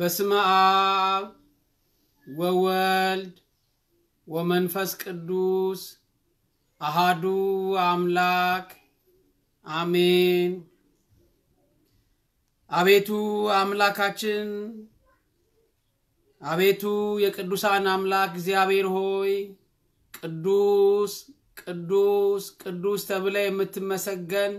በስመ አብ ወወልድ ወመንፈስ ቅዱስ አሃዱ አምላክ አሜን። አቤቱ አምላካችን አቤቱ የቅዱሳን አምላክ እግዚአብሔር ሆይ ቅዱስ ቅዱስ ቅዱስ ተብለ የምትመሰገን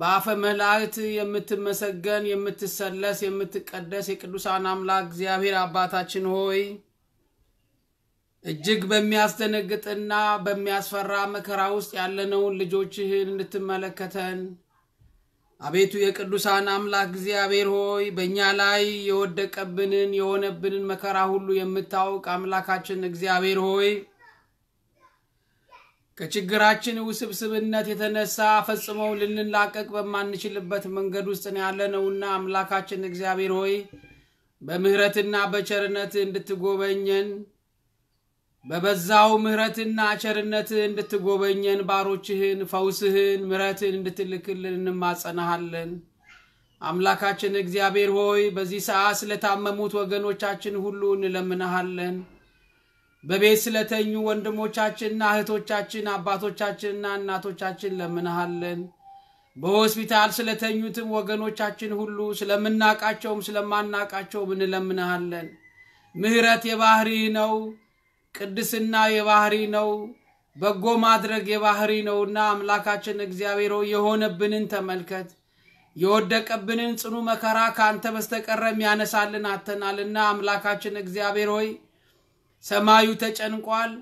በአፈ መላእክት የምትመሰገን የምትሰለስ የምትቀደስ የቅዱሳን አምላክ እግዚአብሔር አባታችን ሆይ እጅግ በሚያስደነግጥና በሚያስፈራ መከራ ውስጥ ያለነውን ልጆችህን እንድትመለከተን አቤቱ የቅዱሳን አምላክ እግዚአብሔር ሆይ በእኛ ላይ የወደቀብንን የሆነብንን መከራ ሁሉ የምታውቅ አምላካችን እግዚአብሔር ሆይ ከችግራችን ውስብስብነት የተነሳ ፈጽመው ልንላቀቅ በማንችልበት መንገድ ውስጥ ነው ያለነውና አምላካችን እግዚአብሔር ሆይ በምሕረትና በቸርነት እንድትጎበኘን በበዛው ምሕረትና ቸርነት እንድትጎበኘን ባሮችህን፣ ፈውስህን፣ ምሕረትን እንድትልክልን እንማጸናሃለን። አምላካችን እግዚአብሔር ሆይ በዚህ ሰዓት ስለታመሙት ወገኖቻችን ሁሉ እንለምናሃለን። በቤት ስለተኙ ወንድሞቻችንና እህቶቻችን አባቶቻችንና እናቶቻችን ለምንሃለን። በሆስፒታል ስለተኙትም ወገኖቻችን ሁሉ ስለምናቃቸውም ስለማናቃቸውም እንለምንሃለን። ምሕረት የባህሪ ነው፣ ቅድስና የባህሪ ነው፣ በጎ ማድረግ የባህሪ ነውና አምላካችን እግዚአብሔር የሆነብንን ተመልከት። የወደቀብንን ጽኑ መከራ ከአንተ በስተቀረ የሚያነሳልን አተናልና አምላካችን እግዚአብሔር ሆይ ሰማዩ ተጨንቋል፣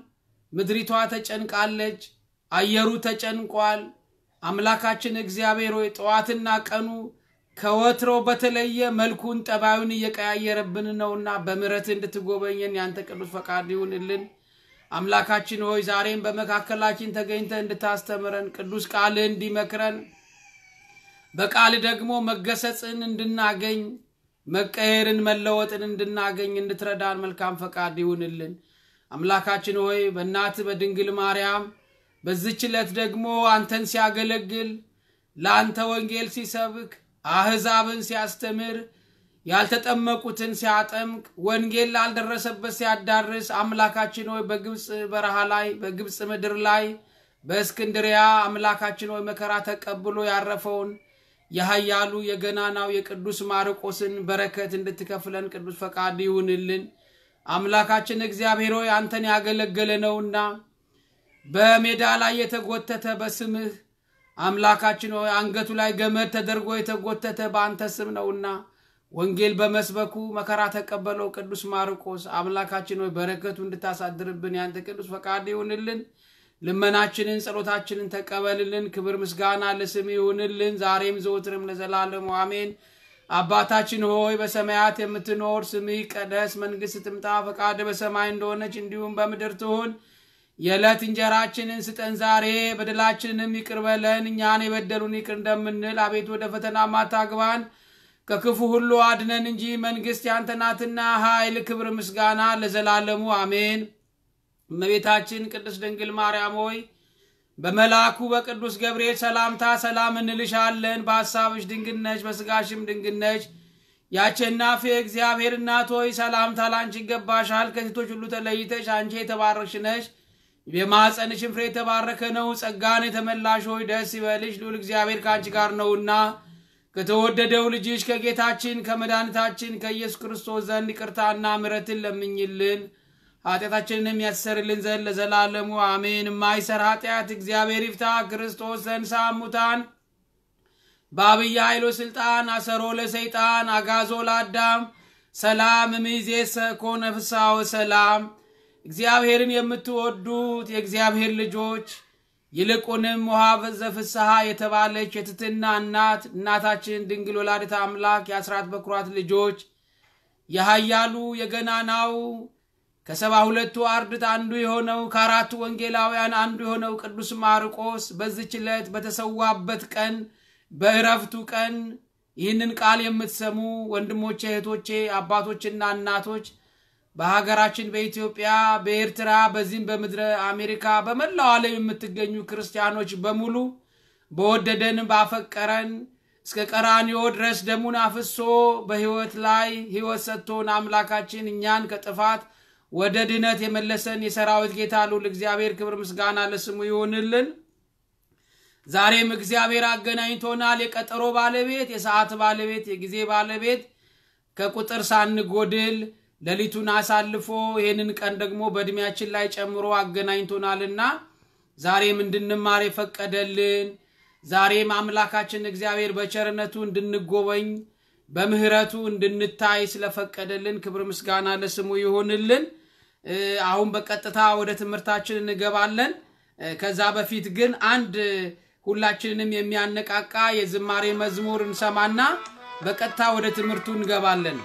ምድሪቷ ተጨንቃለች፣ አየሩ ተጨንቋል። አምላካችን እግዚአብሔር ሆይ ጠዋትና ቀኑ ከወትሮ በተለየ መልኩን ጠባዩን እየቀያየረብን ነውና በምሕረት እንድትጎበኘን ያንተ ቅዱስ ፈቃድ ይሁንልን። አምላካችን ሆይ ዛሬም በመካከላችን ተገኝተ እንድታስተምረን ቅዱስ ቃል እንዲመክረን በቃል ደግሞ መገሰጽን እንድናገኝ መቀየርን መለወጥን እንድናገኝ እንድትረዳን መልካም ፈቃድ ይሁንልን። አምላካችን ሆይ በእናት በድንግል ማርያም በዚች ዕለት ደግሞ አንተን ሲያገለግል ለአንተ ወንጌል ሲሰብክ አሕዛብን ሲያስተምር ያልተጠመቁትን ሲያጠምቅ ወንጌል ላልደረሰበት ሲያዳርስ አምላካችን ሆይ በግብፅ በረሃ ላይ በግብፅ ምድር ላይ በእስክንድሪያ አምላካችን ሆይ መከራ ተቀብሎ ያረፈውን የኃያሉ የገናናው የቅዱስ ማርቆስን በረከት እንድትከፍለን ቅዱስ ፈቃድ ይሁንልን። አምላካችን እግዚአብሔር ሆይ አንተን ያገለገለ ነውና በሜዳ ላይ የተጎተተ በስምህ አምላካችን ሆይ አንገቱ ላይ ገመድ ተደርጎ የተጎተተ በአንተ ስም ነውና ወንጌል በመስበኩ መከራ ተቀበለው ቅዱስ ማርቆስ አምላካችን ሆይ በረከቱ እንድታሳድርብን ያንተ ቅዱስ ፈቃድ ይሁንልን። ልመናችንን ጸሎታችንን ተቀበልልን። ክብር ምስጋና ለስም ይሁንልን፣ ዛሬም ዘወትርም ለዘላለሙ አሜን። አባታችን ሆይ በሰማያት የምትኖር ስም ቀደስ መንግሥት ትምጣ፣ ፈቃድ በሰማይ እንደሆነች እንዲሁም በምድር ትሁን። የዕለት እንጀራችንን ስጠን ዛሬ፣ በደላችንንም ይቅርበለን እኛን የበደሉን ይቅር እንደምንል፣ አቤት ወደ ፈተና ማታግባን ከክፉ ሁሉ አድነን እንጂ መንግሥት ያንተናትና ኃይል፣ ክብር፣ ምስጋና ለዘላለሙ አሜን። እመቤታችን ቅድስት ድንግል ማርያም ሆይ በመልአኩ በቅዱስ ገብርኤል ሰላምታ ሰላም እንልሻለን። በሐሳብሽ ድንግል ነሽ፣ በሥጋሽም ድንግል ነሽ። ያቸናፊ እግዚአብሔር እናት ሆይ ሰላምታ ላንቺ ይገባሻል። ከሴቶች ሁሉ ተለይተሽ አንቺ የተባረክሽ ነሽ፣ የማኅፀንሽም ፍሬ የተባረከ ነው። ጸጋን የተመላሽ ሆይ ደስ ይበልሽ፣ ልዑል እግዚአብሔር ከአንቺ ጋር ነውና ከተወደደው ልጅሽ ከጌታችን ከመድኃኒታችን ከኢየሱስ ክርስቶስ ዘንድ ይቅርታና ምሕረትን ለምኝልን ኃጢአታችንን የሚያሰርልን ዘንድ ለዘላለሙ አሜን። ማይሰር ኃጢአት እግዚአብሔር ይፍታ። ክርስቶስ ተንሳ ሙታን በአብይ ኃይሎ ስልጣን አሰሮ ለሰይጣን አጋዞ ለአዳም ሰላም እምይእዜሰ ኮነ ፍስሐ ሰላም። እግዚአብሔርን የምትወዱት የእግዚአብሔር ልጆች ይልቁንም ውሃ ዘፍስሐ የተባለች የትትና እናት እናታችን ድንግል ወላዲተ አምላክ የአስራት በኩራት ልጆች የሃያሉ የገናናው ከሰባ ሁለቱ አርድት አንዱ የሆነው ከአራቱ ወንጌላውያን አንዱ የሆነው ቅዱስ ማርቆስ በዚች ዕለት በተሰዋበት ቀን በእረፍቱ ቀን ይህንን ቃል የምትሰሙ ወንድሞቼ፣ እህቶቼ፣ አባቶችና እናቶች በሀገራችን በኢትዮጵያ፣ በኤርትራ፣ በዚህም በምድረ አሜሪካ በመላው ዓለም የምትገኙ ክርስቲያኖች በሙሉ በወደደን ባፈቀረን እስከ ቀራንዮ ድረስ ደሙን አፍሶ በሕይወት ላይ ሕይወት ሰጥቶን አምላካችን እኛን ከጥፋት ወደ ድነት የመለሰን የሰራዊት ጌታ ልዑል እግዚአብሔር ክብር ምስጋና ለስሙ ይሆንልን። ዛሬም እግዚአብሔር አገናኝቶናል። የቀጠሮ ባለቤት፣ የሰዓት ባለቤት፣ የጊዜ ባለቤት ከቁጥር ሳንጎድል ሌሊቱን አሳልፎ ይህንን ቀን ደግሞ በእድሜያችን ላይ ጨምሮ አገናኝቶናልና ዛሬም እንድንማር የፈቀደልን ዛሬም አምላካችን እግዚአብሔር በቸርነቱ እንድንጎበኝ በምህረቱ እንድንታይ ስለፈቀደልን ክብር ምስጋና ለስሙ ይሆንልን። አሁን በቀጥታ ወደ ትምህርታችን እንገባለን። ከዛ በፊት ግን አንድ ሁላችንንም የሚያነቃቃ የዝማሬ መዝሙር እንሰማና በቀጥታ ወደ ትምህርቱ እንገባለን።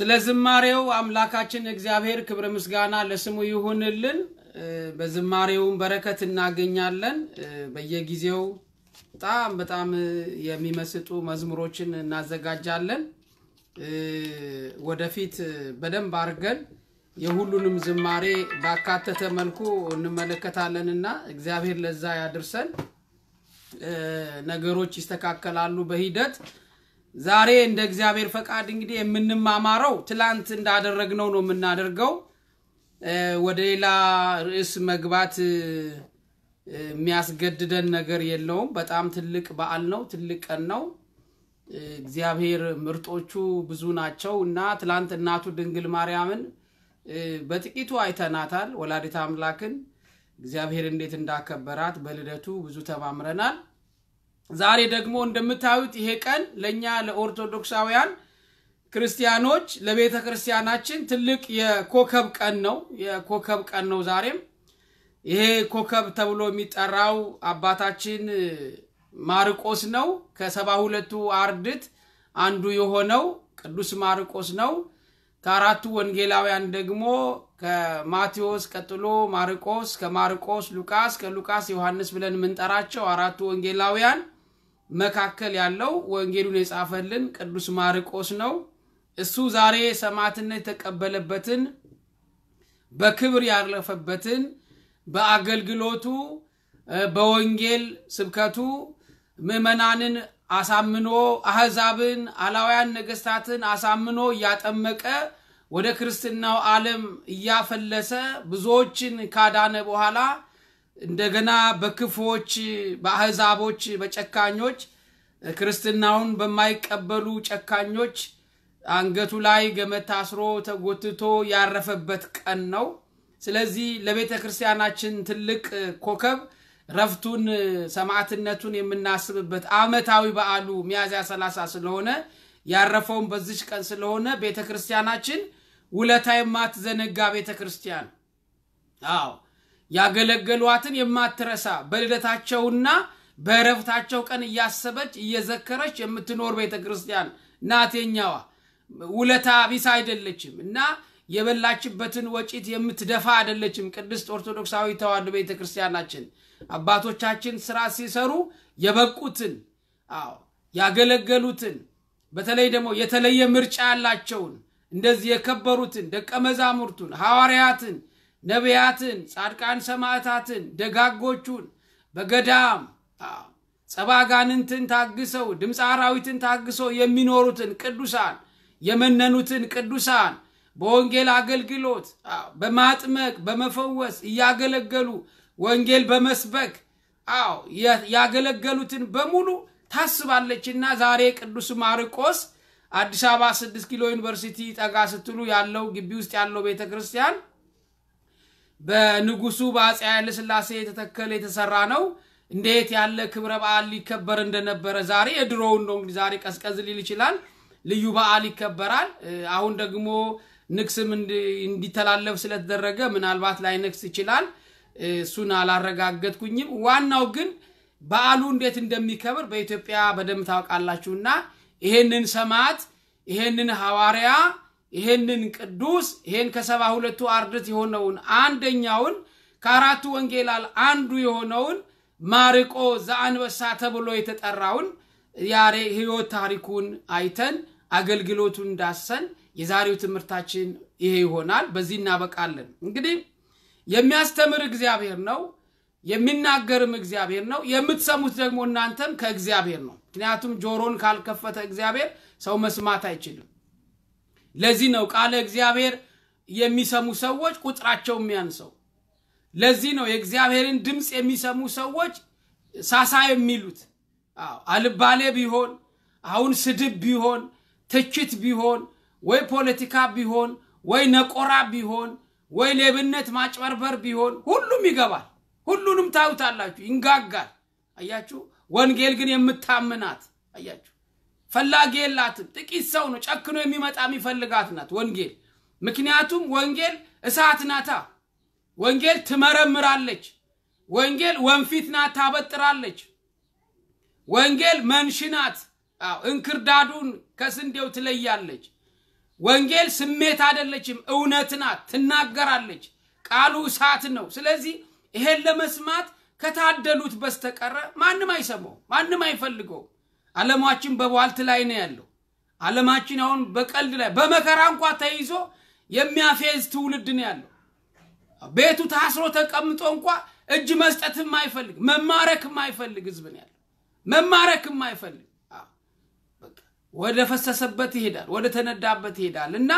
ስለ ዝማሬው አምላካችን እግዚአብሔር ክብረ ምስጋና ለስሙ ይሁንልን። በዝማሬውም በረከት እናገኛለን። በየጊዜው በጣም በጣም የሚመስጡ መዝሙሮችን እናዘጋጃለን። ወደፊት በደንብ አድርገን የሁሉንም ዝማሬ ባካተተ መልኩ እንመለከታለን እና እግዚአብሔር ለዛ ያድርሰን። ነገሮች ይስተካከላሉ በሂደት ዛሬ እንደ እግዚአብሔር ፈቃድ እንግዲህ የምንማማረው ትላንት እንዳደረግነው ነው የምናደርገው። ወደ ሌላ ርዕስ መግባት የሚያስገድደን ነገር የለውም። በጣም ትልቅ በዓል ነው፣ ትልቅ ቀን ነው። እግዚአብሔር ምርጦቹ ብዙ ናቸው እና ትላንት እናቱ ድንግል ማርያምን በጥቂቱ አይተናታል። ወላዲት አምላክን እግዚአብሔር እንዴት እንዳከበራት በልደቱ ብዙ ተማምረናል። ዛሬ ደግሞ እንደምታዩት ይሄ ቀን ለእኛ ለኦርቶዶክሳውያን ክርስቲያኖች ለቤተ ክርስቲያናችን ትልቅ የኮከብ ቀን ነው። የኮከብ ቀን ነው ዛሬም። ይሄ ኮከብ ተብሎ የሚጠራው አባታችን ማርቆስ ነው። ከሰባ ሁለቱ አርድት አንዱ የሆነው ቅዱስ ማርቆስ ነው። ከአራቱ ወንጌላውያን ደግሞ ከማቴዎስ ቀጥሎ ማርቆስ፣ ከማርቆስ ሉቃስ፣ ከሉቃስ ዮሐንስ ብለን የምንጠራቸው አራቱ ወንጌላውያን መካከል ያለው ወንጌሉን የጻፈልን ቅዱስ ማርቆስ ነው። እሱ ዛሬ ሰማዕትነት የተቀበለበትን በክብር ያለፈበትን በአገልግሎቱ በወንጌል ስብከቱ ምዕመናንን አሳምኖ አህዛብን አላውያን ነገስታትን አሳምኖ እያጠመቀ ወደ ክርስትናው ዓለም እያፈለሰ ብዙዎችን ካዳነ በኋላ እንደገና በክፎች በአህዛቦች በጨካኞች ክርስትናውን በማይቀበሉ ጨካኞች አንገቱ ላይ ገመድ ታስሮ ተጎትቶ ያረፈበት ቀን ነው። ስለዚህ ለቤተ ክርስቲያናችን ትልቅ ኮከብ ረፍቱን ሰማዕትነቱን የምናስብበት አመታዊ በዓሉ ሚያዝያ 30 ስለሆነ ያረፈውን በዚች ቀን ስለሆነ ቤተ ክርስቲያናችን ውለታ የማትዘነጋ ቤተ ክርስቲያን አዎ ያገለገሏትን የማትረሳ በልደታቸውና በእረፍታቸው ቀን እያሰበች እየዘከረች የምትኖር ቤተ ክርስቲያን ናቴኛዋ ውለታ ቢስ አይደለችም እና የበላችበትን ወጪት የምትደፋ አይደለችም። ቅድስት ኦርቶዶክሳዊ ተዋሕዶ ቤተ ክርስቲያናችን አባቶቻችን ስራ ሲሰሩ የበቁትን አዎ ያገለገሉትን በተለይ ደግሞ የተለየ ምርጫ ያላቸውን እንደዚህ የከበሩትን ደቀ መዛሙርቱን ሐዋርያትን ነቢያትን፣ ጻድቃን ሰማዕታትን፣ ደጋጎቹን በገዳም ጸባጋንንትን ታግሰው ድምፀ አራዊትን ታግሰው የሚኖሩትን ቅዱሳን የመነኑትን ቅዱሳን በወንጌል አገልግሎት በማጥመቅ በመፈወስ እያገለገሉ ወንጌል በመስበክ አዎ ያገለገሉትን በሙሉ ታስባለችና ዛሬ ቅዱስ ማርቆስ አዲስ አበባ ስድስት ኪሎ ዩኒቨርሲቲ ጠጋ ስትሉ ያለው ግቢ ውስጥ ያለው ቤተ ክርስቲያን በንጉሱ በአፄ ኃይለ ሥላሴ የተተከለ የተሰራ ነው። እንዴት ያለ ክብረ በዓል ሊከበር እንደነበረ ዛሬ የድሮውን ነው እንግዲህ ዛሬ ቀዝቀዝ ሊል ይችላል። ልዩ በዓል ይከበራል። አሁን ደግሞ ንግስም እንዲተላለፍ ስለተደረገ ምናልባት ላይ ንግስ ይችላል። እሱን አላረጋገጥኩኝም። ዋናው ግን በዓሉ እንዴት እንደሚከብር በኢትዮጵያ በደንብ ታውቃላችሁና ይሄንን ሰማዕት ይሄንን ሐዋርያ ይሄንን ቅዱስ ይሄን ከሰባ ሁለቱ አርድት የሆነውን አንደኛውን ከአራቱ ወንጌላል አንዱ የሆነውን ማርቆ ዘአንበሳ ተብሎ የተጠራውን ያሬ ህይወት ታሪኩን አይተን አገልግሎቱን እንዳሰን የዛሬው ትምህርታችን ይሄ ይሆናል። በዚህ እናበቃለን። እንግዲህ የሚያስተምር እግዚአብሔር ነው፣ የሚናገርም እግዚአብሔር ነው። የምትሰሙት ደግሞ እናንተም ከእግዚአብሔር ነው። ምክንያቱም ጆሮን ካልከፈተ እግዚአብሔር ሰው መስማት አይችልም። ለዚህ ነው ቃለ እግዚአብሔር የሚሰሙ ሰዎች ቁጥራቸው የሚያንሰው። ለዚህ ነው የእግዚአብሔርን ድምፅ የሚሰሙ ሰዎች ሳሳ የሚሉት። አልባሌ ቢሆን አሁን ስድብ ቢሆን ትችት ቢሆን ወይ ፖለቲካ ቢሆን ወይ ነቆራ ቢሆን ወይ ሌብነት ማጭበርበር ቢሆን ሁሉም ይገባል። ሁሉንም ታዩታላችሁ፣ ይንጋጋል። አያችሁ። ወንጌል ግን የምታምናት አያችሁ ፈላጊ የላትም። ጥቂት ሰው ነው ጨክኖ የሚመጣ የሚፈልጋት ናት ወንጌል። ምክንያቱም ወንጌል እሳት ናታ። ወንጌል ትመረምራለች። ወንጌል ወንፊት ናት፣ ታበጥራለች። ወንጌል መንሽ ናት፣ እንክርዳዱን ከስንዴው ትለያለች። ወንጌል ስሜት አይደለችም፣ እውነት ናት፣ ትናገራለች። ቃሉ እሳት ነው። ስለዚህ ይሄን ለመስማት ከታደሉት በስተቀረ ማንም አይሰማው፣ ማንም አይፈልገው። አለማችን በቧልት ላይ ነው ያለው። አለማችን አሁን በቀልድ ላይ በመከራ እንኳ ተይዞ የሚያፌዝ ትውልድ ነው ያለው። ቤቱ ታስሮ ተቀምጦ እንኳ እጅ መስጠት የማይፈልግ መማረክ የማይፈልግ ህዝብ ነው ያለው። መማረክ የማይፈልግ ወደ ፈሰሰበት ይሄዳል፣ ወደ ተነዳበት ይሄዳል እና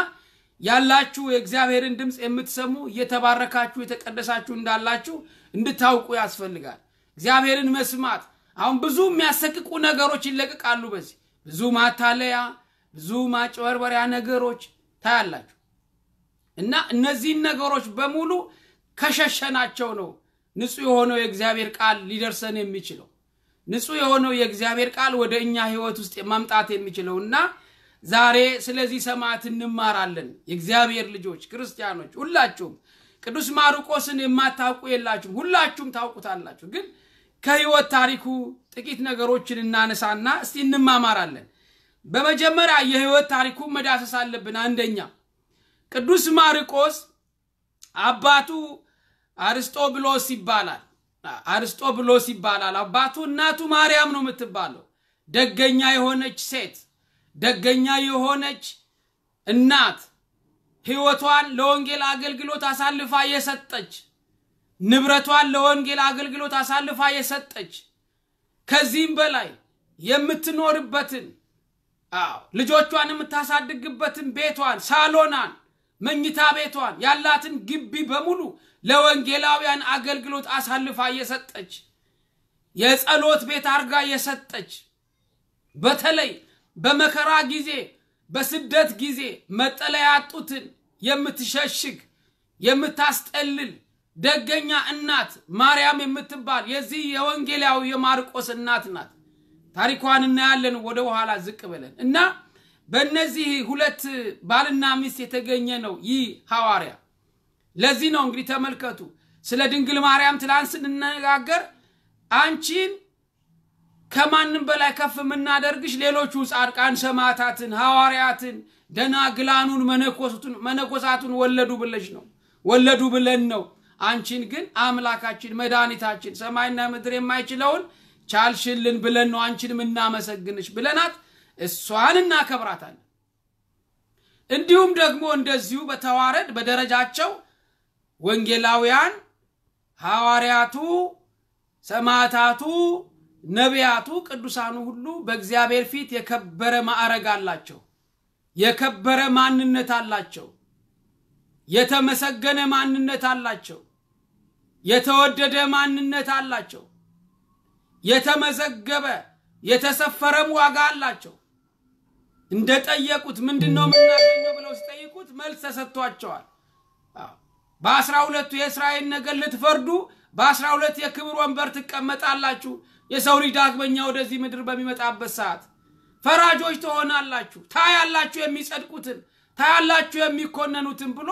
ያላችሁ የእግዚአብሔርን ድምፅ የምትሰሙ እየተባረካችሁ የተቀደሳችሁ እንዳላችሁ እንድታውቁ ያስፈልጋል። እግዚአብሔርን መስማት አሁን ብዙ የሚያሰቅቁ ነገሮች ይለቀቃሉ። በዚህ ብዙ ማታለያ፣ ብዙ ማጭበርበሪያ ነገሮች ታያላችሁ። እና እነዚህን ነገሮች በሙሉ ከሸሸናቸው ነው ንጹህ የሆነው የእግዚአብሔር ቃል ሊደርሰን የሚችለው ንጹህ የሆነው የእግዚአብሔር ቃል ወደ እኛ ህይወት ውስጥ ማምጣት የሚችለው እና ዛሬ ስለዚህ ሰማዕት እንማራለን። የእግዚአብሔር ልጆች ክርስቲያኖች ሁላችሁም ቅዱስ ማርቆስን የማታውቁ የላችሁም፣ ሁላችሁም ታውቁታላችሁ ግን ከህይወት ታሪኩ ጥቂት ነገሮችን እናነሳና እስቲ እንማማራለን። በመጀመሪያ የህይወት ታሪኩ መዳሰስ አለብን። አንደኛ ቅዱስ ማርቆስ አባቱ አርስጦብሎስ ይባላል። አርስጦብሎስ ይባላል። አባቱ እናቱ ማርያም ነው የምትባለው። ደገኛ የሆነች ሴት፣ ደገኛ የሆነች እናት፣ ህይወቷን ለወንጌል አገልግሎት አሳልፋ የሰጠች ንብረቷን ለወንጌል አገልግሎት አሳልፋ የሰጠች ከዚህም በላይ የምትኖርበትን አዎ ልጆቿን የምታሳድግበትን ቤቷን፣ ሳሎናን፣ መኝታ ቤቷን ያላትን ግቢ በሙሉ ለወንጌላውያን አገልግሎት አሳልፋ የሰጠች የጸሎት ቤት አርጋ የሰጠች በተለይ በመከራ ጊዜ በስደት ጊዜ መጠለያ ያጡትን የምትሸሽግ የምታስጠልል ደገኛ እናት ማርያም የምትባል የዚህ የወንጌላዊ የማርቆስ እናት ናት። ታሪኳን እናያለን ወደ ኋላ ዝቅ ብለን እና በእነዚህ ሁለት ባልና ሚስት የተገኘ ነው ይህ ሐዋርያ። ለዚህ ነው እንግዲህ ተመልከቱ፣ ስለ ድንግል ማርያም ትላንት ስንነጋገር አንቺን ከማንም በላይ ከፍ የምናደርግሽ ሌሎቹ ጻድቃን ሰማዕታትን፣ ሐዋርያትን፣ ደናግላኑን፣ መነኮሳቱን ወለዱ ብለሽ ነው ወለዱ ብለን ነው አንቺን ግን አምላካችን መድኃኒታችን ሰማይና ምድር የማይችለውን ቻልሽልን ብለን ነው አንቺን የምናመሰግንሽ ብለናት እሷን እናከብራታለን። እንዲሁም ደግሞ እንደዚሁ በተዋረድ በደረጃቸው ወንጌላውያን፣ ሐዋርያቱ፣ ሰማዕታቱ፣ ነቢያቱ፣ ቅዱሳኑ ሁሉ በእግዚአብሔር ፊት የከበረ ማዕረግ አላቸው። የከበረ ማንነት አላቸው። የተመሰገነ ማንነት አላቸው። የተወደደ ማንነት አላቸው። የተመዘገበ የተሰፈረም ዋጋ አላቸው። እንደጠየቁት ምንድን ነው የምናገኘው ብለው ሲጠይቁት መልስ ተሰጥቷቸዋል። በአስራ ሁለቱ የእስራኤል ነገር ልትፈርዱ በአስራ ሁለት የክብር ወንበር ትቀመጣላችሁ። የሰው ልጅ ዳግመኛ ወደዚህ ምድር በሚመጣበት ሰዓት ፈራጆች ትሆናላችሁ፣ ታያላችሁ የሚጸድቁትን ታያላችሁ የሚኮነኑትን ብሎ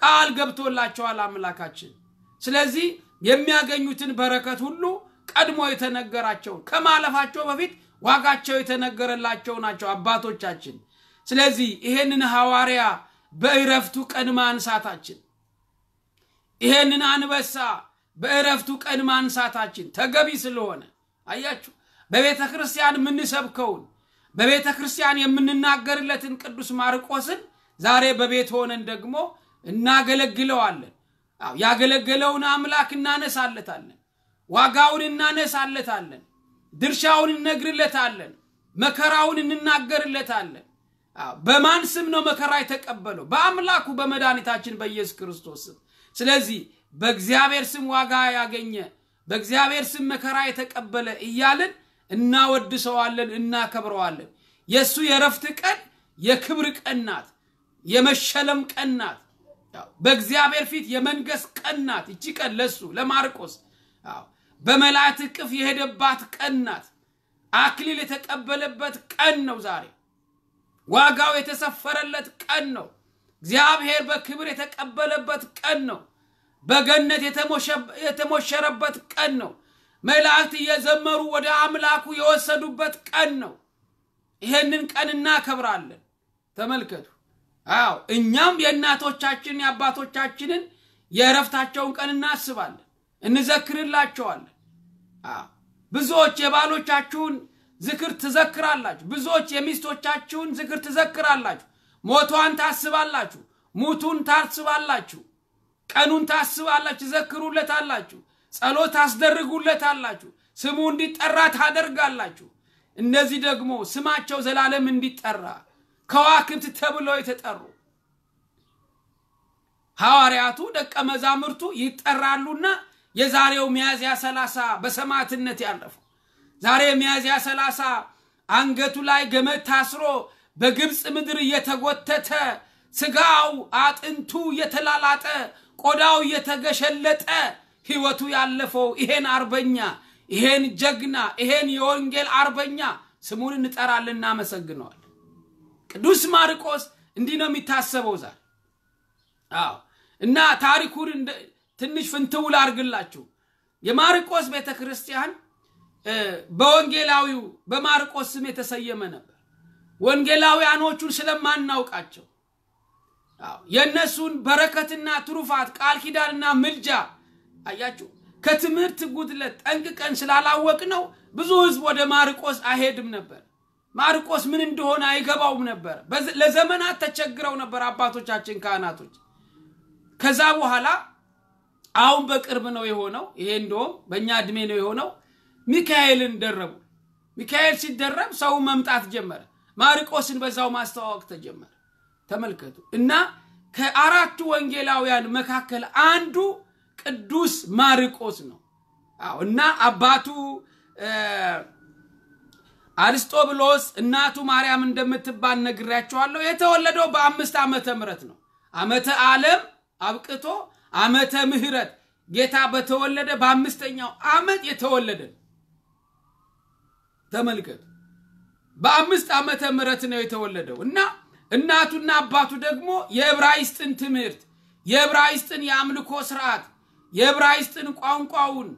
ቃል ገብቶላቸዋል አምላካችን። ስለዚህ የሚያገኙትን በረከት ሁሉ ቀድሞ የተነገራቸውን ከማለፋቸው በፊት ዋጋቸው የተነገረላቸው ናቸው አባቶቻችን። ስለዚህ ይሄንን ሐዋርያ በእረፍቱ ቀን ማንሳታችን ይሄንን አንበሳ በእረፍቱ ቀን ማንሳታችን ተገቢ ስለሆነ አያችሁ፣ በቤተ ክርስቲያን የምንሰብከውን በቤተ ክርስቲያን የምንናገርለትን ቅዱስ ማርቆስን ዛሬ በቤት ሆነን ደግሞ እናገለግለዋለን። ያገለገለውን አምላክ እናነሳለታለን፣ ዋጋውን እናነሳለታለን፣ ድርሻውን እንነግርለታለን፣ መከራውን እንናገርለታለን። በማን ስም ነው መከራ የተቀበለው? በአምላኩ በመድኃኒታችን በኢየሱስ ክርስቶስ ስም። ስለዚህ በእግዚአብሔር ስም ዋጋ ያገኘ በእግዚአብሔር ስም መከራ የተቀበለ እያልን እናወድሰዋለን፣ እናከብረዋለን። የእሱ የረፍት ቀን የክብር ቀን ናት፣ የመሸለም ቀን ናት። በእግዚአብሔር ፊት የመንገስ ቀን ናት። እቺ ቀን ለሱ ለማርቆስ በመላእክት እቅፍ የሄደባት ቀን ናት። አክሊል የተቀበለበት ቀን ነው። ዛሬ ዋጋው የተሰፈረለት ቀን ነው። እግዚአብሔር በክብር የተቀበለበት ቀን ነው። በገነት የተሞሸረበት ቀን ነው። መላእክት እየዘመሩ ወደ አምላኩ የወሰዱበት ቀን ነው። ይህንን ቀን እናከብራለን። ተመልከቱ። አዎ እኛም የእናቶቻችን የአባቶቻችንን የእረፍታቸውን ቀን እናስባለን፣ እንዘክርላቸዋለን። ብዙዎች የባሎቻችሁን ዝክር ትዘክራላችሁ፣ ብዙዎች የሚስቶቻችሁን ዝክር ትዘክራላችሁ። ሞቷን ታስባላችሁ፣ ሙቱን ታስባላችሁ፣ ቀኑን ታስባላችሁ፣ ትዘክሩለታላችሁ፣ ጸሎት ታስደርጉለታላችሁ፣ ስሙ እንዲጠራ ታደርጋላችሁ። እነዚህ ደግሞ ስማቸው ዘላለም እንዲጠራ ከዋክብት ተብለው የተጠሩ ሐዋርያቱ ደቀ መዛሙርቱ ይጠራሉና የዛሬው ሚያዝያ ሰላሳ በሰማዕትነት ያለፉ ዛሬ ሚያዝያ ሰላሳ አንገቱ ላይ ገመድ ታስሮ በግብፅ ምድር እየተጎተተ ስጋው አጥንቱ እየተላላጠ ቆዳው እየተገሸለጠ ህይወቱ ያለፈው ይሄን አርበኛ ይሄን ጀግና ይሄን የወንጌል አርበኛ ስሙን እንጠራለን፣ እናመሰግነዋል። ቅዱስ ማርቆስ እንዲህ ነው የሚታሰበው ዛሬ። አዎ እና ታሪኩን ትንሽ ፍንትውል አድርግላችሁ የማርቆስ ቤተ ክርስቲያን በወንጌላዊው በማርቆስ ስም የተሰየመ ነበር። ወንጌላውያኖቹን ስለማናውቃቸው የእነሱን በረከትና ትሩፋት ቃል ኪዳንና ምልጃ አያችሁ፣ ከትምህርት ጉድለት ጠንቅቀን ስላላወቅ ነው ብዙ ህዝብ ወደ ማርቆስ አይሄድም ነበር። ማርቆስ ምን እንደሆነ አይገባውም ነበር። ለዘመናት ተቸግረው ነበር አባቶቻችን ካህናቶች። ከዛ በኋላ አሁን በቅርብ ነው የሆነው። ይሄ እንደውም በእኛ እድሜ ነው የሆነው። ሚካኤልን ደረቡ። ሚካኤል ሲደረብ ሰው መምጣት ጀመረ። ማርቆስን በዛው ማስተዋወቅ ተጀመረ። ተመልከቱ እና ከአራቱ ወንጌላውያን መካከል አንዱ ቅዱስ ማርቆስ ነው እና አባቱ አርስጦብሎስ እናቱ ማርያም እንደምትባል ነግሬያቸዋለሁ የተወለደው በአምስት ዓመተ ምህረት ነው። አመተ ዓለም አብቅቶ አመተ ምህረት ጌታ በተወለደ በአምስተኛው ዓመት የተወለደ ነው። ተመልከቱ። በአምስት ዓመተ ምሕረት ነው የተወለደው እና እናቱና አባቱ ደግሞ የዕብራይስጥን ትምህርት የዕብራይስጥን የአምልኮ ስርዓት የዕብራይስጥን ቋንቋውን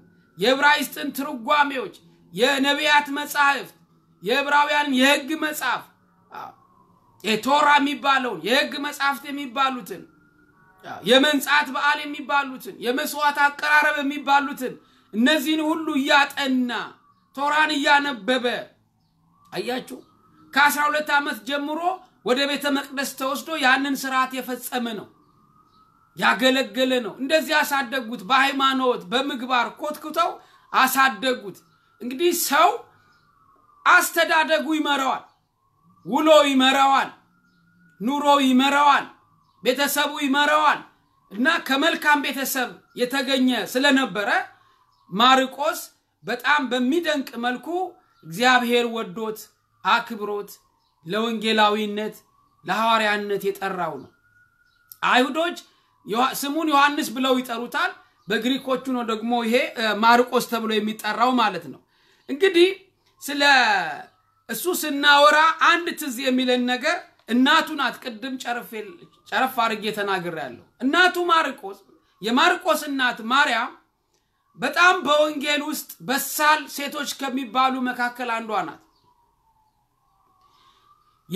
የዕብራይስጥን ትርጓሜዎች የነቢያት መጻሕፍት የዕብራውያን የህግ መጽሐፍ የቶራ የሚባለውን የህግ መጽሐፍት የሚባሉትን የመንጻት በዓል የሚባሉትን የመስዋዕት አቀራረብ የሚባሉትን እነዚህን ሁሉ እያጠና ቶራን እያነበበ አያችሁ ከአስራ ሁለት ዓመት ጀምሮ ወደ ቤተ መቅደስ ተወስዶ ያንን ስርዓት የፈጸመ ነው ያገለገለ ነው። እንደዚህ አሳደጉት። በሃይማኖት በምግባር ኮትኩተው አሳደጉት። እንግዲህ ሰው አስተዳደጉ ይመራዋል፣ ውሎ ይመራዋል፣ ኑሮ ይመራዋል፣ ቤተሰቡ ይመራዋል እና ከመልካም ቤተሰብ የተገኘ ስለነበረ ማርቆስ በጣም በሚደንቅ መልኩ እግዚአብሔር ወዶት አክብሮት ለወንጌላዊነት ለሐዋርያነት የጠራው ነው። አይሁዶች ስሙን ዮሐንስ ብለው ይጠሩታል። በግሪኮቹ ነው ደግሞ ይሄ ማርቆስ ተብሎ የሚጠራው ማለት ነው። እንግዲህ ስለ እሱ ስናወራ አንድ ትዝ የሚለን ነገር እናቱ ናት። ቅድም ጨረፍ አርጌ ያለው እናቱ ማርቆስ የማርቆስ እናት ማርያም በጣም በወንጌል ውስጥ በሳል ሴቶች ከሚባሉ መካከል አንዷ ናት።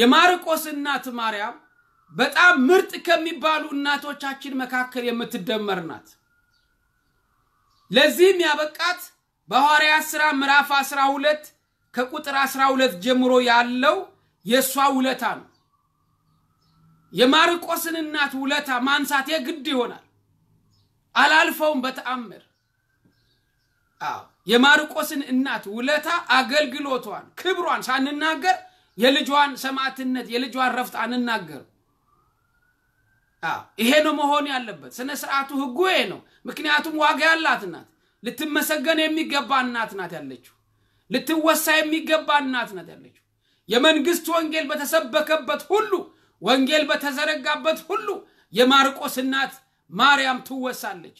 የማርቆስ እናት ማርያም በጣም ምርጥ ከሚባሉ እናቶቻችን መካከል የምትደመር ናት። ለዚህም ያበቃት በሐዋርያት ሥራ ምዕራፍ 12 ከቁጥር 12 ጀምሮ ያለው የእሷ ውለታ ነው። የማርቆስን እናት ውለታ ማንሳት የግድ ይሆናል። አላልፈውም በተአምር። አዎ የማርቆስን እናት ውለታ አገልግሎቷን፣ ክብሯን ሳንናገር የልጇን ሰማዕትነት የልጇን ረፍት አንናገር። ይሄ ነው መሆን ያለበት ስነ ስርዓቱ፣ ህጉ ይሄ ነው። ምክንያቱም ዋጋ ያላት ናት፣ ልትመሰገን የሚገባ እናት ናት ያለችው ልትወሳ የሚገባ እናት ናት ያለችው። የመንግስት ወንጌል በተሰበከበት ሁሉ ወንጌል በተዘረጋበት ሁሉ የማርቆስ እናት ማርያም ትወሳለች።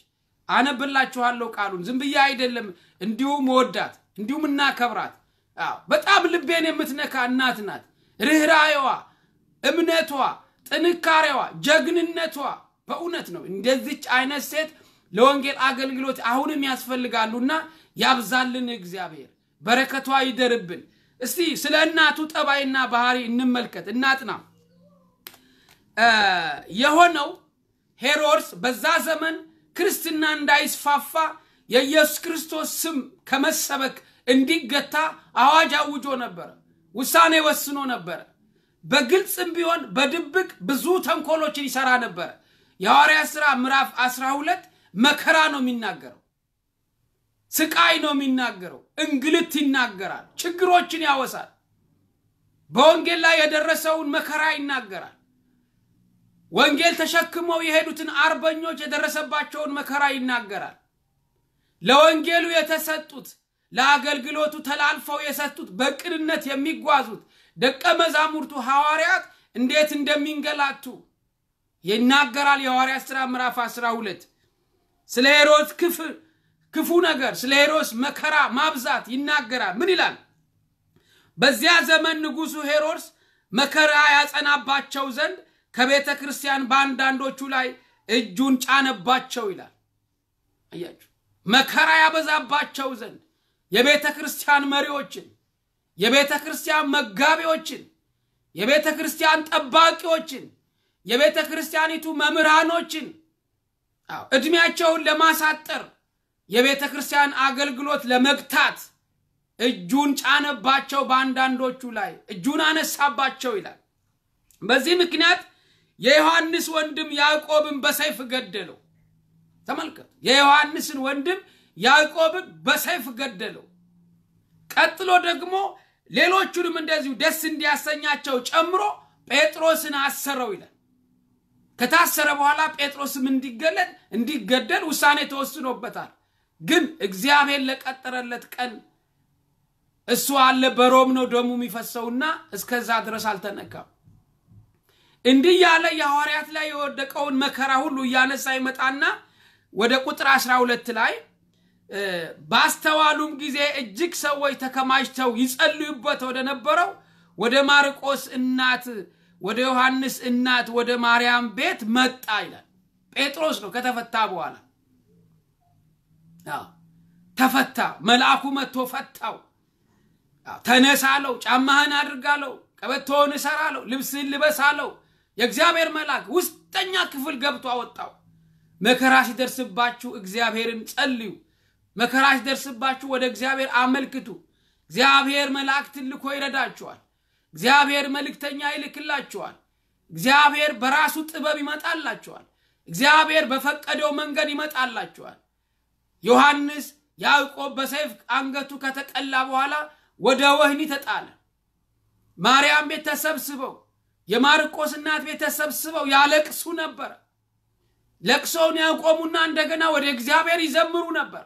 አነብላችኋለሁ ቃሉን። ዝንብያ አይደለም፣ እንዲሁም ወዳት እንዲሁም እናከብራት። በጣም ልቤን የምትነካ እናት ናት። ርኅራዋ እምነቷ፣ ጥንካሬዋ፣ ጀግንነቷ በእውነት ነው። እንደዚች አይነት ሴት ለወንጌል አገልግሎት አሁንም ያስፈልጋሉና ያብዛልን እግዚአብሔር። በረከቷ ይደርብን እስቲ ስለ እናቱ ጠባይና ባህሪ እንመልከት እናጥና የሆነው ሄሮድስ በዛ ዘመን ክርስትና እንዳይስፋፋ የኢየሱስ ክርስቶስ ስም ከመሰበክ እንዲገታ አዋጅ አውጆ ነበረ ውሳኔ ወስኖ ነበረ በግልጽም ቢሆን በድብቅ ብዙ ተንኮሎችን ይሰራ ነበረ የሐዋርያ ሥራ ምዕራፍ 12 መከራ ነው የሚናገረው ስቃይ ነው የሚናገረው፣ እንግልት ይናገራል፣ ችግሮችን ያወሳል። በወንጌል ላይ የደረሰውን መከራ ይናገራል። ወንጌል ተሸክመው የሄዱትን አርበኞች የደረሰባቸውን መከራ ይናገራል። ለወንጌሉ የተሰጡት ለአገልግሎቱ ተላልፈው የሰጡት በቅንነት የሚጓዙት ደቀ መዛሙርቱ ሐዋርያት እንዴት እንደሚንገላቱ ይናገራል። የሐዋርያት ሥራ ምዕራፍ 12 ስለ ሄሮድስ ክፍል ክፉ ነገር ስለ ሄሮድስ መከራ ማብዛት ይናገራል። ምን ይላል? በዚያ ዘመን ንጉሱ ሄሮድስ መከራ ያጸናባቸው ዘንድ ከቤተ ክርስቲያን በአንዳንዶቹ ላይ እጁን ጫነባቸው ይላል። አያችሁ፣ መከራ ያበዛባቸው ዘንድ የቤተ ክርስቲያን መሪዎችን፣ የቤተ ክርስቲያን መጋቢዎችን፣ የቤተ ክርስቲያን ጠባቂዎችን፣ የቤተ ክርስቲያኒቱ መምህራኖችን እድሜያቸውን ለማሳጠር የቤተ ክርስቲያን አገልግሎት ለመግታት እጁን ጫነባቸው፣ በአንዳንዶቹ ላይ እጁን አነሳባቸው ይላል። በዚህ ምክንያት የዮሐንስ ወንድም ያዕቆብን በሰይፍ ገደለው። ተመልከቱ፣ የዮሐንስን ወንድም ያዕቆብን በሰይፍ ገደለው። ቀጥሎ ደግሞ ሌሎቹንም እንደዚሁ ደስ እንዲያሰኛቸው ጨምሮ ጴጥሮስን አሰረው ይላል። ከታሰረ በኋላ ጴጥሮስም እንዲገለል እንዲገደል ውሳኔ ተወስኖበታል። ግን እግዚአብሔር ለቀጠረለት ቀን እሱ አለ። በሮም ነው ደሙ የሚፈሰውና እስከዛ ድረስ አልተነካም። እንዲህ ያለ የሐዋርያት ላይ የወደቀውን መከራ ሁሉ እያነሳ ይመጣና ወደ ቁጥር 12 ላይ ባስተዋሉም ጊዜ እጅግ ሰዎች ተከማችተው ይጸልዩበት ወደ ነበረው ወደ ማርቆስ እናት ወደ ዮሐንስ እናት ወደ ማርያም ቤት መጣ ይላል። ጴጥሮስ ነው ከተፈታ በኋላ ተፈታ። መልአኩ መጥቶ ፈታው። ተነሳለው ጫማህን አድርጋለው። ቀበቶውን እሰራለው። ልብስህን ልበሳለው አለው። የእግዚአብሔር መልአክ ውስጠኛ ክፍል ገብቶ አወጣው። መከራ ሲደርስባችሁ እግዚአብሔርን ጸልዩ። መከራ ሲደርስባችሁ ወደ እግዚአብሔር አመልክቱ። እግዚአብሔር መላእክት ልኮ ይረዳችኋል። እግዚአብሔር መልእክተኛ ይልክላችኋል። እግዚአብሔር በራሱ ጥበብ ይመጣላችኋል። እግዚአብሔር በፈቀደው መንገድ ይመጣላችኋል። ዮሐንስ ያዕቆብ በሰይፍ አንገቱ ከተቀላ በኋላ ወደ ወህኒ ተጣለ። ማርያም ቤት ተሰብስበው የማርቆስ እናት ቤት ተሰብስበው ያለቅሱ ነበረ። ለቅሶውን ያቆሙና እንደገና ወደ እግዚአብሔር ይዘምሩ ነበር።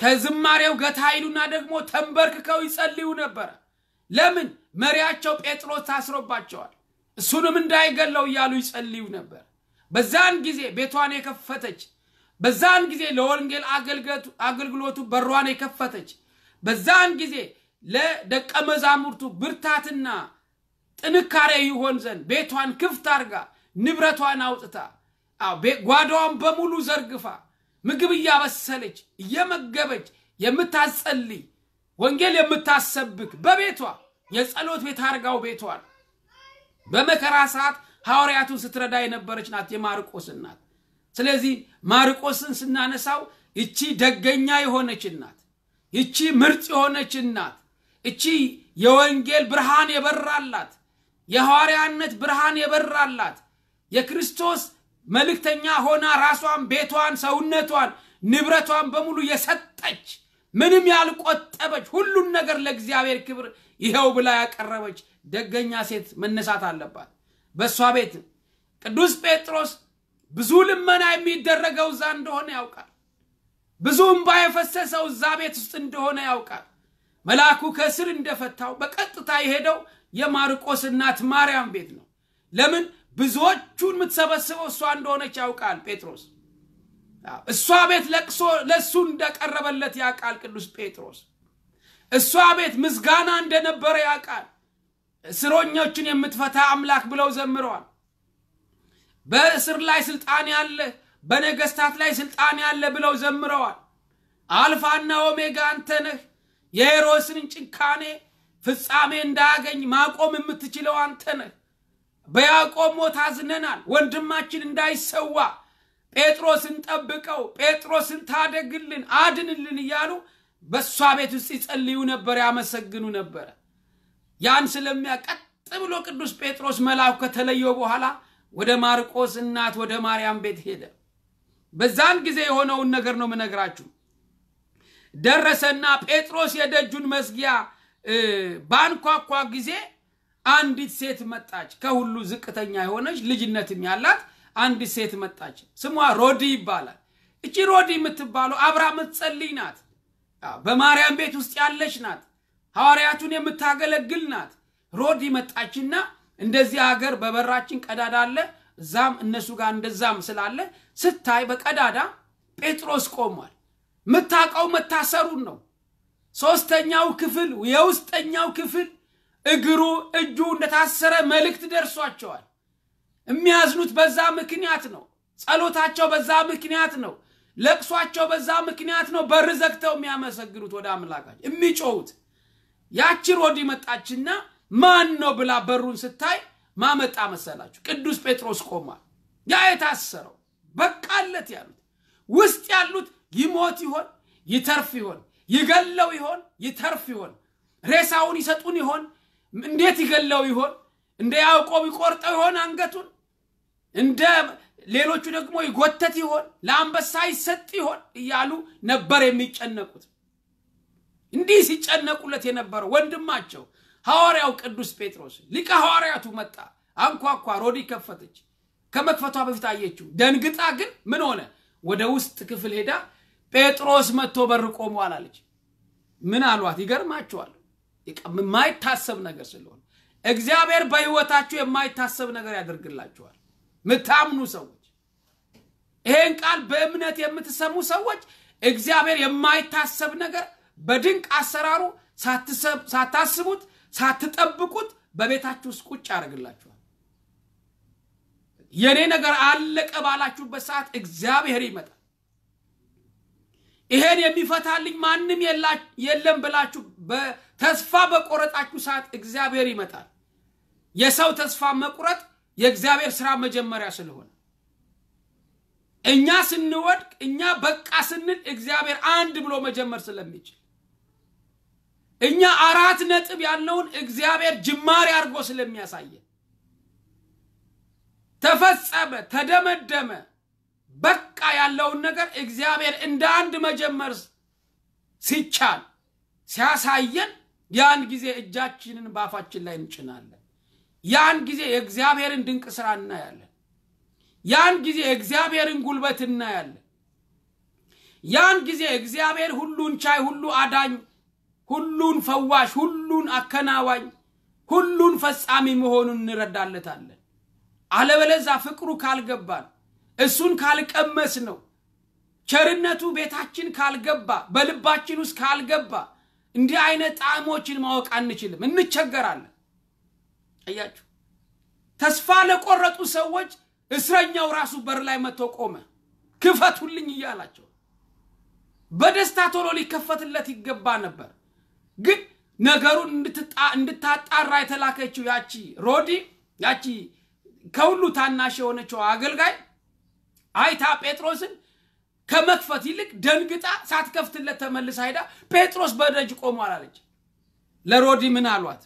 ከዝማሬው ገታ ይሉና ደግሞ ተንበርክከው ይጸልዩ ነበረ። ለምን? መሪያቸው ጴጥሮስ ታስሮባቸዋል፣ እሱንም እንዳይገለው እያሉ ይጸልዩ ነበር። በዛን ጊዜ ቤቷን የከፈተች በዛን ጊዜ ለወንጌል አገልግሎቱ በሯን የከፈተች በዛን ጊዜ ለደቀ መዛሙርቱ ብርታትና ጥንካሬ ይሆን ዘንድ ቤቷን ክፍት አርጋ ንብረቷን አውጥታ ጓዳዋን በሙሉ ዘርግፋ ምግብ እያበሰለች እየመገበች የምታጸልይ ወንጌል የምታሰብክ በቤቷ የጸሎት ቤት አርጋው ቤቷን በመከራ ሰዓት ሐዋርያቱን ስትረዳ የነበረች ናት የማርቆስ ስለዚህ ማርቆስን ስናነሳው እቺ ደገኛ የሆነች እናት፣ እቺ ምርጥ የሆነች እናት፣ እቺ የወንጌል ብርሃን የበራላት፣ የሐዋርያነት ብርሃን የበራላት፣ የክርስቶስ መልእክተኛ ሆና ራሷን፣ ቤቷን፣ ሰውነቷን፣ ንብረቷን በሙሉ የሰጠች ምንም ያልቆጠበች ሁሉን ነገር ለእግዚአብሔር ክብር ይኸው ብላ ያቀረበች ደገኛ ሴት መነሳት አለባት። በእሷ ቤት ቅዱስ ጴጥሮስ ብዙ ልመና የሚደረገው እዛ እንደሆነ ያውቃል። ብዙ እምባ የፈሰሰው እዛ ቤት ውስጥ እንደሆነ ያውቃል። መልአኩ ከእስር እንደፈታው በቀጥታ የሄደው የማርቆስ እናት ማርያም ቤት ነው። ለምን? ብዙዎቹን የምትሰበስበው እሷ እንደሆነች ያውቃል ጴጥሮስ። እሷ ቤት ለቅሶ ለእሱ እንደቀረበለት ያውቃል ቅዱስ ጴጥሮስ። እሷ ቤት ምስጋና እንደነበረ ያውቃል። እስረኞችን የምትፈታ አምላክ ብለው ዘምረዋል። በእስር ላይ ስልጣን ያለ፣ በነገስታት ላይ ስልጣን ያለ ብለው ዘምረዋል። አልፋና ኦሜጋ አንተ ነህ። የሄሮስን ጭካኔ ፍጻሜ እንዳያገኝ ማቆም የምትችለው አንተ ነህ። በያዕቆብ ሞት አዝነናል። ወንድማችን እንዳይሰዋ ጴጥሮስን ጠብቀው፣ ጴጥሮስን ታደግልን፣ አድንልን እያሉ በእሷ ቤት ውስጥ ይጸልዩ ነበር፣ ያመሰግኑ ነበረ። ያን ስለሚያ ቀጥ ብሎ ቅዱስ ጴጥሮስ መልአኩ ከተለየው በኋላ ወደ ማርቆስ እናት ወደ ማርያም ቤት ሄደ። በዛን ጊዜ የሆነውን ነገር ነው ምነግራችሁ። ደረሰና ጴጥሮስ የደጁን መዝጊያ ባንኳኳ ጊዜ አንዲት ሴት መጣች። ከሁሉ ዝቅተኛ የሆነች ልጅነትም ያላት አንዲት ሴት መጣች። ስሟ ሮዲ ይባላል። እቺ ሮዲ የምትባለው አብራ ምትጸልይ ናት። በማርያም ቤት ውስጥ ያለች ናት። ሐዋርያቱን የምታገለግል ናት። ሮዲ መጣችና እንደዚህ ሀገር በበራችን ቀዳዳ አለ፣ እዛም እነሱ ጋር እንደዛም ስላለ ስታይ በቀዳዳ ጴጥሮስ ቆሟል። ምታቀው መታሰሩን ነው። ሶስተኛው ክፍል የውስጠኛው ክፍል እግሩ እጁ እንደታሰረ መልእክት ደርሷቸዋል። የሚያዝኑት በዛ ምክንያት ነው። ጸሎታቸው በዛ ምክንያት ነው። ለቅሷቸው በዛ ምክንያት ነው። በር ዘግተው የሚያመሰግኑት ወደ አምላካቸው የሚጮሁት። ያቺ ሮድ መጣችና ማን ነው ብላ በሩን ስታይ ማመጣ መሰላችሁ? ቅዱስ ጴጥሮስ ቆሟል። ያ የታሰረው በቃለት ያሉት ውስጥ ያሉት ይሞት ይሆን ይተርፍ ይሆን ይገለው ይሆን ይተርፍ ይሆን ሬሳውን ይሰጡን ይሆን እንዴት ይገለው ይሆን እንደ ያዕቆብ ይቆርጠው ይሆን አንገቱን እንደ ሌሎቹ ደግሞ ይጎተት ይሆን ለአንበሳ ይሰጥ ይሆን እያሉ ነበር የሚጨነቁት። እንዲህ ሲጨነቁለት የነበረው ወንድማቸው ሐዋርያው ቅዱስ ጴጥሮስ ሊቀ ሐዋርያቱ መጣ፣ አንኳኳ። ሮድ ከፈተች። ከመክፈቷ በፊት አየችው፣ ደንግጣ ግን ምን ሆነ? ወደ ውስጥ ክፍል ሄዳ ጴጥሮስ መጥቶ በር ቆሟል አለች። ምን አሏት? ይገርማችኋል፣ የማይታሰብ ነገር ስለሆነ እግዚአብሔር በሕይወታችሁ የማይታሰብ ነገር ያደርግላችኋል። ምታምኑ ሰዎች፣ ይሄን ቃል በእምነት የምትሰሙ ሰዎች እግዚአብሔር የማይታሰብ ነገር በድንቅ አሰራሩ ሳታስቡት ሳትጠብቁት በቤታችሁ ውስጥ ቁጭ ያደርግላችኋል። የእኔ ነገር አለቀ ባላችሁበት ሰዓት እግዚአብሔር ይመጣል። ይሄን የሚፈታልኝ ማንም የለም ብላችሁ በተስፋ በቆረጣችሁ ሰዓት እግዚአብሔር ይመጣል። የሰው ተስፋ መቁረጥ የእግዚአብሔር ስራ መጀመሪያ ስለሆነ እኛ ስንወድቅ እኛ በቃ ስንል እግዚአብሔር አንድ ብሎ መጀመር ስለሚችል እኛ አራት ነጥብ ያለውን እግዚአብሔር ጅማሬ አድርጎ ስለሚያሳየ ተፈጸመ፣ ተደመደመ፣ በቃ ያለውን ነገር እግዚአብሔር እንደ አንድ መጀመር ሲቻል ሲያሳየን ያን ጊዜ እጃችንን በአፋችን ላይ እንጭናለን። ያን ጊዜ የእግዚአብሔርን ድንቅ ስራ እናያለን። ያን ጊዜ የእግዚአብሔርን ጉልበት እናያለን። ያን ጊዜ እግዚአብሔር ሁሉን ቻይ፣ ሁሉ አዳኝ ሁሉን ፈዋሽ፣ ሁሉን አከናዋኝ፣ ሁሉን ፈጻሚ መሆኑን እንረዳለታለን። አለበለዛ ፍቅሩ ካልገባን፣ እሱን ካልቀመስ ነው ቸርነቱ ቤታችን ካልገባ፣ በልባችን ውስጥ ካልገባ እንዲህ አይነት ጣዕሞችን ማወቅ አንችልም፣ እንቸገራለን። አያችሁ፣ ተስፋ ለቆረጡ ሰዎች እስረኛው ራሱ በር ላይ መጥቶ ቆመ። ክፈቱልኝ እያላቸው በደስታ ቶሎ ሊከፈትለት ይገባ ነበር። ግን ነገሩን እንድታጣራ የተላከችው ያቺ ሮዲ ያቺ ከሁሉ ታናሽ የሆነችው አገልጋይ አይታ ጴጥሮስን ከመክፈት ይልቅ ደንግጣ ሳትከፍትለት ተመልሳ ሄዳ ጴጥሮስ በደጅ ቆሟል አለች። ለሮዲ ምን አሏት?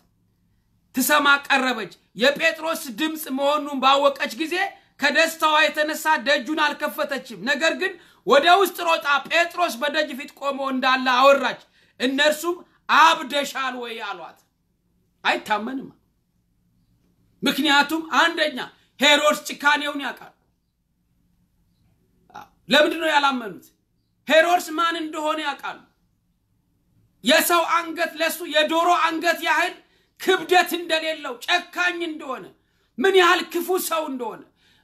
ትሰማ ቀረበች። የጴጥሮስ ድምፅ መሆኑን ባወቀች ጊዜ ከደስታዋ የተነሳ ደጁን አልከፈተችም። ነገር ግን ወደ ውስጥ ሮጣ ጴጥሮስ በደጅ ፊት ቆሞ እንዳለ አወራች። እነርሱም አብደሻል ወይ አሏት። አይታመንም። ምክንያቱም አንደኛ ሄሮድስ ጭካኔውን ያውቃል። ለምንድ ነው ያላመኑት? ሄሮድስ ማን እንደሆነ ያውቃሉ። የሰው አንገት ለሱ የዶሮ አንገት ያህል ክብደት እንደሌለው፣ ጨካኝ እንደሆነ፣ ምን ያህል ክፉ ሰው እንደሆነ፣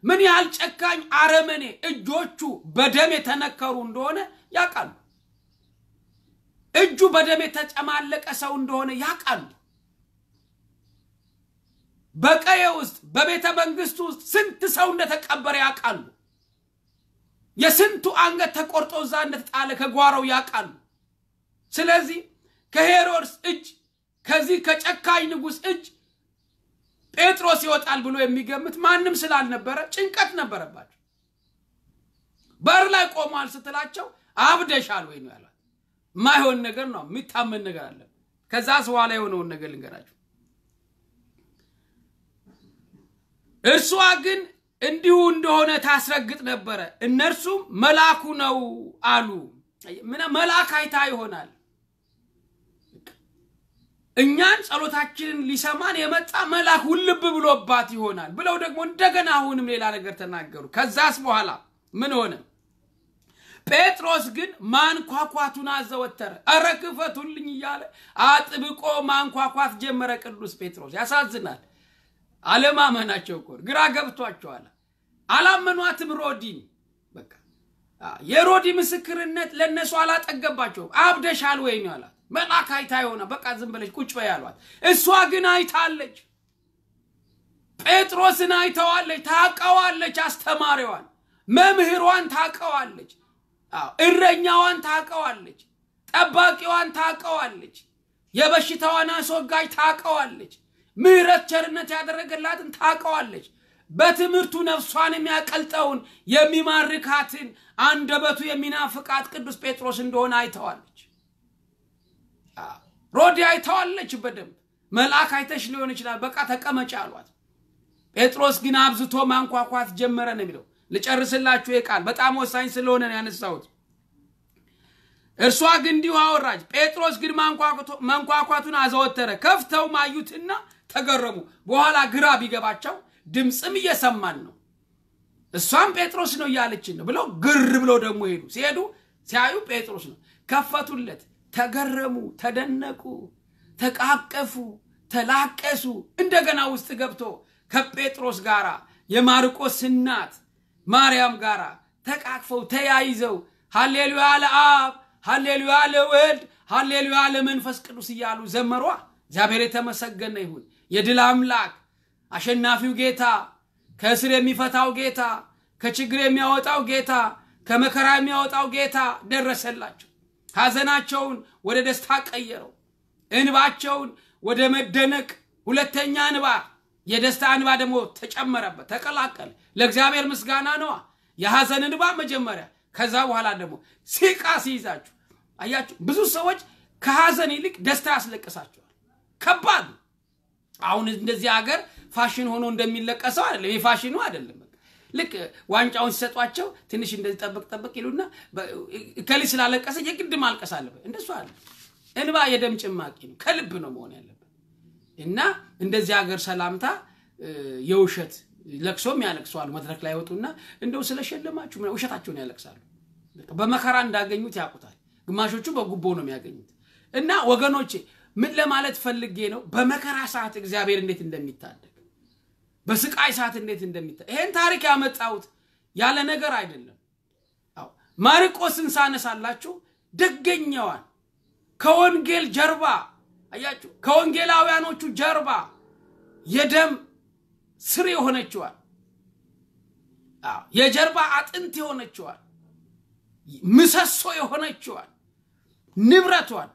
ምን ያህል ጨካኝ አረመኔ፣ እጆቹ በደም የተነከሩ እንደሆነ ያውቃሉ። እጁ በደም የተጨማለቀ ሰው እንደሆነ ያውቃሉ። በቀዬ ውስጥ በቤተ መንግስት ውስጥ ስንት ሰው እንደተቀበረ ያውቃሉ። የስንቱ አንገት ተቆርጦ እዛ እንደተጣለ ከጓሮው ያውቃሉ። ስለዚህ ከሄሮድስ እጅ ከዚህ ከጨካኝ ንጉሥ እጅ ጴጥሮስ ይወጣል ብሎ የሚገምት ማንም ስላልነበረ ጭንቀት ነበረባቸው። በር ላይ ቆሟል ስትላቸው አብደሻል ወይ ነው ያሏት። ማይሆን ነገር ነው፣ የሚታመን ነገር አለ። ከዛ በኋላ የሆነውን ነገር ልንገራችሁ። እርሷ ግን እንዲሁ እንደሆነ ታስረግጥ ነበረ። እነርሱም መልአኩ ነው አሉ። መልአክ አይታ ይሆናል እኛን ጸሎታችንን ሊሰማን የመጣ መልአክ ውልብ ብሎባት ይሆናል ብለው ደግሞ እንደገና አሁንም ሌላ ነገር ተናገሩ። ከዛስ በኋላ ምን ሆነ? ጴጥሮስ ግን ማንኳኳቱን አዘወተረ። እረ ክፈቱልኝ እያለ አጥብቆ ማንኳኳት ጀመረ። ቅዱስ ጴጥሮስ ያሳዝናል። አለማመናቸው እኮ ግራ ገብቷቸዋል። አላመኗትም። ሮዲን በቃ የሮዲ ምስክርነት ለእነሱ አላጠገባቸውም። አብደሻል ወይም አላት። መልአክ አይታ የሆነ በቃ ዝም ብለሽ ቁጭ በይ አሏት። እሷ ግን አይታለች። ጴጥሮስን አይተዋለች፣ ታቀዋለች። አስተማሪዋን መምህሯን ታቀዋለች። እረኛዋን ታቀዋለች፣ ጠባቂዋን ታቀዋለች፣ የበሽታዋን አስወጋጅ ታቀዋለች፣ ምሕረት ቸርነት ያደረገላትን ታቀዋለች። በትምህርቱ ነፍሷን የሚያቀልጠውን የሚማርካትን አንደበቱ የሚናፍቃት ቅዱስ ጴጥሮስ እንደሆነ አይተዋለች። ሮዴ አይተዋለች በደንብ መልአክ አይተሽ ሊሆን ይችላል። በቃ ተቀመጭ አሏት። ጴጥሮስ ግን አብዝቶ ማንኳኳት ጀመረ ነው የሚለው ልጨርስላችሁ የቃል ቃል በጣም ወሳኝ ስለሆነ ነው ያነሳሁት እርሷ ግን እንዲሁ አወራች ጴጥሮስ ግን መንኳኳቱን አዘወተረ ከፍተው ማዩትና ተገረሙ በኋላ ግራ ቢገባቸው ድምፅም እየሰማን ነው እሷም ጴጥሮስ ነው እያለችን ነው ብለው ግር ብለው ደግሞ ሄዱ ሲሄዱ ሲያዩ ጴጥሮስ ነው ከፈቱለት ተገረሙ ተደነቁ ተቃቀፉ ተላቀሱ እንደገና ውስጥ ገብቶ ከጴጥሮስ ጋር የማርቆስ እናት ማርያም ጋር ተቃቅፈው ተያይዘው ሀሌሉያ ለአብ ሀሌሉያ ለወልድ ሀሌሉያ ለመንፈስ ቅዱስ እያሉ ዘመሯ። እግዚአብሔር የተመሰገነ ይሁን። የድል አምላክ አሸናፊው ጌታ፣ ከእስር የሚፈታው ጌታ፣ ከችግር የሚያወጣው ጌታ፣ ከመከራ የሚያወጣው ጌታ ደረሰላቸው። ሐዘናቸውን ወደ ደስታ ቀየረው። እንባቸውን ወደ መደነቅ ሁለተኛ እንባ የደስታ እንባ ደግሞ ተጨመረበት፣ ተቀላቀለ። ለእግዚአብሔር ምስጋና ነዋ። የሐዘን እንባ መጀመሪያ፣ ከዛ በኋላ ደግሞ ሲቃ ሲይዛችሁ አያችሁ። ብዙ ሰዎች ከሐዘን ይልቅ ደስታ ያስለቅሳቸዋል። ከባድ አሁን እንደዚህ ሀገር ፋሽን ሆኖ እንደሚለቀሰው አይደለም። የፋሽኑ አይደለም። ልክ ዋንጫውን ሲሰጧቸው ትንሽ እንደዚህ ጠበቅ ይሉና ከሊ ስላለቀሰ የግድ ማልቀስ አለበት። እንደሱ አለ። እንባ የደም ጭማቂ ነው። ከልብ ነው መሆን ያለ እና እንደዚህ ሀገር ሰላምታ የውሸት ለቅሶም ያለቅሰዋል። መድረክ ላይ ወጡና እንደው ስለሸለማችሁ ውሸታቸውን ያለቅሳሉ። በመከራ እንዳገኙት ያውቁታል። ግማሾቹ በጉቦ ነው የሚያገኙት። እና ወገኖቼ ምን ለማለት ፈልጌ ነው? በመከራ ሰዓት እግዚአብሔር እንዴት እንደሚታደግ፣ በስቃይ ሰዓት እንዴት እንደሚታ ይሄን ታሪክ ያመጣሁት ያለ ነገር አይደለም። ማርቆስን ሳነሳላችሁ ደገኛዋን ከወንጌል ጀርባ አያችሁ፣ ከወንጌላውያኖቹ ጀርባ የደም ስር የሆነችዋል፣ የጀርባ አጥንት የሆነችዋል፣ ምሰሶ የሆነችዋል፣ ንብረቷን፣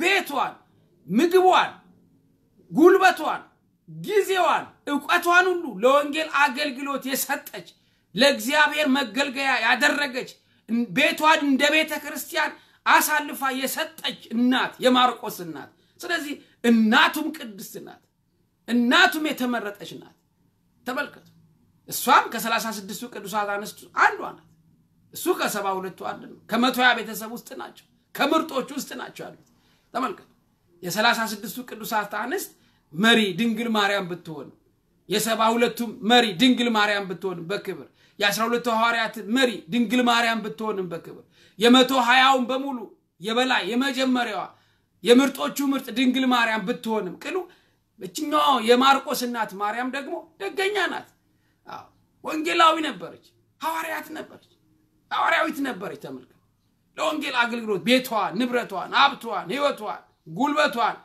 ቤቷን፣ ምግቧን፣ ጉልበቷን፣ ጊዜዋን፣ እውቀቷን ሁሉ ለወንጌል አገልግሎት የሰጠች ለእግዚአብሔር መገልገያ ያደረገች ቤቷን እንደ ቤተ ክርስቲያን አሳልፋ የሰጠች እናት የማርቆስ እናት ስለዚህ እናቱም ቅድስት ናት፣ እናቱም የተመረጠች ናት። ተመልከቱ። እሷም ከሰላሳ ስድስቱ ቅዱሳት አንስቱ አንዷ ናት። እሱ ከሰባ ሁለቱ አንድ ነው። ከመቶ ቤተሰብ ውስጥ ናቸው። ከምርጦች ውስጥ ናቸው ያሉት። ተመልከቱ። የሰላሳ ስድስቱ ቅዱሳት አንስት መሪ ድንግል ማርያም ብትሆን የሰባ ሁለቱም መሪ ድንግል ማርያም ብትሆን በክብር የአስራ ሁለቱ ሐዋርያት መሪ ድንግል ማርያም ብትሆንም በክብር የመቶ ሀያውን በሙሉ የበላይ የመጀመሪያዋ የምርጦቹ ምርጥ ድንግል ማርያም ብትሆንም ቅሉ እችኛዋ የማርቆስ እናት ማርያም ደግሞ ደገኛ ናት። ወንጌላዊ ነበረች፣ ሐዋርያት ነበረች፣ ሐዋርያዊት ነበረች። ተመልከት፣ ለወንጌል አገልግሎት ቤቷን፣ ንብረቷን፣ ሀብቷን፣ ህይወቷን፣ ጉልበቷን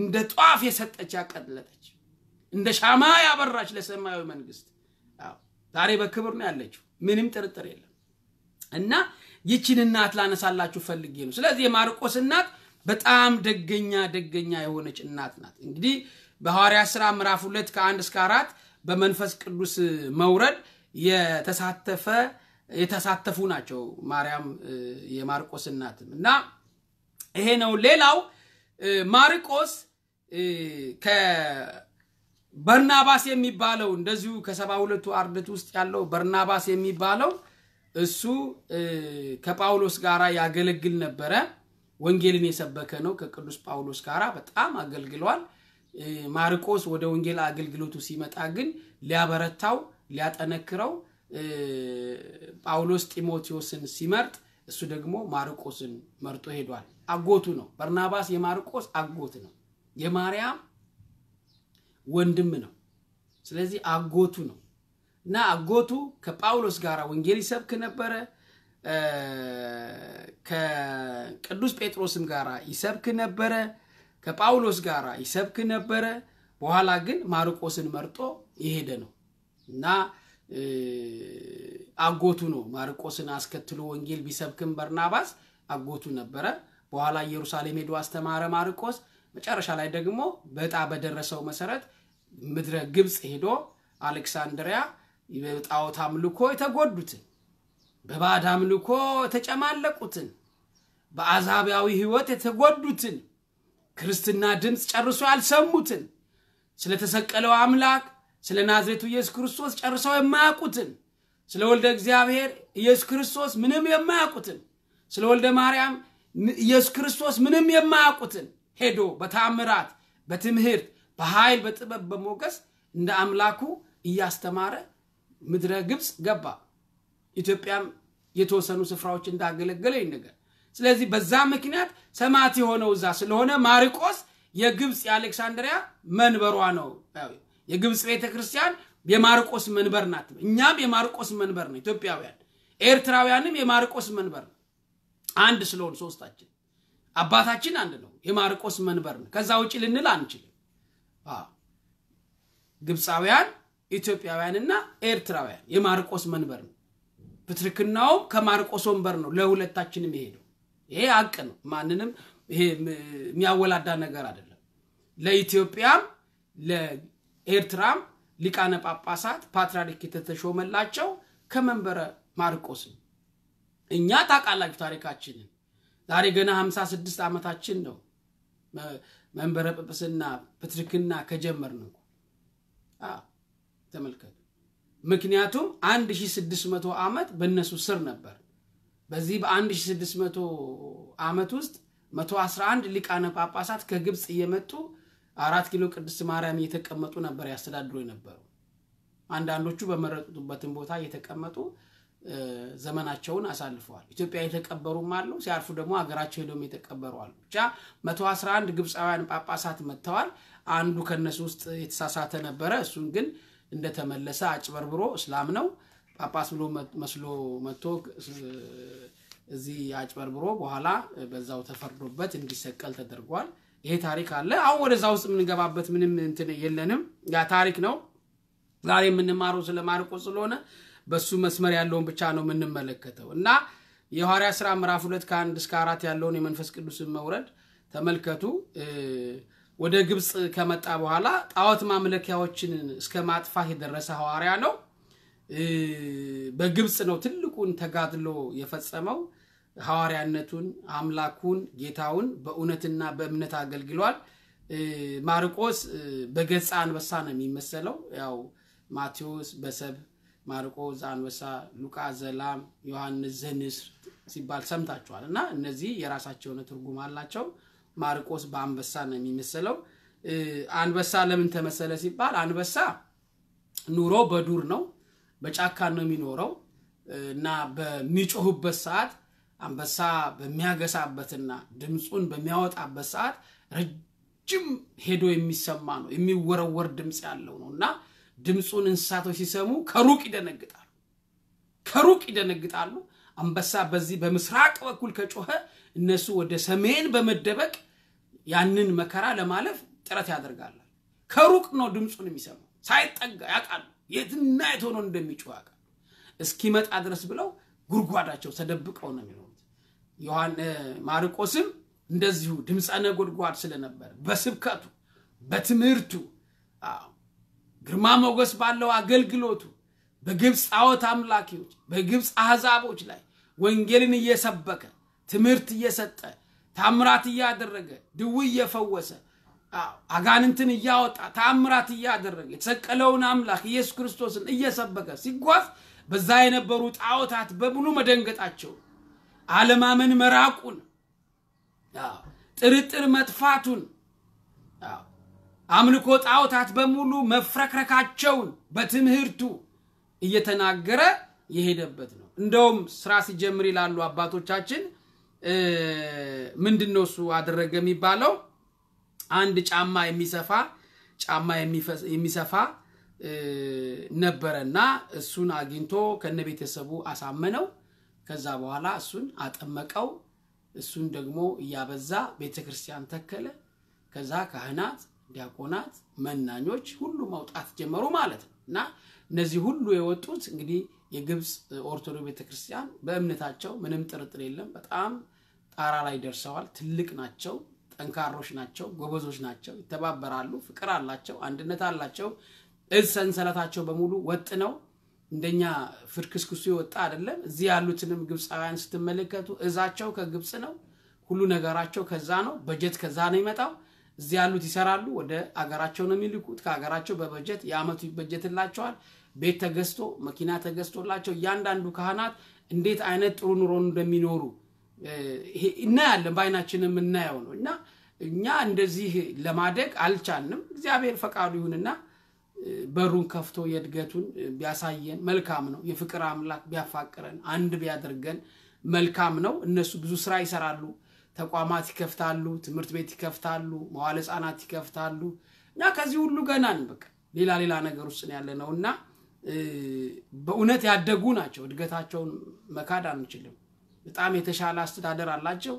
እንደ ጧፍ የሰጠች ያቀለጠች፣ እንደ ሻማ ያበራች ለሰማያዊ መንግስት ዛሬ በክብር ነው ያለችው። ምንም ጥርጥር የለም። እና ይችን እናት ላነሳላችሁ ፈልጌ ነው። ስለዚህ የማርቆስ እናት በጣም ደገኛ ደገኛ የሆነች እናት ናት። እንግዲህ በሐዋርያ ስራ ምዕራፍ ሁለት ከአንድ እስከ አራት በመንፈስ ቅዱስ መውረድ የተሳተፈ የተሳተፉ ናቸው ማርያም የማርቆስ እናትም እና ይሄ ነው። ሌላው ማርቆስ በርናባስ የሚባለው እንደዚሁ ከሰባ ሁለቱ አርድእት ውስጥ ያለው በርናባስ የሚባለው እሱ ከጳውሎስ ጋር ያገለግል ነበረ። ወንጌልን የሰበከ ነው። ከቅዱስ ጳውሎስ ጋር በጣም አገልግሏል። ማርቆስ ወደ ወንጌል አገልግሎቱ ሲመጣ ግን ሊያበረታው ሊያጠነክረው ጳውሎስ ጢሞቴዎስን ሲመርጥ እሱ ደግሞ ማርቆስን መርጦ ሄዷል። አጎቱ ነው። በርናባስ የማርቆስ አጎት ነው። የማርያም ወንድም ነው። ስለዚህ አጎቱ ነው እና አጎቱ ከጳውሎስ ጋር ወንጌል ይሰብክ ነበረ። ከቅዱስ ጴጥሮስም ጋር ይሰብክ ነበረ፣ ከጳውሎስ ጋር ይሰብክ ነበረ። በኋላ ግን ማርቆስን መርጦ የሄደ ነው እና አጎቱ ነው ማርቆስን አስከትሎ ወንጌል ቢሰብክም በርናባስ አጎቱ ነበረ። በኋላ ኢየሩሳሌም ሄዶ አስተማረ ማርቆስ። መጨረሻ ላይ ደግሞ በጣ በደረሰው መሰረት ምድረ ግብፅ ሄዶ አሌክሳንድሪያ በጣዖት አምልኮ የተጎዱትን በባዕድ አምልኮ የተጨማለቁትን በአዛቢያዊ ህይወት የተጎዱትን ክርስትና ድምፅ ጨርሶ ያልሰሙትን ስለተሰቀለው አምላክ ስለ ናዝሬቱ ኢየሱስ ክርስቶስ ጨርሰው የማያውቁትን ስለ ወልደ እግዚአብሔር ኢየሱስ ክርስቶስ ምንም የማያውቁትን ስለ ወልደ ማርያም ኢየሱስ ክርስቶስ ምንም የማያውቁትን ሄዶ በታምራት በትምህርት በኃይል በጥበብ በሞገስ እንደ አምላኩ እያስተማረ ምድረ ግብፅ ገባ ኢትዮጵያም የተወሰኑ ስፍራዎች እንዳገለገለ ይነገር። ስለዚህ በዛ ምክንያት ሰማት የሆነው እዛ ስለሆነ ማርቆስ የግብፅ የአሌክሳንድሪያ መንበሯ ነው። የግብፅ ቤተ ክርስቲያን የማርቆስ መንበር ናት። እኛም የማርቆስ መንበር ነው። ኢትዮጵያውያን ኤርትራውያንም የማርቆስ መንበር ነው። አንድ ስለሆን ሶስታችን አባታችን አንድ ነው። የማርቆስ መንበር ነው። ከዛ ውጭ ልንል አንችልም። ግብፃውያን፣ ኢትዮጵያውያንና ኤርትራውያን የማርቆስ መንበር ነው። ፕትርክናውም ከማርቆስ ወንበር ነው ለሁለታችንም የሄደው። ይሄ አቅ ነው። ማንንም ይሄ የሚያወላዳ ነገር አይደለም። ለኢትዮጵያም ለኤርትራም ሊቃነ ጳጳሳት ፓትርያርክ የተተሾመላቸው ከመንበረ ማርቆስ ነው። እኛ ታውቃላችሁ ታሪካችንን። ዛሬ ገና 56 ዓመታችን ነው መንበረ ጵጵስና ፕትርክና ነው ተመልከቱ። ምክንያቱም 1600 ዓመት በእነሱ ስር ነበር በዚህ በ1600 ዓመት ውስጥ 111 ሊቃነ ጳጳሳት ከግብፅ እየመጡ አራት ኪሎ ቅድስት ማርያም እየተቀመጡ ነበር ያስተዳድሩ የነበሩ አንዳንዶቹ በመረጡበትን ቦታ እየተቀመጡ ዘመናቸውን አሳልፈዋል ኢትዮጵያ የተቀበሩም አሉ ሲያርፉ ደግሞ ሀገራቸው ሄደውም የተቀበሩ አሉ ብቻ 111 ግብፃውያን ጳጳሳት መጥተዋል አንዱ ከነሱ ውስጥ የተሳሳተ ነበረ እሱን ግን እንደተመለሰ አጭበርብሮ እስላም ነው ጳጳስ ብሎ መስሎ መጥቶ እዚህ አጭበርብሮ በኋላ በዛው ተፈርዶበት እንዲሰቀል ተደርጓል። ይሄ ታሪክ አለ። አሁን ወደዛ ውስጥ የምንገባበት ምንም እንትን የለንም። ያ ታሪክ ነው። ዛሬ የምንማረው ስለ ስለሆነ በሱ መስመር ያለውን ብቻ ነው የምንመለከተው እና የሐዋርያ ስራ ምዕራፍ ሁለት ከአንድ እስከ አራት ያለውን የመንፈስ ቅዱስን መውረድ ተመልከቱ። ወደ ግብፅ ከመጣ በኋላ ጣዖት ማምለኪያዎችን እስከ ማጥፋት የደረሰ ሐዋርያ ነው። በግብፅ ነው ትልቁን ተጋድሎ የፈጸመው። ሐዋርያነቱን አምላኩን ጌታውን በእውነትና በእምነት አገልግሏል። ማርቆስ በገጽ አንበሳ ነው የሚመሰለው። ያው ማቴዎስ በሰብ፣ ማርቆስ አንበሳ፣ ሉቃ ዘላም፣ ዮሐንስ ዘንስር ሲባል ሰምታችኋል። እና እነዚህ የራሳቸው የሆነ ትርጉም አላቸው። ማርቆስ በአንበሳ ነው የሚመስለው። አንበሳ ለምን ተመሰለ ሲባል አንበሳ ኑሮ በዱር ነው፣ በጫካ ነው የሚኖረው እና በሚጮሁበት ሰዓት አንበሳ በሚያገሳበትና ድምፁን በሚያወጣበት ሰዓት ረጅም ሄዶ የሚሰማ ነው፣ የሚወረወር ድምፅ ያለው ነው እና ድምፁን እንስሳቶች ሲሰሙ ከሩቅ ይደነግጣሉ። ከሩቅ ይደነግጣሉ። አንበሳ በዚህ በምስራቅ በኩል ከጮኸ እነሱ ወደ ሰሜን በመደበቅ ያንን መከራ ለማለፍ ጥረት ያደርጋሉ። ከሩቅ ነው ድምፁን የሚሰማው፣ ሳይጠጋ ያውቃሉ። የትና የት ሆኖ እንደሚጮህ ያውቃሉ። እስኪመጣ ድረስ ብለው ጉድጓዳቸው ተደብቀው ነው የሚኖሩት። ማርቆስም እንደዚሁ ድምፀ ነጎድጓድ ስለነበር በስብከቱ በትምህርቱ ግርማ ሞገስ ባለው አገልግሎቱ በግብፅ አወት አምላኪዎች በግብፅ አሕዛቦች ላይ ወንጌልን እየሰበከ ትምህርት እየሰጠ ታምራት እያደረገ ድው እየፈወሰ አጋንንትን እያወጣ ታምራት እያደረገ የተሰቀለውን አምላክ ኢየሱስ ክርስቶስን እየሰበከ ሲጓዝ በዛ የነበሩ ጣዖታት በሙሉ መደንገጣቸው፣ አለማመን መራቁን፣ ጥርጥር መጥፋቱን፣ አምልኮ ጣዖታት በሙሉ መፍረክረካቸውን በትምህርቱ እየተናገረ የሄደበት ነው። እንደውም ስራ ሲጀምር ይላሉ አባቶቻችን ምንድን ነው እሱ አደረገ የሚባለው አንድ ጫማ የሚሰፋ ጫማ የሚሰፋ ነበረና እሱን አግኝቶ ከነ ቤተሰቡ አሳመነው። ከዛ በኋላ እሱን አጠመቀው። እሱን ደግሞ እያበዛ ቤተ ክርስቲያን ተከለ። ከዛ ካህናት፣ ዲያቆናት፣ መናኞች ሁሉ መውጣት ጀመሩ ማለት ነው እና እነዚህ ሁሉ የወጡት እንግዲህ የግብፅ ኦርቶዶክስ ቤተክርስቲያን በእምነታቸው ምንም ጥርጥር የለም። በጣም ጣራ ላይ ደርሰዋል። ትልቅ ናቸው፣ ጠንካሮች ናቸው፣ ጎበዞች ናቸው፣ ይተባበራሉ፣ ፍቅር አላቸው፣ አንድነት አላቸው። እዝ ሰንሰለታቸው በሙሉ ወጥ ነው። እንደኛ ፍርክስክሱ የወጣ አይደለም። እዚህ ያሉትንም ግብፃውያን ስትመለከቱ እዛቸው ከግብፅ ነው። ሁሉ ነገራቸው ከዛ ነው። በጀት ከዛ ነው ይመጣው። እዚህ ያሉት ይሰራሉ፣ ወደ አገራቸው ነው የሚልኩት። ከሀገራቸው በበጀት የአመቱ ይበጀትላቸዋል። ቤት ተገዝቶ መኪና ተገዝቶላቸው እያንዳንዱ ካህናት እንዴት አይነት ጥሩ ኑሮን እንደሚኖሩ እናያለን በአይናችን የምናየው ነው እና እኛ እንደዚህ ለማደግ አልቻልንም እግዚአብሔር ፈቃዱ ይሁንና በሩን ከፍቶ የእድገቱን ቢያሳየን መልካም ነው የፍቅር አምላክ ቢያፋቅረን አንድ ቢያደርገን መልካም ነው እነሱ ብዙ ስራ ይሰራሉ ተቋማት ይከፍታሉ ትምህርት ቤት ይከፍታሉ መዋለ ህጻናት ይከፍታሉ እና ከዚህ ሁሉ ገናን በቃ ሌላ ሌላ ነገር ውስጥ ያለ ነው እና በእውነት ያደጉ ናቸው። እድገታቸውን መካድ አንችልም። በጣም የተሻለ አስተዳደር አላቸው።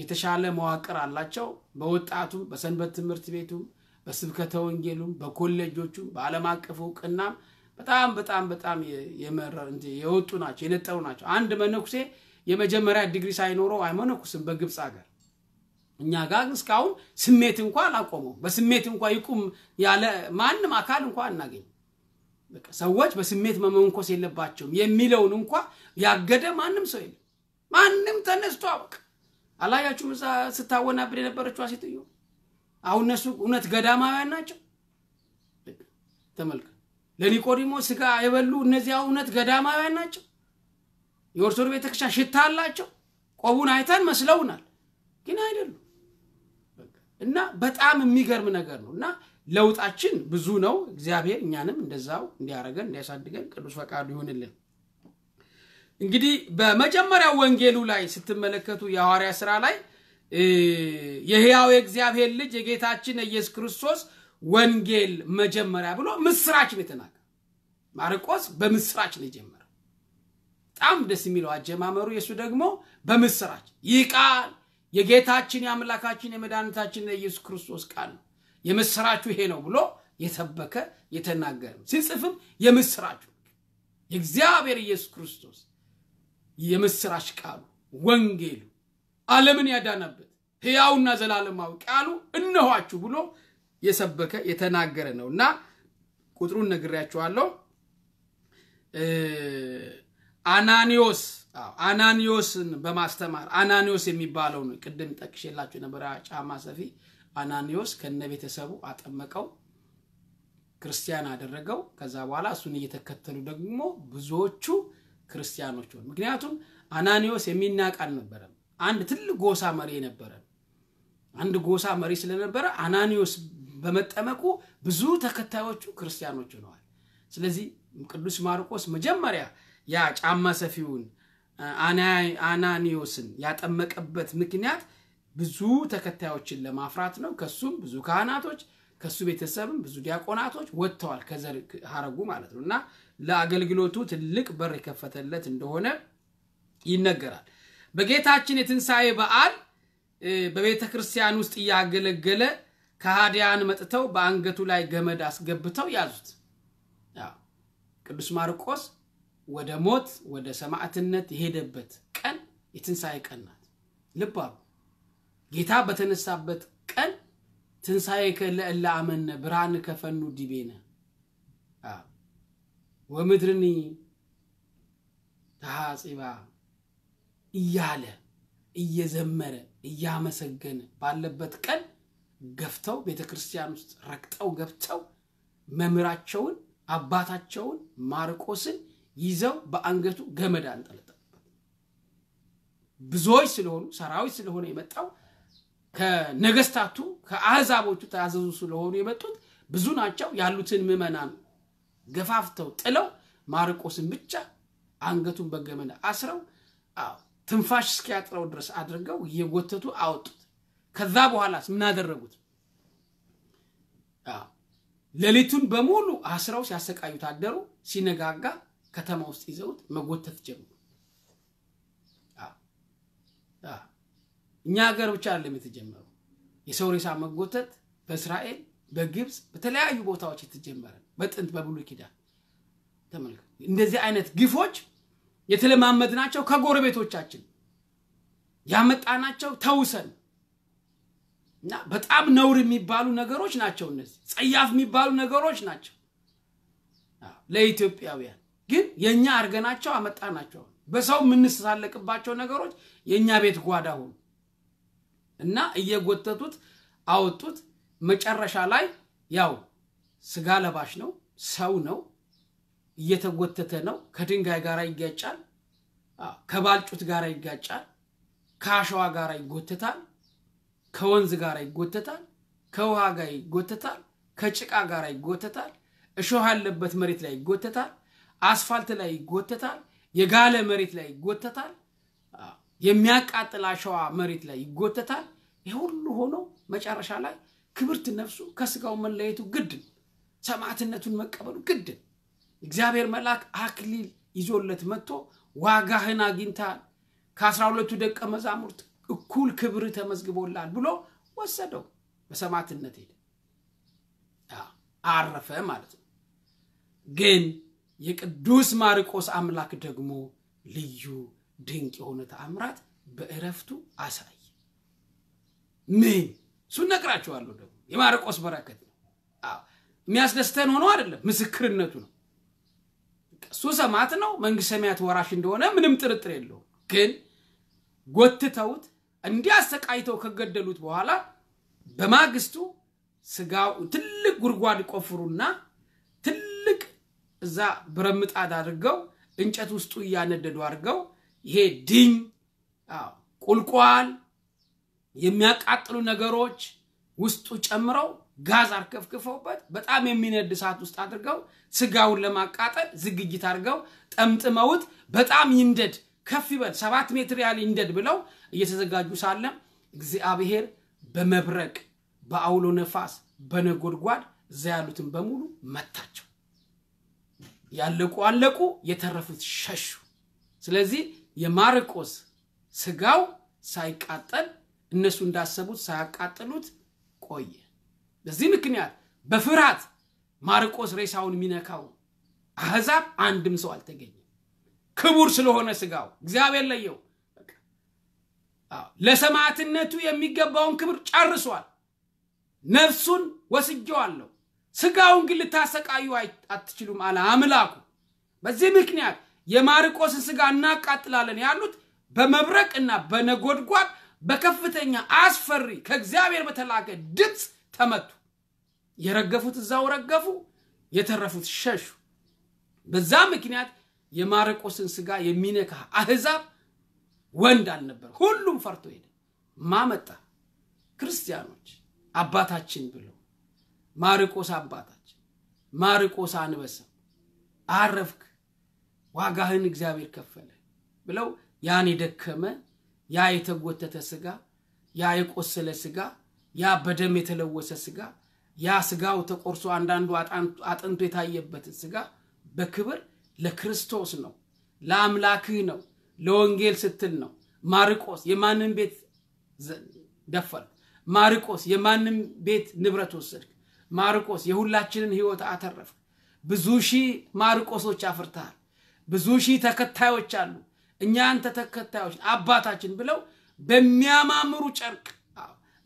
የተሻለ መዋቅር አላቸው። በወጣቱም፣ በሰንበት ትምህርት ቤቱም፣ በስብከተ ወንጌሉም፣ በኮሌጆቹም፣ በአለም አቀፍ እውቅናም በጣም በጣም በጣም የወጡ ናቸው፣ የነጠሩ ናቸው። አንድ መነኩሴ የመጀመሪያ ዲግሪ ሳይኖረው አይመነኩስም በግብፅ ሀገር። እኛ ጋር እስካሁን ስሜት እንኳ አላቆመው። በስሜት እንኳ ይቁም ያለ ማንም አካል እንኳ አናገኝ ሰዎች በስሜት መመንኮስ የለባቸውም የሚለውን እንኳ ያገደ ማንም ሰው የለም። ማንም ተነስቶ አውቅ አላያችሁም? እዛ ስታወናብድ የነበረችዋ ሴትዮ አሁን እነሱ እውነት ገዳማውያን ናቸው። ተመልከ ለኒቆዲሞ ስጋ የበሉ እነዚያ እውነት ገዳማውያን ናቸው። የኦርቶዶክስ ቤተክርስቲያን ሽታ አላቸው። ቆቡን አይተን መስለውናል፣ ግን አይደሉም። እና በጣም የሚገርም ነገር ነው እና ለውጣችን ብዙ ነው። እግዚአብሔር እኛንም እንደዛው እንዲያደርገን እንዲያሳድገን ቅዱስ ፈቃዱ ይሁንልን። እንግዲህ በመጀመሪያው ወንጌሉ ላይ ስትመለከቱ የሐዋርያ ስራ ላይ የህያው የእግዚአብሔር ልጅ የጌታችን የኢየሱስ ክርስቶስ ወንጌል መጀመሪያ ብሎ ምስራች ነው የተናገ ማርቆስ በምስራች ነው የጀመረ። በጣም ደስ የሚለው አጀማመሩ የእሱ ደግሞ በምስራች ይህ ቃል የጌታችን የአምላካችን የመድኃኒታችን የኢየሱስ ክርስቶስ ቃል ነው። የምስራችሁ ይሄ ነው ብሎ የሰበከ የተናገረ ነው። ሲጽፍም የምስራችሁ የእግዚአብሔር ኢየሱስ ክርስቶስ የምስራች ቃሉ ወንጌሉ ዓለምን ያዳነበት ሕያውና ዘላለማዊ ቃሉ እነኋችሁ ብሎ የሰበከ የተናገረ ነው እና ቁጥሩን ነግሬያችኋለሁ። አናኒዮስ አናኒዮስን በማስተማር አናኒዮስ የሚባለው ቅድም ጠቅሼላችሁ የነበረ ጫማ ሰፊ አናኒዎስ ከነ ቤተሰቡ አጠመቀው ክርስቲያን አደረገው ከዛ በኋላ እሱን እየተከተሉ ደግሞ ብዙዎቹ ክርስቲያኖች ሆኑ ምክንያቱም አናኒዎስ የሚናቅ አልነበረም አንድ ትልቅ ጎሳ መሪ ነበረ አንድ ጎሳ መሪ ስለነበረ አናኒዎስ በመጠመቁ ብዙ ተከታዮቹ ክርስቲያኖች ሆነዋል ስለዚህ ቅዱስ ማርቆስ መጀመሪያ ያ ጫማ ሰፊውን አናኒዎስን ያጠመቀበት ምክንያት ብዙ ተከታዮችን ለማፍራት ነው። ከሱም ብዙ ካህናቶች ከሱ ቤተሰብም ብዙ ዲያቆናቶች ወጥተዋል፣ ከዘር ሀረጉ ማለት ነው እና ለአገልግሎቱ ትልቅ በር የከፈተለት እንደሆነ ይነገራል። በጌታችን የትንሣኤ በዓል በቤተ ክርስቲያን ውስጥ እያገለገለ ከሃዲያን መጥተው በአንገቱ ላይ ገመድ አስገብተው ያዙት። ቅዱስ ማርቆስ ወደ ሞት ወደ ሰማዕትነት የሄደበት ቀን የትንሣኤ ቀን ናት። ልባሉ ጌታ በተነሳበት ቀን ትንሣኤ ከለእለ አመነ ብርሃን ከፈኑ ዲቤነ ወምድርኒ ተሐጺባ እያለ እየዘመረ እያመሰገነ ባለበት ቀን ገፍተው ቤተ ክርስቲያን ውስጥ ረግጠው ገብተው መምህራቸውን አባታቸውን ማርቆስን ይዘው በአንገቱ ገመድ አንጠለጠሉበት። ብዙዎች ስለሆኑ ሰራዊት ስለሆነ የመጣው ከነገስታቱ ከአህዛቦቹ ተያዘዙ ስለሆኑ የመጡት ብዙ ናቸው። ያሉትን ምዕመናን ገፋፍተው ጥለው ማርቆስን ብቻ አንገቱን በገመና አስረው ትንፋሽ እስኪያጥረው ድረስ አድርገው እየጎተቱ አወጡት። ከዛ በኋላስ ምን አደረጉት? ሌሊቱን በሙሉ አስረው ሲያሰቃዩት አደሩ። ሲነጋጋ ከተማ ውስጥ ይዘውት መጎተት ጀምሩ እኛ ሀገር ብቻ አይደለም የተጀመረው። የሰው ሬሳ መጎተት በእስራኤል፣ በግብፅ፣ በተለያዩ ቦታዎች የተጀመረ በጥንት በብሉ ኪዳን ተመልከቱ። እንደዚህ አይነት ግፎች የተለማመድናቸው ከጎረቤቶቻችን ያመጣናቸው ተውሰን እና በጣም ነውር የሚባሉ ነገሮች ናቸው። እነዚህ ጸያፍ የሚባሉ ነገሮች ናቸው ለኢትዮጵያውያን። ግን የእኛ አርገናቸው ናቸው በሰው የምንሳለቅባቸው ነገሮች የእኛ ቤት ጓዳ ሆኑ። እና እየጎተቱት አወጡት። መጨረሻ ላይ ያው ስጋ ለባሽ ነው፣ ሰው ነው፣ እየተጎተተ ነው። ከድንጋይ ጋር ይጋጫል፣ ከባልጩት ጋር ይጋጫል፣ ከአሸዋ ጋር ይጎተታል፣ ከወንዝ ጋር ይጎተታል፣ ከውሃ ጋር ይጎተታል፣ ከጭቃ ጋር ይጎተታል፣ እሾህ ያለበት መሬት ላይ ይጎተታል፣ አስፋልት ላይ ይጎተታል፣ የጋለ መሬት ላይ ይጎተታል። የሚያቃጥል አሸዋ መሬት ላይ ይጎተታል። ይህ ሁሉ ሆኖ መጨረሻ ላይ ክብርት ነፍሱ ከስጋው መለየቱ ግድ፣ ሰማዕትነቱን መቀበሉ ግድ። እግዚአብሔር መልአክ አክሊል ይዞለት መጥቶ ዋጋህን አግኝታል፣ ከአስራ ሁለቱ ደቀ መዛሙርት እኩል ክብር ተመዝግቦላል ብሎ ወሰደው። በሰማዕትነት ሄደ፣ አረፈ ማለት ነው። ግን የቅዱስ ማርቆስ አምላክ ደግሞ ልዩ ድንቅ የሆነ ተአምራት በእረፍቱ አሳይ ምን እሱን ነግራቸዋለሁ ደግሞ የማርቆስ በረከት ነው የሚያስደስተን ሆኖ አይደለም ምስክርነቱ ነው እሱ ሰማት ነው መንግስት ሰማያት ወራሽ እንደሆነ ምንም ጥርጥር የለውም ግን ጎትተውት እንዲህ አሰቃይተው ከገደሉት በኋላ በማግስቱ ስጋው ትልቅ ጉድጓድ ቆፍሩና ትልቅ እዛ ብረምጣድ አድርገው እንጨት ውስጡ እያነደዱ አድርገው ይሄ ድኝ፣ ቁልቋል፣ የሚያቃጥሉ ነገሮች ውስጡ ጨምረው ጋዝ አርከፍክፈውበት በጣም የሚነድ እሳት ውስጥ አድርገው ስጋውን ለማቃጠል ዝግጅት አድርገው ጠምጥመውት በጣም ይንደድ ከፍ ይበል ሰባት ሜትር ያህል ይንደድ ብለው እየተዘጋጁ ሳለ እግዚአብሔር በመብረቅ በአውሎ ነፋስ በነጎድጓድ እዛ ያሉትን በሙሉ መታቸው። ያለቁ አለቁ፣ የተረፉት ሸሹ። ስለዚህ የማርቆስ ስጋው ሳይቃጠል እነሱ እንዳሰቡት ሳያቃጥሉት ቆየ። በዚህ ምክንያት በፍርሃት ማርቆስ ሬሳውን የሚነካው አህዛብ አንድም ሰው አልተገኘም። ክቡር ስለሆነ ስጋው እግዚአብሔር ለየው። ለሰማዕትነቱ የሚገባውን ክብር ጨርሷል። ነፍሱን ወስጀዋለሁ ስጋውን ግን ልታሰቃዩ አትችሉም አለ አምላኩ። በዚህ ምክንያት የማርቆስን ስጋ እናቃጥላለን ያሉት በመብረቅ እና በነጎድጓድ በከፍተኛ አስፈሪ ከእግዚአብሔር በተላከ ድምፅ ተመቱ። የረገፉት እዛው ረገፉ፣ የተረፉት ሸሹ። በዛ ምክንያት የማርቆስን ስጋ የሚነካ አህዛብ ወንድ አልነበር። ሁሉም ፈርቶ ሄደ። ማመጣ ክርስቲያኖች አባታችን ብሎ ማርቆስ አባታችን ማርቆስ አንበሳ አረፍክ ዋጋህን እግዚአብሔር ከፈለ ብለው ያን የደከመ ያ የተጎተተ ስጋ ያ የቆሰለ ስጋ ያ በደም የተለወሰ ስጋ ያ ስጋው ተቆርሶ አንዳንዱ አጥንቱ የታየበትን ስጋ በክብር ለክርስቶስ ነው ለአምላክህ ነው ለወንጌል ስትል ነው ማርቆስ የማንም ቤት ደፈር ማርቆስ የማንም ቤት ንብረት ወሰድክ ማርቆስ የሁላችንን ህይወት አተረፍክ ብዙ ሺህ ማርቆሶች አፍርተሃል ብዙ ሺህ ተከታዮች አሉ። እኛ አንተ ተከታዮች አባታችን ብለው በሚያማምሩ ጨርቅ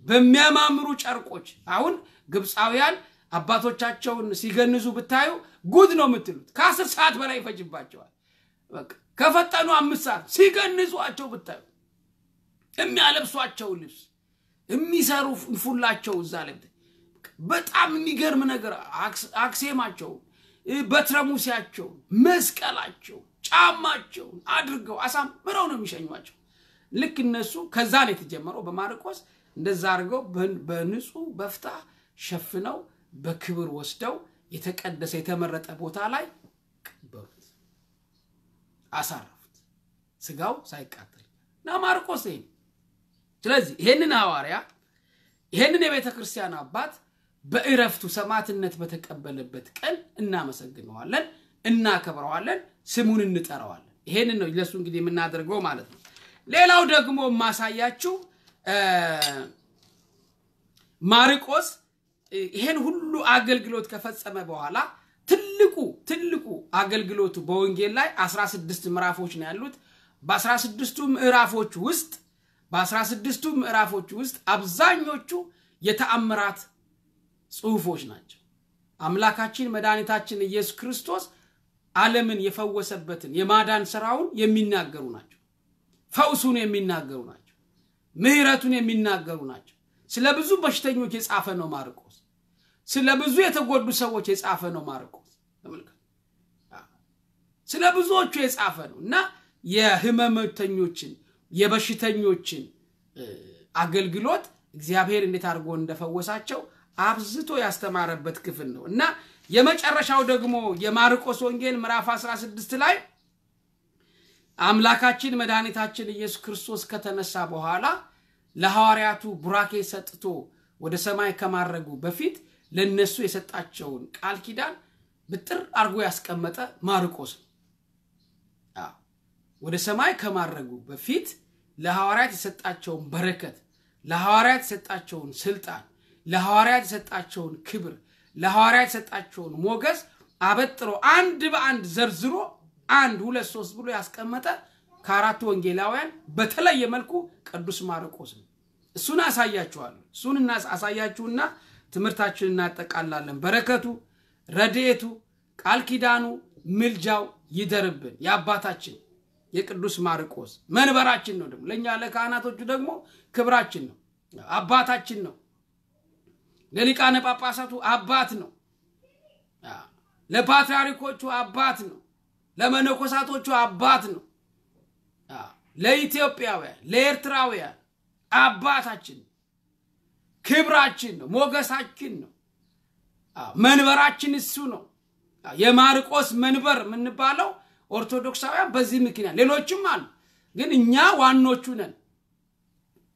በሚያማምሩ ጨርቆች አሁን ግብፃውያን አባቶቻቸውን ሲገንዙ ብታዩ ጉድ ነው የምትሉት። ከአስር ሰዓት በላይ ይፈጅባቸዋል። ከፈጠኑ አምስት ሰዓት ሲገንዟቸው ብታዩ የሚያለብሷቸው ልብስ የሚሰሩ እንፉላቸው እዛ ላይ በጣም የሚገርም ነገር አክሴማቸው በትረሙሲያቸውን መስቀላቸውን ጫማቸውን አድርገው አሳምረው ነው የሚሸኟቸው። ልክ እነሱ ከዛ ነው የተጀመረው። በማርቆስ እንደዛ አድርገው በንጹህ በፍታ ሸፍነው በክብር ወስደው የተቀደሰ የተመረጠ ቦታ ላይ ቀበሩት፣ አሳረፉት፣ ስጋው ሳይቃጠል እና ማርቆስ ይሄን ስለዚህ ይሄንን ሐዋርያ ይሄንን የቤተ ክርስቲያን አባት በእረፍቱ ሰማዕትነት በተቀበለበት ቀን እናመሰግነዋለን፣ እናከብረዋለን፣ ስሙን እንጠራዋለን። ይሄን ነው ለሱ እንግዲህ የምናደርገው ማለት ነው። ሌላው ደግሞ የማሳያችሁ ማርቆስ ይሄን ሁሉ አገልግሎት ከፈጸመ በኋላ ትልቁ ትልቁ አገልግሎቱ በወንጌል ላይ 16 ምዕራፎች ነው ያሉት። በ16ቱ ምዕራፎች ውስጥ በ16ቱ ምዕራፎች ውስጥ አብዛኞቹ የተአምራት ጽሑፎች ናቸው አምላካችን መድኃኒታችን ኢየሱስ ክርስቶስ ዓለምን የፈወሰበትን የማዳን ስራውን የሚናገሩ ናቸው ፈውሱን የሚናገሩ ናቸው ምህረቱን የሚናገሩ ናቸው ስለ ብዙ በሽተኞች የጻፈ ነው ማርቆስ ስለ ብዙ የተጎዱ ሰዎች የጻፈ ነው ማርቆስ ስለ ብዙዎቹ የጻፈ ነው እና የህመመተኞችን የበሽተኞችን አገልግሎት እግዚአብሔር እንዴት አድርጎ እንደፈወሳቸው አብዝቶ ያስተማረበት ክፍል ነው እና የመጨረሻው ደግሞ የማርቆስ ወንጌል ምዕራፍ 16 ላይ አምላካችን መድኃኒታችን ኢየሱስ ክርስቶስ ከተነሳ በኋላ ለሐዋርያቱ ቡራኬ ሰጥቶ ወደ ሰማይ ከማረጉ በፊት ለነሱ የሰጣቸውን ቃል ኪዳን ብጥር አድርጎ ያስቀመጠ ማርቆስ ነው። ወደ ሰማይ ከማረጉ በፊት ለሐዋርያት የሰጣቸውን በረከት፣ ለሐዋርያት የሰጣቸውን ስልጣን ለሐዋርያት የሰጣቸውን ክብር ለሐዋርያት የሰጣቸውን ሞገስ አበጥሮ አንድ በአንድ ዘርዝሮ አንድ ሁለት ሶስት ብሎ ያስቀመጠ ከአራቱ ወንጌላውያን በተለየ መልኩ ቅዱስ ማርቆስ ነው። እሱን አሳያችኋለሁ። እሱን አሳያችሁና ትምህርታችን እናጠቃላለን። በረከቱ፣ ረድኤቱ፣ ቃል ኪዳኑ፣ ምልጃው ይደርብን የአባታችን የቅዱስ ማርቆስ መንበራችን ነው። ደግሞ ለእኛ ለካህናቶቹ ደግሞ ክብራችን ነው፣ አባታችን ነው። ለሊቃነ ጳጳሳቱ አባት ነው። ለፓትርያርኮቹ አባት ነው። ለመነኮሳቶቹ አባት ነው። ለኢትዮጵያውያን፣ ለኤርትራውያን አባታችን ክብራችን ነው። ሞገሳችን ነው። መንበራችን እሱ ነው። የማርቆስ መንበር የምንባለው ኦርቶዶክሳውያን በዚህ ምክንያት ሌሎችም አሉ፣ ግን እኛ ዋኖቹ ነን።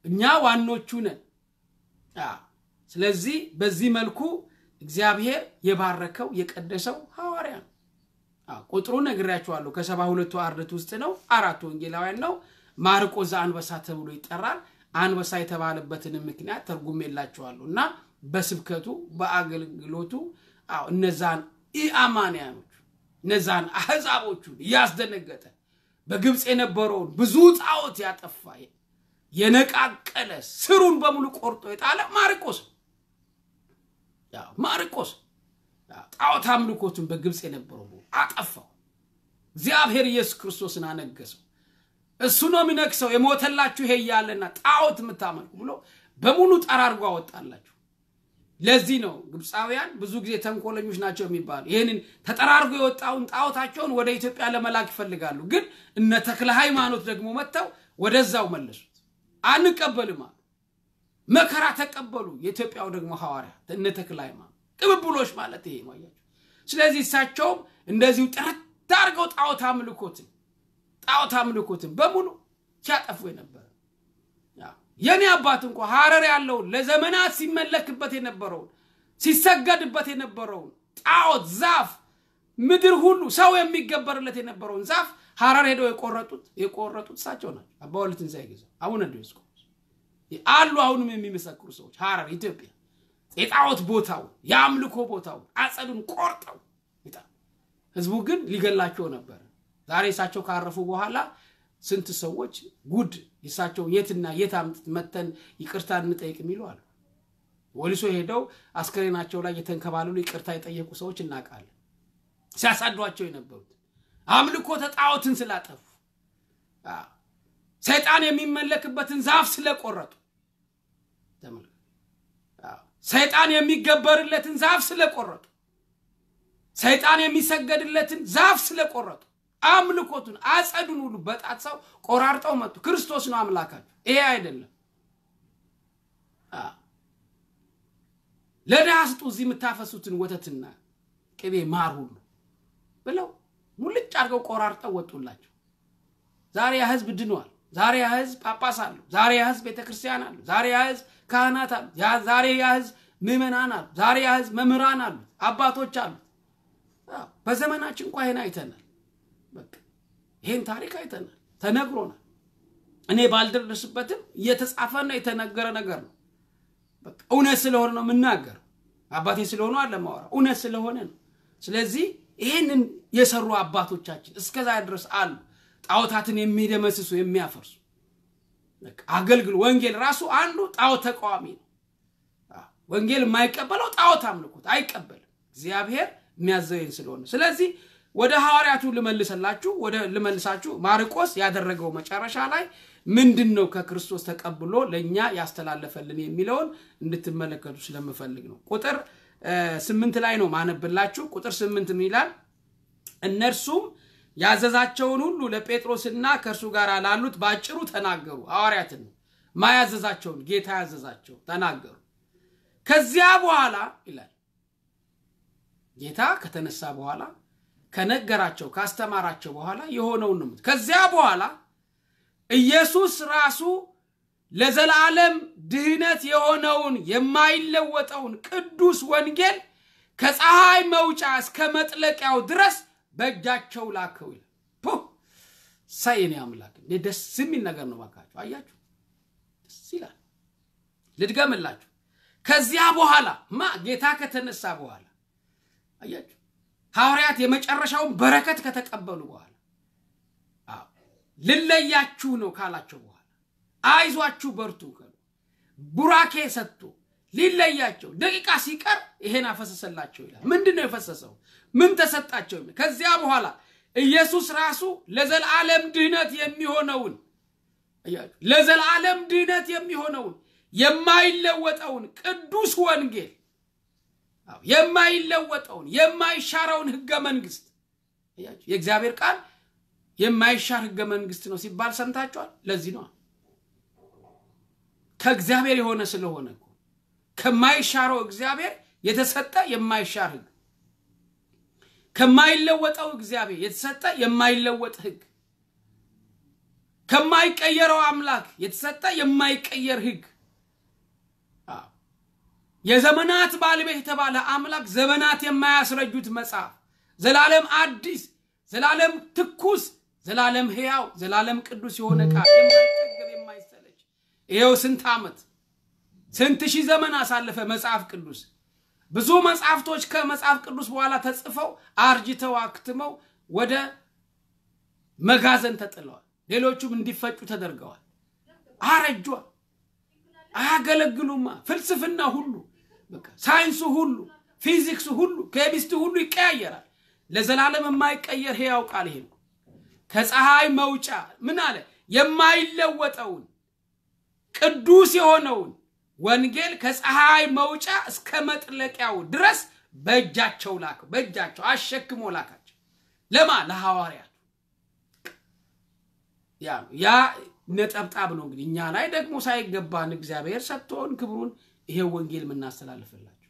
እኛ ዋኖቹ ነን። ስለዚህ በዚህ መልኩ እግዚአብሔር የባረከው የቀደሰው ሐዋርያ ነው። ቁጥሩ ነግሬያችኋለሁ። ከሰባ ሁለቱ አርድእት ውስጥ ነው። አራቱ ወንጌላውያን ነው። ማርቆስ አንበሳ ተብሎ ይጠራል። አንበሳ የተባለበትንም ምክንያት ተርጉም የላችኋለሁ እና በስብከቱ በአገልግሎቱ እነዛን ኢአማንያኖች እነዛን አሕዛቦቹን እያስደነገጠ በግብፅ የነበረውን ብዙ ጣዖት ያጠፋ የነቃቀለ ስሩን በሙሉ ቆርጦ የጣለ ማርቆስ ማርቆስ ጣዖት አምልኮቱን በግብፅ የነበረው አጠፋው። እግዚአብሔር ኢየሱስ ክርስቶስን አነገሰው። እሱ ነው የሚነግሰው። የሞተላችሁ ይሄ እያለና ጣዖት የምታመልኩ ብሎ በሙሉ ጠራርጎ አወጣላችሁ። ለዚህ ነው ግብፃውያን ብዙ ጊዜ ተንኮለኞች ናቸው የሚባሉ። ይህንን ተጠራርጎ የወጣውን ጣዖታቸውን ወደ ኢትዮጵያ ለመላክ ይፈልጋሉ። ግን እነ ተክለ ሃይማኖት ደግሞ መጥተው ወደዛው መለሱት። አንቀበልም አሉ። መከራ ተቀበሉ። የኢትዮጵያው ደግሞ ሐዋርያ እነ ተክለ ሃይማኖት ቅብብሎች ማለት ይሄ ነው። አያችሁ። ስለዚህ እሳቸውም እንደዚሁ ጥርት አድርገው ጣዖት አምልኮትን ጣዖት አምልኮትን በሙሉ ሲያጠፉ የነበረ የኔ አባት እንኳ ሐረር ያለውን ለዘመናት ሲመለክበት የነበረውን ሲሰገድበት የነበረውን ጣዖት ዛፍ ምድር ሁሉ ሰው የሚገበርለት የነበረውን ዛፍ ሐረር ሄደው የቆረጡት የቆረጡት እሳቸው ናቸው። አባወልትን ወልድትንሳኤ ጊዜ አቡነ ዲዮስቆሮስ አሉ አሁንም የሚመሰክሩ ሰዎች ሀረር ኢትዮጵያ የጣዖት ቦታው የአምልኮ ቦታው አጸዱን ቆርጠው ህዝቡ ግን ሊገላቸው ነበር ዛሬ እሳቸው ካረፉ በኋላ ስንት ሰዎች ጉድ ይሳቸው የትና የት አምጥት መተን ይቅርታ እንጠይቅ የሚሉ አሉ ወሊሶ ሄደው አስከሬናቸው ላይ የተንከባለሉ ይቅርታ የጠየቁ ሰዎች እናውቃለን ሲያሳዷቸው የነበሩት አምልኮ ተጣዖትን ስላጠፉ ሰይጣን የሚመለክበትን ዛፍ ስለቆረጡ ሰይጣን የሚገበርለትን ዛፍ ስለቆረጡ፣ ሰይጣን የሚሰገድለትን ዛፍ ስለቆረጡ አምልኮቱን አጸዱን ሁሉ በጣት ሰው ቆራርጠው መጡ። ክርስቶስ ነው አምላካቸው። ይሄ አይደለም። ለድሃ ስጡ፣ እዚህ የምታፈሱትን ወተትና ቅቤ ማር ሁሉ ብለው ሙልጭ አድርገው ቆራርጠው ወጡላቸው። ዛሬ ያ ህዝብ ድኗል። ዛሬ ያ ህዝብ ጳጳስ አሉ፣ ዛሬ ያ ህዝብ ቤተክርስቲያን አሉ፣ ዛሬ ያ ህዝብ ካህናት አሉ፣ ዛሬ ያ ህዝብ ምእመናን አሉ፣ ዛሬ ያ ህዝብ መምህራን አሉ፣ አባቶች አሉ። በዘመናችን እንኳ ይህን አይተናል። ይህን ታሪክ አይተናል፣ ተነግሮናል። እኔ ባልደረስበትም እየተጻፈና የተነገረ ነገር ነው። እውነት ስለሆነ ነው የምናገር አባቴ ስለሆኑ አለማወራ እውነት ስለሆነ ነው። ስለዚህ ይህንን የሰሩ አባቶቻችን እስከዛ ድረስ አሉ። ጣዖታትን የሚደመስሱ የሚያፈርሱ አገልግሎ ወንጌል ራሱ አንዱ ጣዖት ተቃዋሚ ነው። ወንጌል የማይቀበለው ጣዖት አምልኮት አይቀበልም። እግዚአብሔር የሚያዘይን ስለሆነ ስለዚህ ወደ ሐዋርያቱ ልመልሰላችሁ ወደ ልመልሳችሁ ማርቆስ ያደረገው መጨረሻ ላይ ምንድን ነው ከክርስቶስ ተቀብሎ ለእኛ ያስተላለፈልን የሚለውን እንድትመለከቱ ስለምፈልግ ነው። ቁጥር ስምንት ላይ ነው ማነብላችሁ። ቁጥር ስምንት ይላል? እነርሱም ያዘዛቸውን ሁሉ ለጴጥሮስና ከእርሱ ጋር ላሉት በአጭሩ ተናገሩ። ሐዋርያትን ማያዘዛቸውን ጌታ ያዘዛቸው ተናገሩ። ከዚያ በኋላ ይላል ጌታ ከተነሳ በኋላ ከነገራቸው ካስተማራቸው በኋላ የሆነውን ነው። ከዚያ በኋላ ኢየሱስ ራሱ ለዘላለም ድህነት የሆነውን የማይለወጠውን ቅዱስ ወንጌል ከፀሐይ መውጫ እስከ መጥለቂያው ድረስ በእጃቸው ላከው ይላል። ሳይኔ አምላክ ደስ የሚል ነገር ነው። ባካችሁ አያችሁ፣ ደስ ይላል። ልድገምላችሁ። ከዚያ በኋላ ማ ጌታ ከተነሳ በኋላ አያችሁ፣ ሐዋርያት የመጨረሻውን በረከት ከተቀበሉ በኋላ ልለያችሁ ነው ካላቸው በኋላ አይዟችሁ በርቱ ከሉ ቡራኬ ሰጥቶ ሊለያቸው ደቂቃ ሲቀር ይሄን አፈሰሰላቸው ይላል። ምንድን ነው የፈሰሰው? ምን ተሰጣቸው? ከዚያ በኋላ ኢየሱስ ራሱ ለዘላለም ድህነት የሚሆነውን ለዘላለም ድህነት የሚሆነውን የማይለወጠውን ቅዱስ ወንጌል የማይለወጠውን የማይሻረውን ህገ መንግስት የእግዚአብሔር ቃል የማይሻር ህገ መንግስት ነው ሲባል ሰምታችኋል። ለዚህ ነው ከእግዚአብሔር የሆነ ስለሆነ ከማይሻረው እግዚአብሔር የተሰጠ የማይሻር ህግ ከማይለወጠው እግዚአብሔር የተሰጠ የማይለወጥ ህግ፣ ከማይቀየረው አምላክ የተሰጠ የማይቀየር ህግ፣ የዘመናት ባለቤት የተባለ አምላክ ዘመናት የማያስረጁት መጽሐፍ፣ ዘላለም አዲስ፣ ዘላለም ትኩስ፣ ዘላለም ህያው፣ ዘላለም ቅዱስ የሆነ ቃል የማይጠገብ የማይሰለች ይኸው ስንት ዓመት ስንት ሺህ ዘመን አሳለፈ መጽሐፍ ቅዱስ ብዙ መጽሐፍቶች ከመጽሐፍ ቅዱስ በኋላ ተጽፈው አርጅተው አክትመው ወደ መጋዘን ተጥለዋል። ሌሎቹም እንዲፈጩ ተደርገዋል። አረጇ፣ አያገለግሉማ። ፍልስፍና ሁሉ ሳይንሱ ሁሉ ፊዚክስ ሁሉ ኬሚስት ሁሉ ይቀያየራል። ለዘላለም የማይቀየር ሕያው ቃል ይሄ ነው። ከፀሐይ መውጫ ምን አለ? የማይለወጠውን ቅዱስ የሆነውን ወንጌል ከፀሐይ መውጫ እስከ መጥለቂያው ድረስ በእጃቸው ላከ በእጃቸው አሸክሞ ላካቸው። ለማ ለሐዋርያት ያ ያ ነጠብጣብ ነው እንግዲህ እኛ ላይ ደግሞ ሳይገባን እግዚአብሔር ሰጥቶን ክብሩን ይሄ ወንጌል የምናስተላልፍላችሁ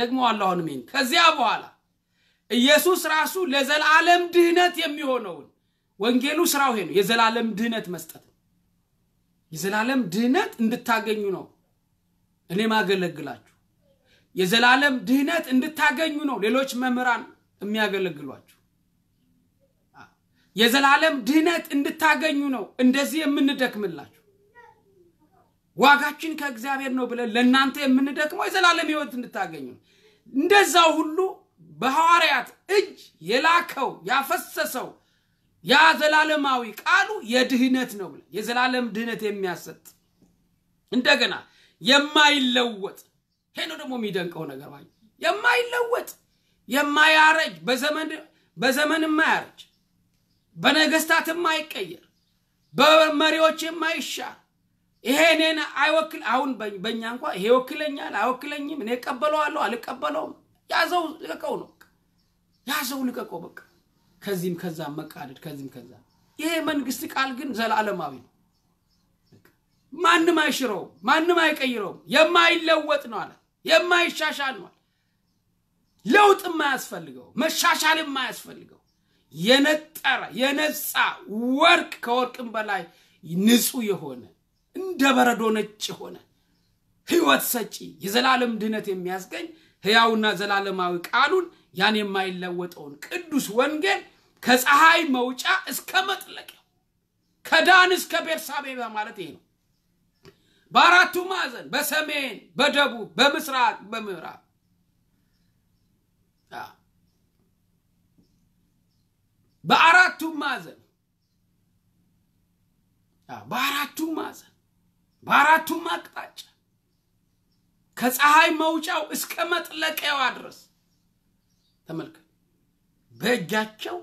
ደግሞ አሁንም ይሄን ከዚያ በኋላ ኢየሱስ ራሱ ለዘላለም ድህነት የሚሆነውን ወንጌሉ ስራው ይሄ ነው፣ የዘላለም ድህነት መስጠት ነው። የዘላለም ድህነት እንድታገኙ ነው እኔ ማገለግላችሁ። የዘላለም ድህነት እንድታገኙ ነው ሌሎች መምህራን የሚያገለግሏችሁ። የዘላለም ድህነት እንድታገኙ ነው እንደዚህ የምንደክምላችሁ። ዋጋችን ከእግዚአብሔር ነው ብለን ለእናንተ የምንደክመው የዘላለም ህይወት እንድታገኙ ነው። እንደዛው ሁሉ በሐዋርያት እጅ የላከው ያፈሰሰው ያ ዘላለማዊ ቃሉ የድህነት ነው ብለ የዘላለም ድህነት የሚያሰጥ እንደገና የማይለወጥ ይሄ ነው ደግሞ የሚደንቀው ነገር ባ የማይለወጥ የማያረጅ በዘመን የማያረጅ በነገስታት የማይቀየር በመሪዎች የማይሻር ይሄ እኔን አይወክል አሁን በእኛ እንኳ ይሄ ወክለኛል አይወክለኝም እኔ እቀበለዋለሁ አልቀበለውም ያዘው ልቀቀው ነው ያዘው ልቀቀው በቃ ከዚህም ከዛ መቃደድ ከዚህም ከዛ። ይሄ መንግስት ቃል ግን ዘላለማዊ ነው። ማንም አይሽረው ማንም አይቀይረውም። የማይለወጥ ነው አለ፣ የማይሻሻል ነው ለውጥ የማያስፈልገው መሻሻል የማያስፈልገው የነጠረ የነጻ ወርቅ ከወርቅም በላይ ንጹህ የሆነ እንደ በረዶ ነጭ የሆነ ህይወት ሰጪ የዘላለም ድህነት የሚያስገኝ ህያውና ዘላለማዊ ቃሉን ያን የማይለወጠውን ቅዱስ ወንጌል ከፀሐይ መውጫ እስከ መጥለቂያው ከዳን እስከ ቤርሳቤ በማለት ይሄ ነው። በአራቱ ማዕዘን በሰሜን፣ በደቡብ፣ በምስራቅ፣ በምዕራብ በአራቱም ማዕዘን በአራቱም ማዕዘን በአራቱ አቅጣጫ ከፀሐይ መውጫው እስከ መጥለቂያዋ ድረስ ተመልከት በእጃቸው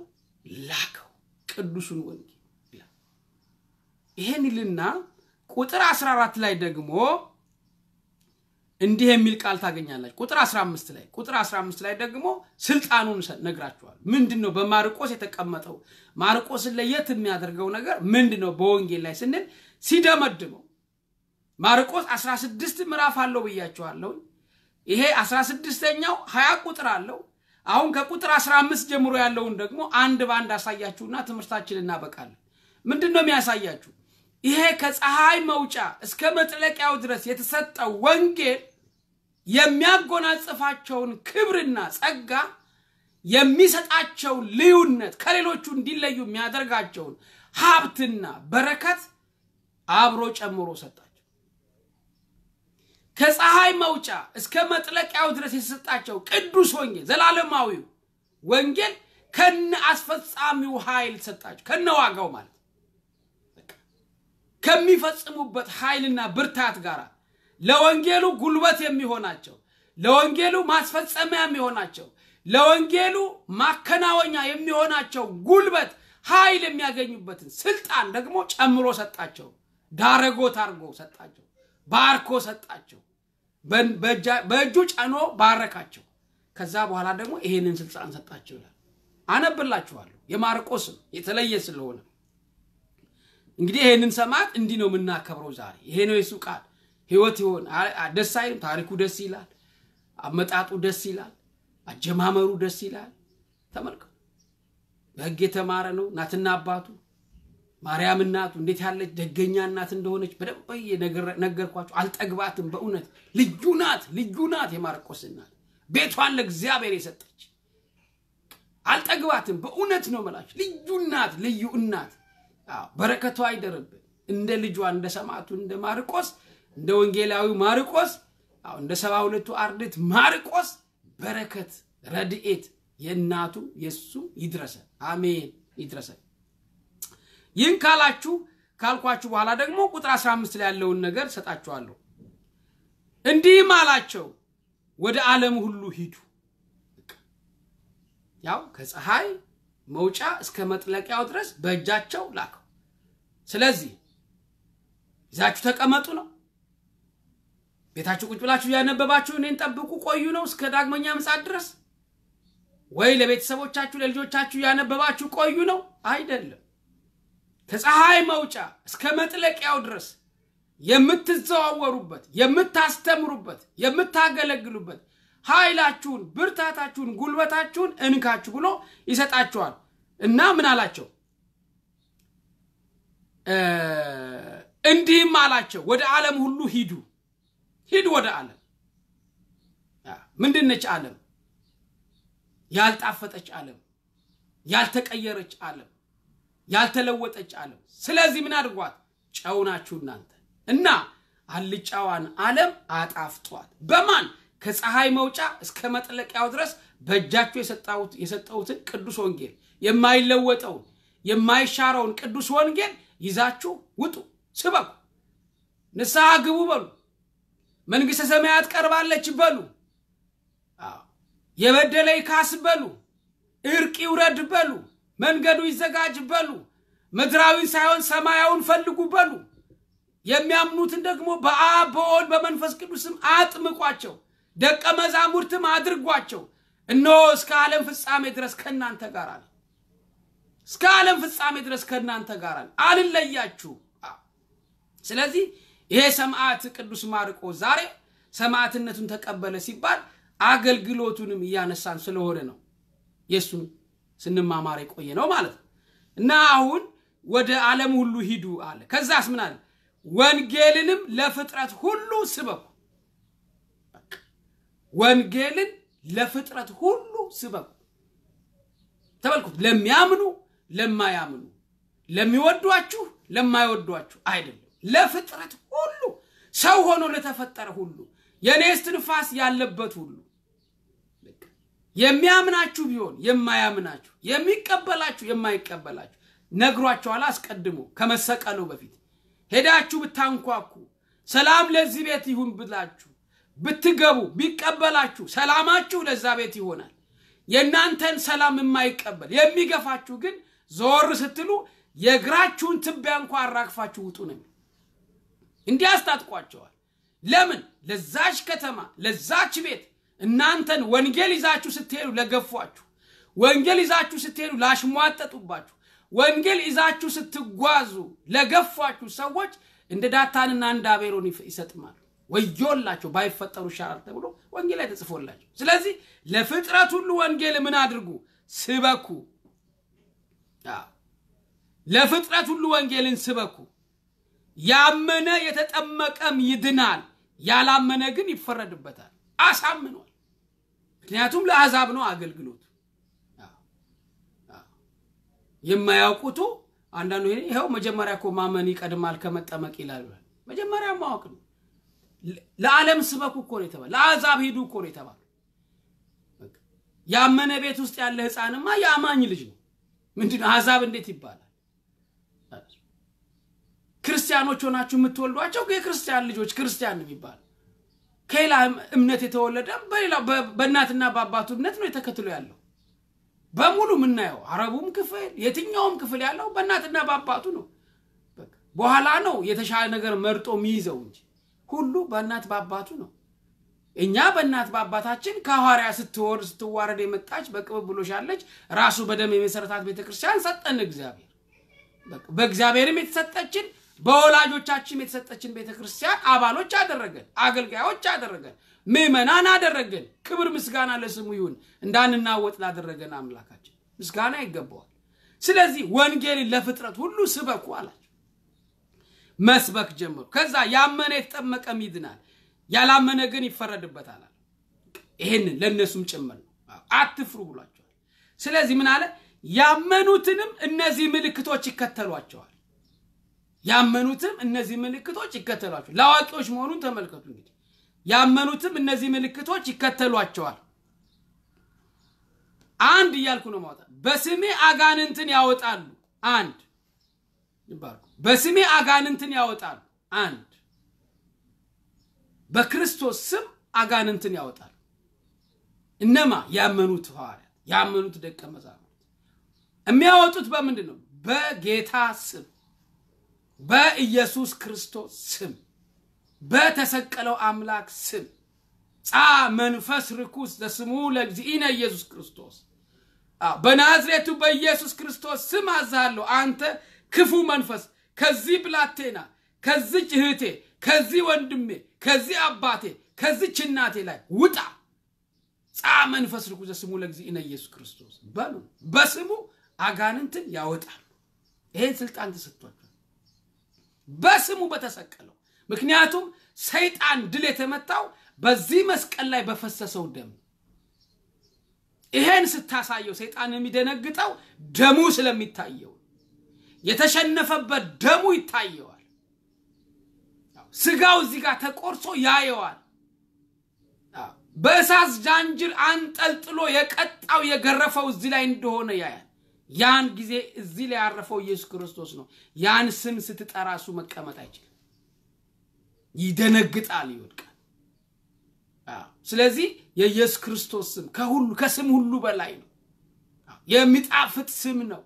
ላከው ቅዱሱን ወንጌል ይላል። ይሄን ይልና ቁጥር 14 ላይ ደግሞ እንዲህ የሚል ቃል ታገኛላችሁ። ቁጥር 15 ላይ ቁጥር 15 ላይ ደግሞ ስልጣኑን ነግራችኋል። ምንድን ነው በማርቆስ የተቀመጠው? ማርቆስን ለየት የሚያደርገው ነገር ምንድን ነው? በወንጌል ላይ ስንል ሲደመድመው ማርቆስ 16 ምዕራፍ አለው ብያችኋለሁ። ይሄ 16ኛው 20 ቁጥር አለው። አሁን ከቁጥር 15 ጀምሮ ያለውን ደግሞ አንድ በአንድ አሳያችሁና ትምህርታችን እናበቃለን። ምንድን ነው የሚያሳያችሁ? ይሄ ከፀሐይ መውጫ እስከ መጥለቂያው ድረስ የተሰጠው ወንጌል የሚያጎናጽፋቸውን ክብርና ጸጋ የሚሰጣቸውን ልዩነት ከሌሎቹ እንዲለዩ የሚያደርጋቸውን ሀብትና በረከት አብሮ ጨምሮ ሰጣቸው። ከፀሐይ መውጫ እስከ መጥለቂያው ድረስ የተሰጣቸው ቅዱስ ወንጌል ዘላለማዊው ወንጌል ከነ አስፈጻሚው ኃይል ሰጣቸው። ከነ ዋጋው ማለት ከሚፈጽሙበት ኃይልና ብርታት ጋር ለወንጌሉ ጉልበት የሚሆናቸው ለወንጌሉ ማስፈጸሚያ የሚሆናቸው ለወንጌሉ ማከናወኛ የሚሆናቸው ጉልበት ኃይል የሚያገኙበትን ስልጣን ደግሞ ጨምሮ ሰጣቸው። ዳረጎት አድርጎ ሰጣቸው። ባርኮ ሰጣቸው። በእጁ ጭኖ ባረካቸው። ከዛ በኋላ ደግሞ ይሄንን ስልጣን ሰጣቸው ይላል። አነብላችኋለሁ የማርቆስም የተለየ ስለሆነ እንግዲህ ይሄንን ሰማዕት እንዲህ ነው የምናከብረው ዛሬ። ይሄ ነው የሱ ቃል። ህይወት ይሆን ደስ አይልም። ታሪኩ ደስ ይላል። አመጣጡ ደስ ይላል። አጀማመሩ ደስ ይላል። ተመልከቱ። በህግ የተማረ ነው። እናትና አባቱ ማርያም እናቱ እንዴት ያለች ደገኛ እናት እንደሆነች በደንብ ነገርኳቸው። አልጠግባትም። በእውነት ልዩ ናት፣ ልዩ ናት። የማርቆስ እናት ቤቷን ለእግዚአብሔር የሰጠች አልጠግባትም። በእውነት ነው መላች ልዩ እናት፣ ልዩ እናት። በረከቷ አይደርብን። እንደ ልጇ እንደ ሰማዕቱ እንደ ማርቆስ እንደ ወንጌላዊው ማርቆስ እንደ ሰባ ሁለቱ አርድት ማርቆስ በረከት ረድኤት የእናቱ የእሱ ይድረሰ አሜን ይድረሰን። ይህን ካላችሁ ካልኳችሁ በኋላ ደግሞ ቁጥር 15 ላይ ያለውን ነገር ሰጣችኋለሁ። እንዲህም አላቸው ወደ ዓለም ሁሉ ሂዱ። ያው ከፀሐይ መውጫ እስከ መጥለቂያው ድረስ በእጃቸው ላከው። ስለዚህ ይዛችሁ ተቀመጡ ነው። ቤታችሁ ቁጭ ብላችሁ እያነበባችሁ እኔን ጠብቁ ቆዩ ነው እስከ ዳግመኛ ምጽአት ድረስ ወይ ለቤተሰቦቻችሁ ለልጆቻችሁ እያነበባችሁ ቆዩ ነው አይደለም። ከፀሐይ መውጫ እስከ መጥለቂያው ድረስ የምትዘዋወሩበት፣ የምታስተምሩበት፣ የምታገለግሉበት ኃይላችሁን፣ ብርታታችሁን፣ ጉልበታችሁን እንካችሁ ብሎ ይሰጣችኋል እና ምን አላቸው? እንዲህም አላቸው ወደ ዓለም ሁሉ ሂዱ ሂዱ ወደ ዓለም ምንድነች ዓለም ያልጣፈጠች ዓለም ያልተቀየረች ዓለም ያልተለወጠች ዓለም። ስለዚህ ምን አድርጓት? ጨው ናችሁ እናንተ እና አልጫዋን ዓለም አጣፍጧት። በማን ከፀሐይ መውጫ እስከ መጥለቂያው ድረስ በእጃችሁ የሰጠሁትን ቅዱስ ወንጌል የማይለወጠውን የማይሻረውን ቅዱስ ወንጌል ይዛችሁ ውጡ፣ ስበኩ፣ ንስሐ ግቡ በሉ፣ መንግሥተ ሰማያት ቀርባለች በሉ፣ የበደለ ይካስ በሉ፣ እርቅ ይውረድ በሉ መንገዱ ይዘጋጅ በሉ። ምድራዊ ሳይሆን ሰማያውን ፈልጉ በሉ። የሚያምኑትን ደግሞ በአብ በወልድ በመንፈስ ቅዱስም አጥምቋቸው፣ ደቀ መዛሙርትም አድርጓቸው። እነሆ እስከ ዓለም ፍጻሜ ድረስ ከእናንተ ጋር አለ። እስከ ዓለም ፍጻሜ ድረስ ከእናንተ ጋር አለ፣ አልለያችሁ። ስለዚህ ይሄ ሰማዕት ቅዱስ ማርቆስ ዛሬ ሰማዕትነቱን ተቀበለ ሲባል አገልግሎቱንም እያነሳን ስለሆነ ነው የእሱን ስንማማር የቆየ ነው ማለት ነው እና አሁን ወደ ዓለም ሁሉ ሂዱ አለ ከዛስ ምን አለ ወንጌልንም ለፍጥረት ሁሉ ስበኩ ወንጌልን ለፍጥረት ሁሉ ስበኩ ተመልኩት ለሚያምኑ ለማያምኑ ለሚወዷችሁ ለማይወዷችሁ አይደለም ለፍጥረት ሁሉ ሰው ሆኖ ለተፈጠረ ሁሉ የኔስ ትንፋስ ያለበት ሁሉ የሚያምናችሁ ቢሆን የማያምናችሁ የሚቀበላችሁ የማይቀበላችሁ ነግሯችኋል። አስቀድሞ ከመሰቀሉ በፊት ሄዳችሁ ብታንኳኩ ሰላም ለዚህ ቤት ይሁን ብላችሁ ብትገቡ ቢቀበላችሁ ሰላማችሁ ለዛ ቤት ይሆናል። የእናንተን ሰላም የማይቀበል የሚገፋችሁ ግን ዞር ስትሉ የእግራችሁን ትቢያ እንኳ አራግፋችሁ ውጡ ነው። እንዲህ አስታጥቋቸዋል። ለምን? ለዛች ከተማ ለዛች ቤት እናንተን ወንጌል ይዛችሁ ስትሄዱ ለገፏችሁ፣ ወንጌል ይዛችሁ ስትሄዱ ላሽሟጠጡባችሁ፣ ወንጌል ይዛችሁ ስትጓዙ ለገፏችሁ ሰዎች እንደ ዳታንና እንደ አቤሮን ይሰጥማሉ። ወዮላቸው ባይፈጠሩ ይሻላል ተብሎ ወንጌል ላይ ተጽፎላቸው። ስለዚህ ለፍጥረት ሁሉ ወንጌል ምን አድርጉ? ስበኩ። ለፍጥረት ሁሉ ወንጌልን ስበኩ። ያመነ የተጠመቀም ይድናል፣ ያላመነ ግን ይፈረድበታል። አሳምኗል። ምክንያቱም ለአዛብ ነው አገልግሎት የማያውቁቱ አንዳንዱ ይኸው መጀመሪያ እኮ ማመን ይቀድማል ከመጠመቅ ይላል። መጀመሪያ ማወቅ ነው። ለዓለም ስበኩ እኮ ነው የተባለ፣ ሂዱ እኮ ነው የተባለ። ያመነ ቤት ውስጥ ያለ ህፃንማ የአማኝ ልጅ ነው። ምንድን አዛብ እንዴት ይባላል? ክርስቲያኖች ሆናችሁ የምትወልዷቸው የክርስቲያን ልጆች ክርስቲያን ነው ይባላል ከሌላ እምነት የተወለደ በሌላ በእናትና በአባቱ እምነት ነው የተከትሎ ያለው በሙሉ የምናየው አረቡም ክፍል የትኛውም ክፍል ያለው በእናትና በአባቱ ነው። በኋላ ነው የተሻለ ነገር መርጦ የሚይዘው እንጂ ሁሉ በእናት በአባቱ ነው። እኛ በእናት በአባታችን ከሐዋርያ ስትወርድ ስትዋረድ የመጣች በቅብብሎሽ ያለች ራሱ በደም የመሰረታት ቤተክርስቲያን ሰጠን እግዚአብሔር። በእግዚአብሔርም የተሰጠችን በወላጆቻችን የተሰጠችን ቤተ ክርስቲያን አባሎች አደረገን፣ አገልጋዮች አደረገን፣ ምዕመናን አደረገን። ክብር ምስጋና ለስሙ ይሁን። እንዳንናወጥ ላደረገን አምላካችን ምስጋና ይገባዋል። ስለዚህ ወንጌልን ለፍጥረት ሁሉ ስበኩ አላቸው። መስበክ ጀመሩ። ከዛ ያመነ የተጠመቀም ይድናል፣ ያላመነ ግን ይፈረድበታል። ይህንን ለእነሱም ጭምር ነው፣ አትፍሩ ብሏቸዋል። ስለዚህ ምን አለ? ያመኑትንም እነዚህ ምልክቶች ይከተሏቸዋል። ያመኑትም እነዚህ ምልክቶች ይከተሏቸዋል። ለአዋቂዎች መሆኑን ተመልከቱ። እንግዲህ ያመኑትም እነዚህ ምልክቶች ይከተሏቸዋል። አንድ እያልኩ ነው ማውጣት። በስሜ አጋንንትን ያወጣሉ። አንድ በስሜ አጋንንትን ያወጣሉ። አንድ በክርስቶስ ስም አጋንንትን ያወጣሉ። እነማ ያመኑት ሐዋርያት፣ ያመኑት ደቀ መዛሙርት። የሚያወጡት በምንድን ነው? በጌታ ስም በኢየሱስ ክርስቶስ ስም በተሰቀለው አምላክ ስም ጻ መንፈስ ርኩስ ለስሙ ለእግዚእነ ኢየሱስ ክርስቶስ በናዝሬቱ በኢየሱስ ክርስቶስ ስም አዛለሁ። አንተ ክፉ መንፈስ ከዚህ ብላቴና፣ ከዚህ እህቴ፣ ከዚህ ወንድሜ፣ ከዚህ አባቴ፣ ከዚች እናቴ ላይ ውጣ። ጻ መንፈስ ርኩስ ለስሙ ለእግዚእነ ኢየሱስ ክርስቶስ በሉ። በስሙ አጋንንትን ያወጣሉ። ይሄን ስልጣን ተሰጥቷል። በስሙ በተሰቀለው። ምክንያቱም ሰይጣን ድል የተመታው በዚህ መስቀል ላይ በፈሰሰው ደም። ይሄን ስታሳየው ሰይጣን የሚደነግጠው ደሙ ስለሚታየው የተሸነፈበት ደሙ ይታየዋል። ስጋው እዚህ ጋር ተቆርሶ ያየዋል። በእሳት ዛንጅር አንጠልጥሎ የቀጣው የገረፈው እዚህ ላይ እንደሆነ ያያል። ያን ጊዜ እዚህ ላይ ያረፈው ኢየሱስ ክርስቶስ ነው። ያን ስም ስትጠራ እሱ መቀመጥ አይችልም፣ ይደነግጣል፣ ይወድቃል። ስለዚህ የኢየሱስ ክርስቶስ ስም ከሁሉ ከስም ሁሉ በላይ ነው። የሚጣፍጥ ስም ነው።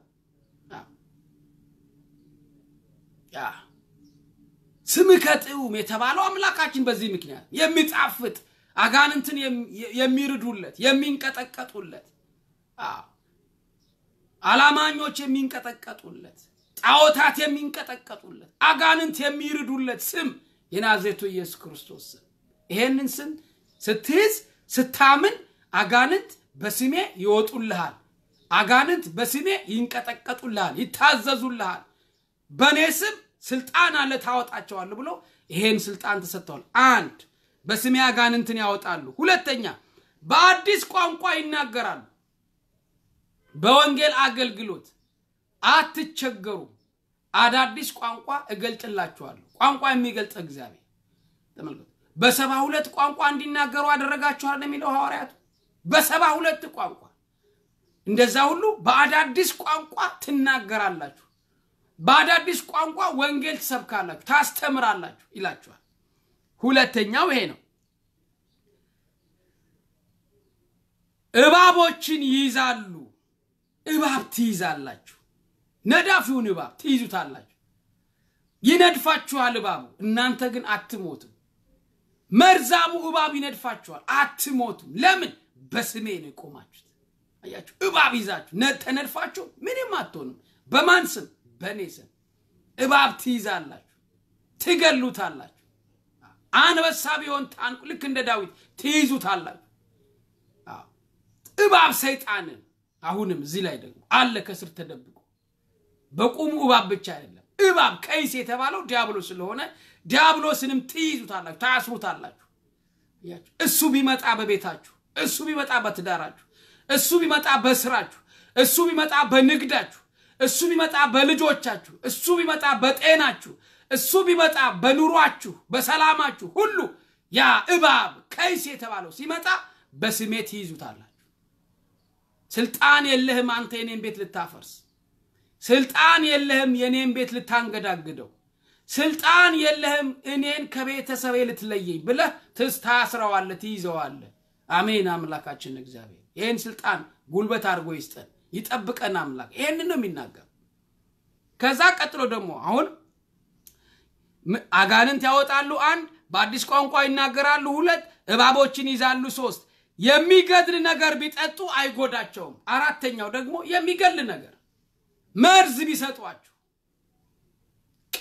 ስም ከጥዑም የተባለው አምላካችን በዚህ ምክንያት የሚጣፍጥ አጋንንትን የሚርዱለት የሚንቀጠቀጡለት አላማኞች የሚንቀጠቀጡለት፣ ጣዖታት የሚንቀጠቀጡለት፣ አጋንንት የሚርዱለት ስም የናዝሬቱ ኢየሱስ ክርስቶስ ስም። ይሄንን ስም ስትይዝ ስታምን አጋንንት በስሜ ይወጡልሃል። አጋንንት በስሜ ይንቀጠቀጡልሃል፣ ይታዘዙልሃል። በእኔ ስም ስልጣን አለ ታወጣቸዋል ብሎ ይሄን ስልጣን ተሰጥተዋል። አንድ በስሜ አጋንንትን ያወጣሉ። ሁለተኛ በአዲስ ቋንቋ ይናገራሉ። በወንጌል አገልግሎት አትቸገሩ። አዳዲስ ቋንቋ እገልጥላችኋለሁ። ቋንቋ የሚገልጥ እግዚአብሔር ተመልከቱ። በሰባ ሁለት ቋንቋ እንዲናገሩ አደረጋችኋል የሚለው ሐዋርያቱ በሰባ ሁለት ቋንቋ እንደዛ ሁሉ በአዳዲስ ቋንቋ ትናገራላችሁ፣ በአዳዲስ ቋንቋ ወንጌል ትሰብካላችሁ፣ ታስተምራላችሁ ይላችኋል። ሁለተኛው ይሄ ነው። እባቦችን ይይዛሉ እባብ ትይዛላችሁ። ነዳፊውን እባብ ትይዙታላችሁ። ይነድፋችኋል እባቡ፣ እናንተ ግን አትሞቱም። መርዛሙ እባብ ይነድፋችኋል፣ አትሞቱም። ለምን በስሜ ነው የቆማችሁት። አያችሁ፣ እባብ ይዛችሁ ተነድፋችሁ ምንም አትሆንም። በማን ስም? በእኔ ስም። እባብ ትይዛላችሁ፣ ትገሉታላችሁ። አንበሳ ቢሆን ታንቁ፣ ልክ እንደ ዳዊት ትይዙታላችሁ። እባብ ሰይጣንን አሁንም እዚህ ላይ ደግሞ አለ ከስር ተደብቆ በቁሙ እባብ ብቻ አይደለም እባብ ቀይስ የተባለው ዲያብሎስ ስለሆነ ዲያብሎስንም ትይዙታላችሁ ታስሩታላችሁ እሱ ቢመጣ በቤታችሁ እሱ ቢመጣ በትዳራችሁ እሱ ቢመጣ በስራችሁ እሱ ቢመጣ በንግዳችሁ እሱ ቢመጣ በልጆቻችሁ እሱ ቢመጣ በጤናችሁ እሱ ቢመጣ በኑሯችሁ በሰላማችሁ ሁሉ ያ እባብ ቀይስ የተባለው ሲመጣ በስሜት ይይዙታላችሁ ስልጣን የለህም አንተ የኔን ቤት ልታፈርስ። ስልጣን የለህም የኔን ቤት ልታንገዳግደው። ስልጣን የለህም እኔን ከቤተሰቤ ልትለየኝ ብለህ ትታስረዋለህ፣ ትይዘዋለህ። አሜን። አምላካችን እግዚአብሔር ይህን ስልጣን ጉልበት አድርጎ ይስጠን፣ ይጠብቀን። አምላክ ይህን ነው የሚናገር። ከዛ ቀጥሎ ደግሞ አሁን አጋንንት ያወጣሉ አንድ፣ በአዲስ ቋንቋ ይናገራሉ ሁለት፣ እባቦችን ይዛሉ ሶስት የሚገድል ነገር ቢጠጡ አይጎዳቸውም። አራተኛው ደግሞ የሚገድል ነገር መርዝ ቢሰጧችሁ፣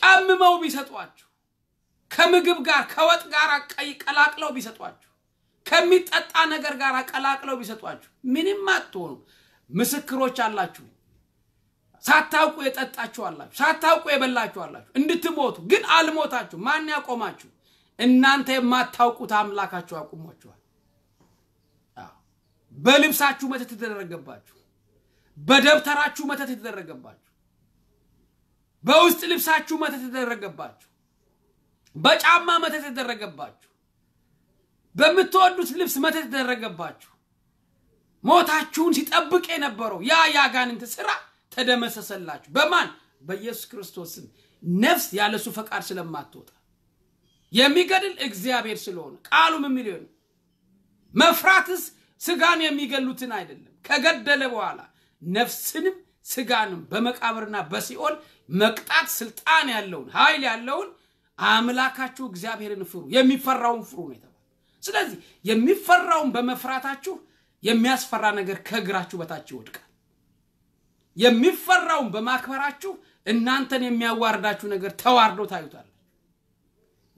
ቀምመው ቢሰጧችሁ፣ ከምግብ ጋር ከወጥ ጋር ቀላቅለው ቢሰጧችሁ፣ ከሚጠጣ ነገር ጋር ቀላቅለው ቢሰጧችሁ ምንም አትሆኑ። ምስክሮች አላችሁ። ሳታውቁ የጠጣችሁ አላችሁ፣ ሳታውቁ የበላችሁ አላችሁ። እንድትሞቱ ግን አልሞታችሁ። ማን ያቆማችሁ? እናንተ የማታውቁት አምላካችሁ አቁሟችኋል። በልብሳችሁ መተት የተደረገባችሁ፣ በደብተራችሁ መተት የተደረገባችሁ፣ በውስጥ ልብሳችሁ መተት የተደረገባችሁ፣ በጫማ መተት የተደረገባችሁ፣ በምትወዱት ልብስ መተት የተደረገባችሁ ሞታችሁን ሲጠብቅ የነበረው ያ የአጋንንት ስራ ተደመሰሰላችሁ። በማን በኢየሱስ ክርስቶስ ስም። ነፍስ ያለሱ ፈቃድ ስለማትወጣ የሚገድል እግዚአብሔር ስለሆነ ቃሉም የሚል መፍራትስ ስጋን የሚገሉትን አይደለም ከገደለ በኋላ ነፍስንም ስጋንም በመቃብርና በሲኦል መቅጣት ስልጣን ያለውን ኃይል ያለውን አምላካችሁ እግዚአብሔርን ፍሩ የሚፈራውን ፍሩ ነው የተባለ ስለዚህ የሚፈራውን በመፍራታችሁ የሚያስፈራ ነገር ከእግራችሁ በታች ይወድቃል የሚፈራውን በማክበራችሁ እናንተን የሚያዋርዳችሁ ነገር ተዋርዶ ታዩታል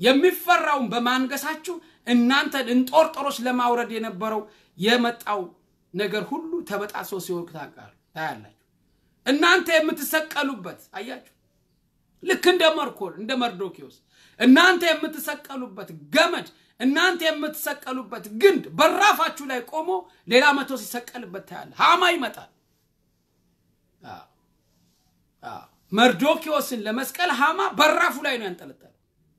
የሚፈራውን በማንገሳችሁ እናንተን እንጦርጦሮች ለማውረድ የነበረው የመጣው ነገር ሁሉ ተበጣሶ ሲወርቅ ታያላችሁ። እናንተ የምትሰቀሉበት አያችሁ፣ ልክ እንደ መርኮል እንደ መርዶኪዎስ እናንተ የምትሰቀሉበት ገመድ እናንተ የምትሰቀሉበት ግንድ በራፋችሁ ላይ ቆሞ ሌላ መቶ ሲሰቀልበት ታያለ። ሀማ ይመጣል። መርዶኪዎስን ለመስቀል ሀማ በራፉ ላይ ነው ያንጠለጠለው።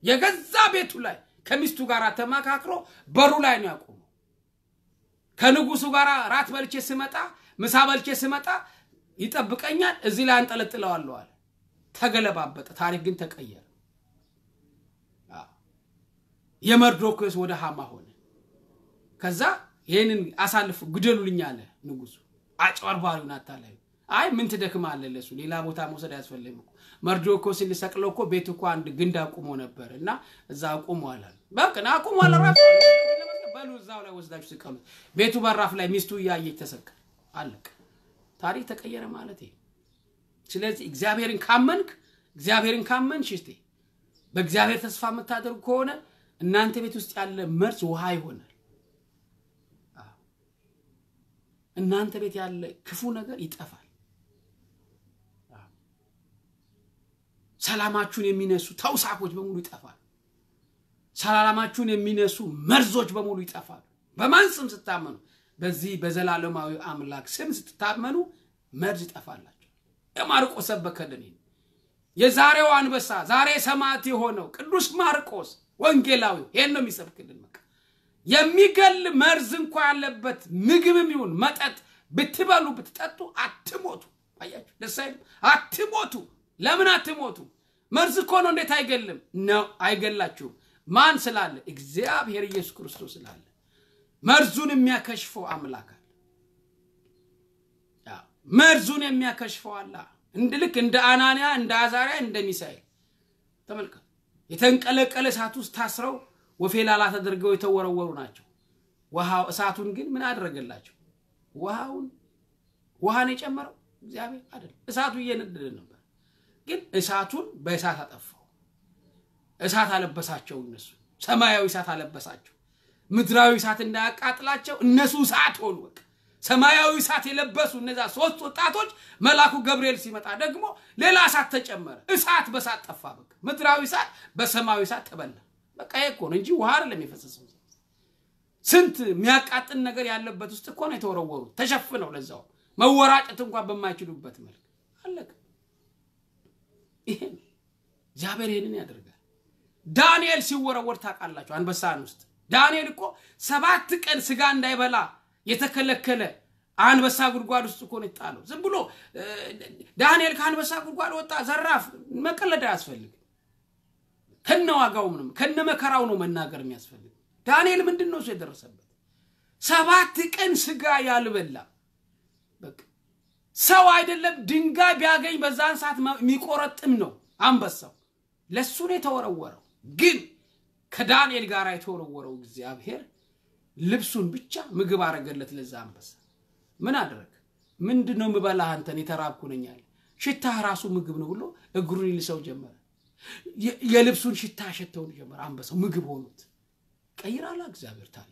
የገዛ ቤቱ ላይ ከሚስቱ ጋር ተመካክሮ በሩ ላይ ነው ያቆመው። ከንጉሱ ጋር ራት በልቼ ስመጣ ምሳ በልቼ ስመጣ ይጠብቀኛል፣ እዚህ ላይ አንጠለጥለዋለሁ አለ። ተገለባበጠ። ታሪክ ግን ተቀየረ። የመርዶክዮስ ወደ ሃማ ሆነ። ከዛ ይህንን አሳልፉ ግደሉልኝ አለ ንጉሱ። አጭበርባሪውን አታላዩ። አይ ምን ትደክማለህ? ለሱ ሌላ ቦታ መውሰድ አያስፈልግም እኮ መርዶክዮስን ሊሰቅለው እኮ ቤት እኮ አንድ ግንድ አቁሞ ነበር እና እዛ አቁሞ አላል በቃ ና አቁሙ አለ ራሱ በሉ እዛው ላይ ወስዳችሁ ስቀሉት። ቤቱ በራፍ ላይ ሚስቱ እያየች ተሰካ። አለቅ ታሪክ ተቀየረ ማለት ይሄ። ስለዚህ እግዚአብሔርን ካመንክ እግዚአብሔርን ካመንሽ እስቲ በእግዚአብሔር ተስፋ የምታደርጉ ከሆነ እናንተ ቤት ውስጥ ያለ መርዝ ውሃ ይሆናል። እናንተ ቤት ያለ ክፉ ነገር ይጠፋል። ሰላማችሁን የሚነሱ ተውሳኮች በሙሉ ይጠፋል። ሰላማችሁን የሚነሱ መርዞች በሙሉ ይጠፋሉ። በማን ስም ስታመኑ? በዚህ በዘላለማዊ አምላክ ስም ስትታመኑ መርዝ ይጠፋላቸው። የማርቆስ ሰበከልን። የዛሬው አንበሳ ዛሬ ሰማዕት የሆነው ቅዱስ ማርቆስ ወንጌላዊ ይሄን ነው የሚሰብክልን። በቃ የሚገል መርዝ እንኳ ያለበት ምግብም ይሁን መጠጥ ብትበሉ ብትጠጡ አትሞቱ። አያችሁ፣ ደስ አትሞቱ። ለምን አትሞቱ? መርዝ እኮ ነው። እንዴት አይገልም ነው? አይገላችሁም። ማን ስላለ እግዚአብሔር ኢየሱስ ክርስቶስ ስላለ መርዙን የሚያከሽፈው አምላክ አለ መርዙን የሚያከሽፈው አላ እንድ ልክ እንደ አናንያ እንደ አዛሪያ እንደ ሚሳኤል ተመልከ የተንቀለቀለ እሳት ውስጥ ታስረው ወፌላላ ተደርገው የተወረወሩ ናቸው ውሃው እሳቱን ግን ምን አደረገላቸው ውሃውን ውሃን የጨመረው እግዚአብሔር አይደለም እሳቱ እየነደደ ነበር ግን እሳቱን በእሳት አጠፋ እሳት አለበሳቸው። እነሱ ሰማያዊ እሳት አለበሳቸው። ምድራዊ እሳት እንዳያቃጥላቸው እነሱ እሳት ሆኑ። ሰማያዊ እሳት የለበሱ እነዛ ሶስት ወጣቶች መልአኩ ገብርኤል ሲመጣ ደግሞ ሌላ እሳት ተጨመረ። እሳት በሳት ጠፋ። በቃ ምድራዊ እሳት በሰማያዊ እሳት ተበላ። በቃ ይሄ እኮ ነው እንጂ ውሃ አይደለም የፈሰሰው። ስንት የሚያቃጥል ነገር ያለበት ውስጥ እኮ ነው የተወረወሩት፣ ተሸፍነው ለዛው መወራጨት እንኳን በማይችሉበት መልክ አለቀ። ይሄ እግዚአብሔር ይህንን ያደርግ ዳንኤል ሲወረወር ታውቃላችሁ። አንበሳን ውስጥ ዳንኤል እኮ ሰባት ቀን ስጋ እንዳይበላ የተከለከለ አንበሳ ጉድጓድ ውስጥ እኮ ነው የጣለው። ዝም ብሎ ዳንኤል ከአንበሳ ጉድጓድ ወጣ። ዘራፍ መቀለድ አያስፈልግም። ከነ ዋጋው ምንም ከነ መከራው ነው መናገር የሚያስፈልግ። ዳንኤል ምንድን ነው እሱ የደረሰበት? ሰባት ቀን ስጋ ያልበላ በቃ ሰው አይደለም ድንጋይ ቢያገኝ በዛን ሰዓት የሚቆረጥም ነው አንበሳው። ለእሱ ነው የተወረወረው። ግን ከዳንኤል ጋር የተወረወረው እግዚአብሔር ልብሱን ብቻ ምግብ አረገለት ለዛ አንበሳ። ምን አደረግ? ምንድን ነው የምበላህ አንተን የተራብኩ ነኝ አለ። ሽታህ ራሱ ምግብ ነው ብሎ እግሩን ይልሰው ጀመረ። የልብሱን ሽታ ሸተውን ጀመረ። አንበሳው ምግብ ሆኑት። ቀይራላ እግዚአብሔር ታሪክ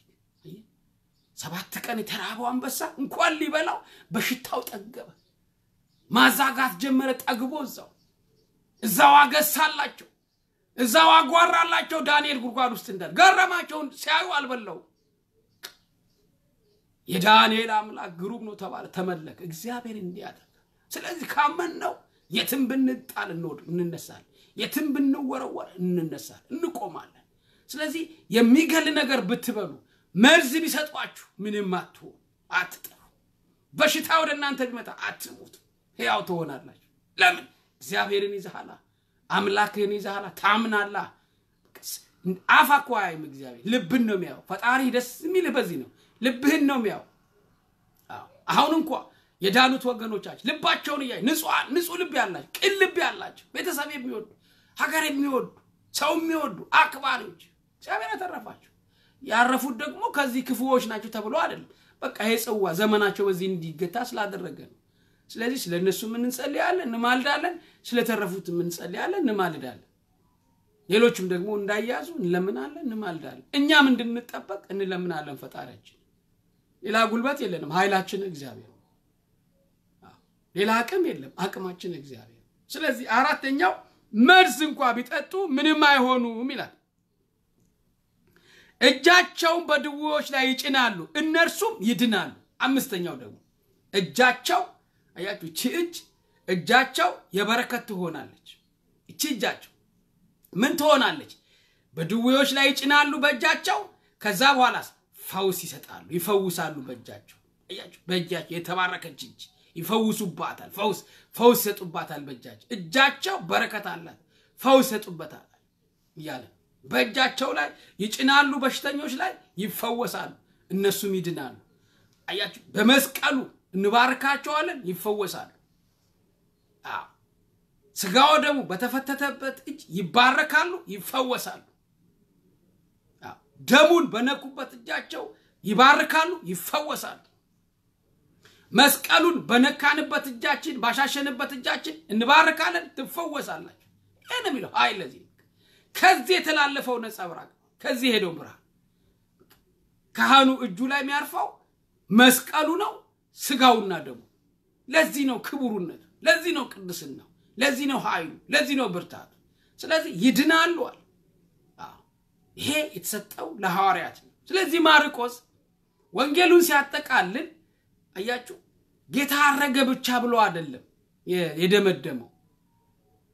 ሰባት ቀን የተራበው አንበሳ እንኳን ሊበላው በሽታው ጠገበ። ማዛጋት ጀመረ። ጠግቦ እዛው እዛው አገሳላቸው። እዛው አጓራላቸው ዳንኤል ጉድጓድ ውስጥ እንደ ገረማቸውን ሲያዩ አልበላው። የዳንኤል አምላክ ግሩም ነው ተባለ፣ ተመለከ። እግዚአብሔር እንዲያደርግ ስለዚህ ካመን ነው የትም ብንጣል እንነሳል፣ የትም ብንወረወር እንነሳል፣ እንቆማለን። ስለዚህ የሚገል ነገር ብትበሉ መርዝ ቢሰጧችሁ ምንም አትሆኑ፣ አትጠሩ። በሽታ ወደ እናንተ ቢመጣ አትሙቱ፣ ሕያው ትሆናላችሁ። ለምን? እግዚአብሔርን ይዘሃላ አምላክህን ይዛላ ታምናላ አፋ እኮ አያይም እግዚአብሔር ልብን ነው የሚያው ፈጣሪ ደስ የሚልህ በዚህ ነው ልብህን ነው የሚያው አሁን እንኳ የዳኑት ወገኖቻችን ልባቸውን እያይ ንጹሐን ንጹህ ልብ ያላቸው ቅን ልብ ያላቸው ቤተሰብ የሚወዱ ሀገር የሚወዱ ሰው የሚወዱ አክባሪዎች እግዚአብሔር ያተረፋቸው ያረፉት ደግሞ ከዚህ ክፉዎች ናቸው ተብሎ አይደለም በቃ ይሄ ጽዋ ዘመናቸው በዚህ እንዲገታ ስላደረገ ነው ስለዚህ ስለ እነሱም እንጸልያለን፣ እንማልዳለን። ስለተረፉትም እንጸልያለን፣ እንማልዳለን። ሌሎችም ደግሞ እንዳያዙ እንለምናለን፣ እንማልዳለን። እኛም እንድንጠበቅ እንለምናለን። ፈጣሪያችን ሌላ ጉልበት የለንም፣ ኃይላችን እግዚአብሔር። ሌላ አቅም የለም፣ አቅማችን እግዚአብሔር። ስለዚህ አራተኛው መርዝ እንኳ ቢጠጡ ምንም አይሆኑም ይላል። እጃቸውን በድዎች ላይ ይጭናሉ፣ እነርሱም ይድናሉ። አምስተኛው ደግሞ እጃቸው አያችሁ ቺ እጅ እጃቸው የበረከት ትሆናለች። እቺ እጃቸው ምን ትሆናለች? በድዌዎች ላይ ይጭናሉ በእጃቸው። ከዛ በኋላስ ፈውስ ይሰጣሉ፣ ይፈውሳሉ በእጃቸው። አያችሁ በእጃቸው የተባረከች እጅ ይፈውሱባታል፣ ፈውስ ፈውስ ይሰጡባታል በእጃቸው። እጃቸው በረከት አላት፣ ፈውስ ይሰጡበታል እያለ በእጃቸው ላይ ይጭናሉ፣ በሽተኞች ላይ ይፈወሳሉ፣ እነሱም ይድናሉ። አያችሁ በመስቀሉ እንባርካቸዋለን፣ ይፈወሳል። ስጋው ደግሞ በተፈተተበት እጅ ይባረካሉ፣ ይፈወሳሉ። ደሙን በነኩበት እጃቸው ይባርካሉ፣ ይፈወሳሉ። መስቀሉን በነካንበት እጃችን ባሻሸንበት እጃችን እንባርካለን፣ ትፈወሳላችሁ። ይህ ነው የሚለው ኃይል። ለዚህ ከዚህ የተላለፈው ነጸብራቅ ከዚህ ሄደው ብርሃን ካህኑ እጁ ላይ የሚያርፈው መስቀሉ ነው። ስጋውና ደግሞ ለዚህ ነው ክቡርነቱ፣ ለዚህ ነው ቅድስናው፣ ለዚህ ነው ኃይሉ፣ ለዚህ ነው ብርታቱ። ስለዚህ ይድናሉ አለ። ይሄ የተሰጠው ለሐዋርያት ነው። ስለዚህ ማርቆስ ወንጌሉን ሲያጠቃልል አያችሁ፣ ጌታ አረገ ብቻ ብሎ አይደለም የደመደመው።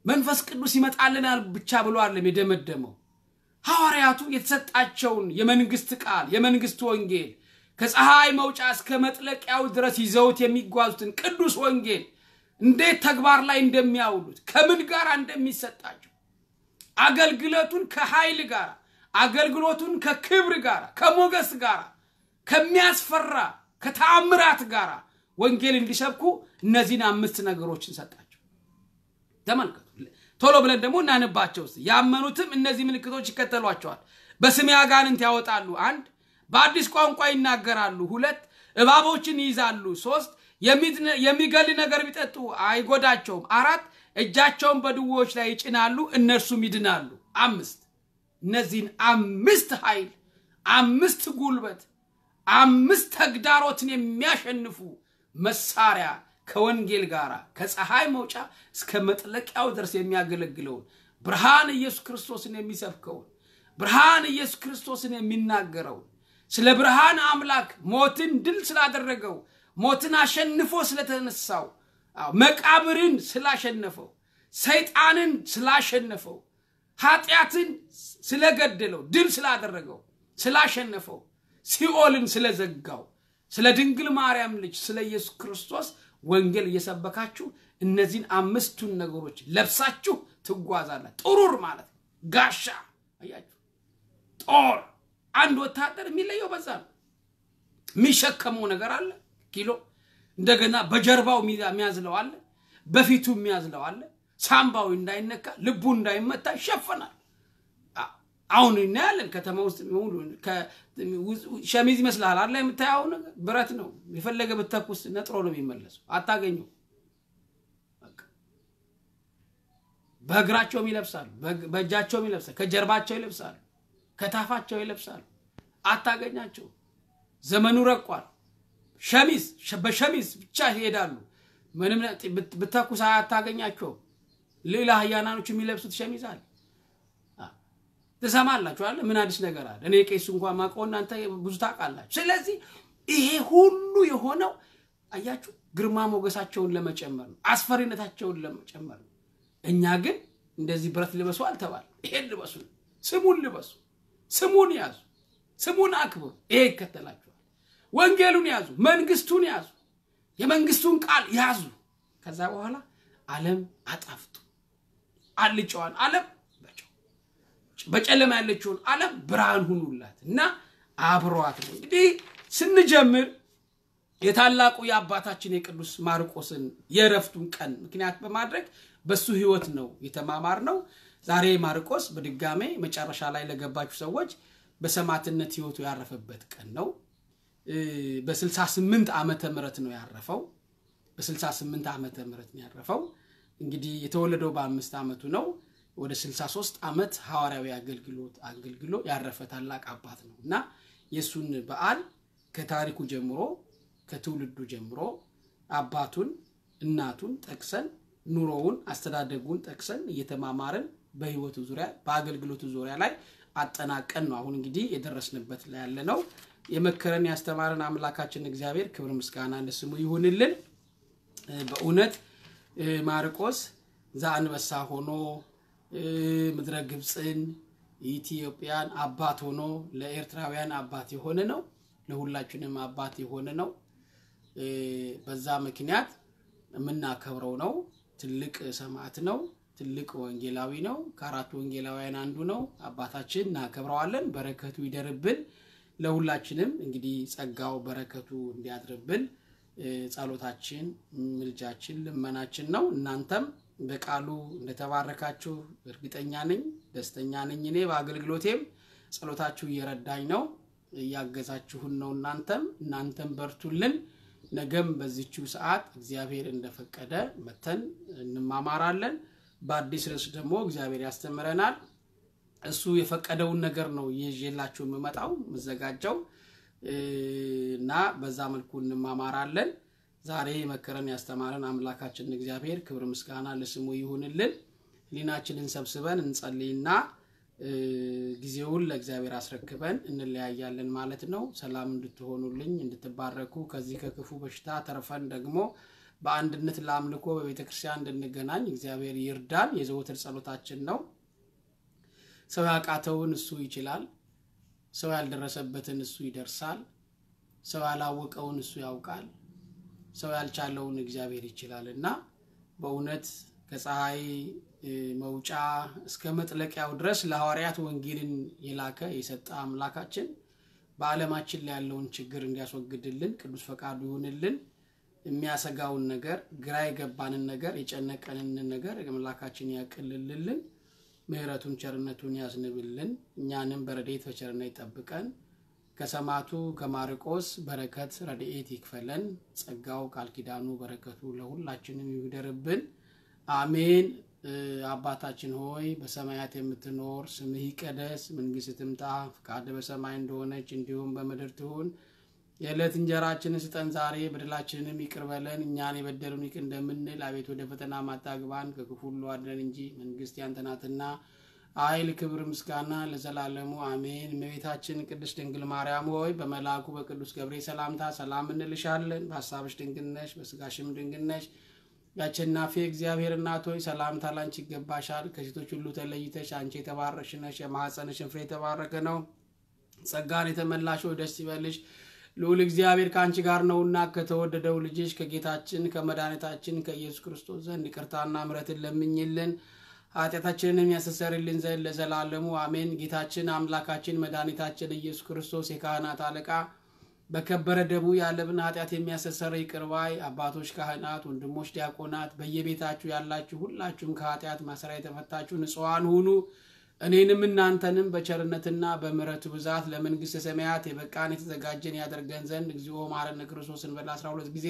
መንፈስ ቅዱስ ይመጣልናል ብቻ ብሎ አይደለም የደመደመው። ሐዋርያቱ የተሰጣቸውን የመንግስት ቃል የመንግስት ወንጌል ከፀሐይ መውጫ እስከ መጥለቂያው ድረስ ይዘውት የሚጓዙትን ቅዱስ ወንጌል እንዴት ተግባር ላይ እንደሚያውሉት ከምን ጋር እንደሚሰጣቸው አገልግሎቱን ከኃይል ጋር አገልግሎቱን ከክብር ጋር ከሞገስ ጋር ከሚያስፈራ ከተአምራት ጋር ወንጌል እንዲሰብኩ እነዚህን አምስት ነገሮችን ሰጣቸው። ተመልከቱ። ቶሎ ብለን ደግሞ እናንባቸው። ያመኑትም እነዚህ ምልክቶች ይከተሏቸዋል። በስሜ አጋንንት ያወጣሉ። አንድ በአዲስ ቋንቋ ይናገራሉ። ሁለት እባቦችን ይይዛሉ። ሶስት የሚገል ነገር ቢጠጡ አይጎዳቸውም። አራት እጃቸውን በድዎች ላይ ይጭናሉ፣ እነርሱም ይድናሉ። አምስት እነዚህን አምስት ኃይል፣ አምስት ጉልበት፣ አምስት ተግዳሮትን የሚያሸንፉ መሳሪያ ከወንጌል ጋር ከፀሐይ መውጫ እስከ መጥለቂያው ድረስ የሚያገለግለውን ብርሃን ኢየሱስ ክርስቶስን የሚሰብከውን ብርሃን ኢየሱስ ክርስቶስን የሚናገረውን ስለ ብርሃን አምላክ ሞትን ድል ስላደረገው ሞትን አሸንፎ ስለተነሳው መቃብርን ስላሸነፈው ሰይጣንን ስላሸነፈው ኃጢአትን ስለገደለው ድል ስላደረገው ስላሸነፈው ሲኦልን ስለዘጋው ስለ ድንግል ማርያም ልጅ ስለ ኢየሱስ ክርስቶስ ወንጌል እየሰበካችሁ እነዚህን አምስቱን ነገሮች ለብሳችሁ ትጓዛለ ጥሩር ማለት ጋሻ አያችሁ ጦር አንድ ወታደር የሚለየው በዛ ነው። የሚሸከመው ነገር አለ ኪሎ፣ እንደገና በጀርባው የሚያዝለው አለ፣ በፊቱ የሚያዝለው አለ። ሳምባው እንዳይነካ ልቡ እንዳይመታ ይሸፈናል። አሁን እናያለን ከተማ ውስጥ ሙሉ ሸሚዝ ይመስልሃል አለ የምታየው ነገር ብረት ነው። የፈለገ ብተኩስ ነጥሮ ነው የሚመለሱ፣ አታገኘው። በእግራቸውም ይለብሳሉ፣ በእጃቸውም ይለብሳሉ፣ ከጀርባቸው ይለብሳሉ። ከታፋቸው ይለብሳሉ። አታገኛቸው። ዘመኑ ረቋል። ሸሚዝ በሸሚዝ ብቻ ይሄዳሉ። ምንም ብተኩስ አታገኛቸው። ሌላ ህያናኖች የሚለብሱት ሸሚዝ አለ። ትሰማላችሁ አለ። ምን አዲስ ነገር አለ? እኔ ቄሱ እንኳን ማቀው እናንተ ብዙ ታውቃላችሁ። ስለዚህ ይሄ ሁሉ የሆነው አያችሁ ግርማ ሞገሳቸውን ለመጨመር ነው፣ አስፈሪነታቸውን ለመጨመር ነው። እኛ ግን እንደዚህ ብረት ልበሱ አልተባል። ይሄን ልበሱ፣ ስሙን ልበሱ። ስሙን ያዙ፣ ስሙን አክብሩ። ይሄ ይከተላችኋል። ወንጌሉን ያዙ፣ መንግስቱን ያዙ፣ የመንግስቱን ቃል ያዙ። ከዛ በኋላ ዓለም አጣፍቱ። አልጫዋን ዓለም በጨለማ ያለችውን ዓለም ብርሃን ሁኑላት እና አብሯት ነው። እንግዲህ ስንጀምር የታላቁ የአባታችን የቅዱስ ማርቆስን የእረፍቱን ቀን ምክንያት በማድረግ በሱ ህይወት ነው የተማማር ነው። ዛሬ ማርቆስ በድጋሜ መጨረሻ ላይ ለገባችሁ ሰዎች በሰማዕትነት ህይወቱ ያረፈበት ቀን ነው። በ68 ዓመተ ምረት ነው ያረፈው። በ68 ዓመተ ምህረት ነው ያረፈው። እንግዲህ የተወለደው በአምስት ዓመቱ ነው። ወደ 63 ዓመት ሐዋርያዊ አገልግሎት አገልግሎ ያረፈ ታላቅ አባት ነው እና የእሱን በዓል ከታሪኩ ጀምሮ ከትውልዱ ጀምሮ አባቱን እናቱን ጠቅሰን ኑሮውን አስተዳደጉን ጠቅሰን እየተማማርን በህይወቱ ዙሪያ በአገልግሎቱ ዙሪያ ላይ አጠናቀን ነው አሁን እንግዲህ የደረስንበት ላይ ያለ ነው የመከረን ያስተማረን አምላካችን እግዚአብሔር ክብር ምስጋና ለስሙ ይሁንልን በእውነት ማርቆስ ዛ አንበሳ ሆኖ ምድረ ግብፅን ኢትዮጵያን አባት ሆኖ ለኤርትራውያን አባት የሆነ ነው ለሁላችንም አባት የሆነ ነው በዛ ምክንያት የምናከብረው ነው ትልቅ ሰማዕት ነው ትልቅ ወንጌላዊ ነው። ከአራት ወንጌላውያን አንዱ ነው። አባታችን እናከብረዋለን። በረከቱ ይደርብን። ለሁላችንም እንግዲህ ጸጋው በረከቱ እንዲያድርብን ጸሎታችን፣ ምልጃችን፣ ልመናችን ነው። እናንተም በቃሉ እንደተባረካችሁ እርግጠኛ ነኝ፣ ደስተኛ ነኝ። እኔ በአገልግሎቴም ጸሎታችሁ እየረዳኝ ነው፣ እያገዛችሁን ነው። እናንተም እናንተም በርቱልን። ነገም በዚችው ሰዓት እግዚአብሔር እንደፈቀደ መተን እንማማራለን። በአዲስ ርዕስ ደግሞ እግዚአብሔር ያስተምረናል። እሱ የፈቀደውን ነገር ነው ይዤላችሁ የምመጣው የምዘጋጀው እና በዛ መልኩ እንማማራለን። ዛሬ መከረን ያስተማረን አምላካችን እግዚአብሔር ክብር ምስጋና ለስሙ ይሁንልን። ህሊናችንን ሰብስበን እንጸልይና ጊዜውን ለእግዚአብሔር አስረክበን እንለያያለን ማለት ነው። ሰላም እንድትሆኑልኝ፣ እንድትባረኩ ከዚህ ከክፉ በሽታ ተርፈን ደግሞ በአንድነት ለአምልኮ በቤተ ክርስቲያን እንድንገናኝ እግዚአብሔር ይርዳን። የዘወትር ጸሎታችን ነው። ሰው ያቃተውን እሱ ይችላል። ሰው ያልደረሰበትን እሱ ይደርሳል። ሰው ያላወቀውን እሱ ያውቃል። ሰው ያልቻለውን እግዚአብሔር ይችላል እና በእውነት ከፀሐይ መውጫ እስከ መጥለቂያው ድረስ ለሐዋርያት ወንጌልን የላከ የሰጠ አምላካችን በዓለማችን ላይ ያለውን ችግር እንዲያስወግድልን ቅዱስ ፈቃዱ ይሁንልን። የሚያሰጋውን ነገር ግራ የገባንን ነገር የጨነቀንን ነገር አምላካችን ያቅልልልን፣ ምህረቱን ቸርነቱን ያዝንብልን፣ እኛንም በረድኤት በቸርነት ይጠብቀን። ከሰማቱ ከማርቆስ በረከት ረድኤት ይክፈለን። ጸጋው ቃል ኪዳኑ በረከቱ ለሁላችንም ይደርብን፣ አሜን። አባታችን ሆይ በሰማያት የምትኖር ስምህ ቀደስ መንግስትህ ትምጣ፣ በሰማይ እንደሆነች እንዲሁም በምድር ትሁን የዕለት እንጀራችንን ስጠን ዛሬ፣ በደላችንንም ይቅር በለን እኛን የበደሉን ይቅር እንደምንል፣ አቤት ወደ ፈተና ማታግባን፣ ከክፉ ሁሉ አድነን እንጂ መንግስት ያንተ ናትና ኃይል፣ ክብር፣ ምስጋና ለዘላለሙ አሜን። እመቤታችን ቅድስት ድንግል ማርያም ሆይ በመልአኩ በቅዱስ ገብርኤል ሰላምታ ሰላም እንልሻለን። በሀሳብሽ ድንግል ነሽ፣ በስጋሽም ድንግል ነሽ። ያቸናፊ እግዚአብሔር እናት ሆይ ሰላምታ ላንቺ ይገባሻል። ከሴቶች ሁሉ ተለይተሽ አንቺ የተባረክሽ ነሽ፣ ፍሬ የተባረከ ነው። ጸጋን የተመላሽ ደስ ይበልሽ ልዑል እግዚአብሔር ከአንቺ ጋር ነውና ከተወደደው ልጅሽ ከጌታችን ከመድኃኒታችን ከኢየሱስ ክርስቶስ ዘንድ ይቅርታና ምረትን ለምኝልን ኃጢአታችንን የሚያስተሰርይልን ዘንድ ለዘላለሙ አሜን። ጌታችን አምላካችን መድኃኒታችን ኢየሱስ ክርስቶስ የካህናት አለቃ በከበረ ደቡ ያለብን ኃጢአት የሚያስተሰርይ ይቅር አባቶች ካህናት፣ ወንድሞች ዲያቆናት፣ በየቤታችሁ ያላችሁ ሁላችሁም ከኃጢአት ማሰሪያ የተፈታችሁ ንጽዋን ሁኑ። እኔንም እናንተንም በቸርነትና በምረቱ ብዛት ለመንግስት ሰማያት የበቃን የተዘጋጀን ያደርገን ዘንድ እግዚኦ ማረነ ክርስቶስ እንበል 12 ጊዜ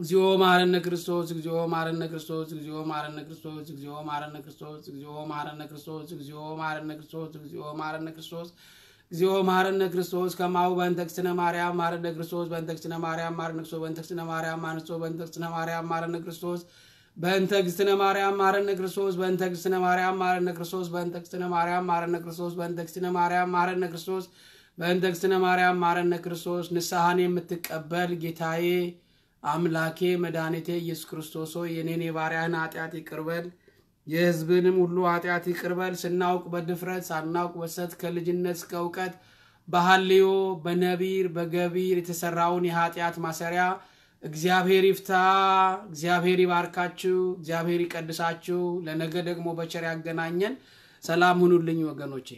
እግዚኦ ማረነ ክርስቶስ እግዚኦ ማረነ ክርስቶስ እግዚኦ ማረነ ክርስቶስ እግዚኦ ማረነ ክርስቶስ እግዚኦ ማረነ ክርስቶስ እግዚኦ ማረነ ክርስቶስ እግዚኦ ማረነ ክርስቶስ እግዚኦ ማረነ ክርስቶስ ከማሁ በእንተክስነ ማርያም ማረነ ክርስቶስ በእንተክስነ ማርያም ማረነ ክርስቶስ በእንተክስነ ማርያም ማነሶ በእንተክስነ ማርያም ማረነ ክርስቶስ በእንተ እግዝእትነ ማርያም ማረነ ክርስቶስ በእንተ እግዝእትነ ማርያም ማረነ ክርስቶስ በእንተ እግዝእትነ ማርያም ማረነ ክርስቶስ በእንተ እግዝእትነ ማርያም ማረነ ክርስቶስ በእንተ እግዝእትነ ማርያም ማረነ ክርስቶስ ንስሐን የምትቀበል ጌታዬ አምላኬ መድኃኒቴ ኢየሱስ ክርስቶስ ሆይ የኔን የባሪያህን ኃጢአት ይቅርበል የህዝብንም ሁሉ ኃጢአት ይቅርበል ስናውቅ በድፍረት ሳናውቅ በሰት ከልጅነት እስከ እውቀት በሐልዮ በነቢር በገቢር የተሰራውን የኃጢአት ማሰሪያ እግዚአብሔር ይፍታ። እግዚአብሔር ይባርካችሁ። እግዚአብሔር ይቀድሳችሁ። ለነገ ደግሞ በቸር ያገናኘን። ሰላም ሁኑልኝ ወገኖቼ።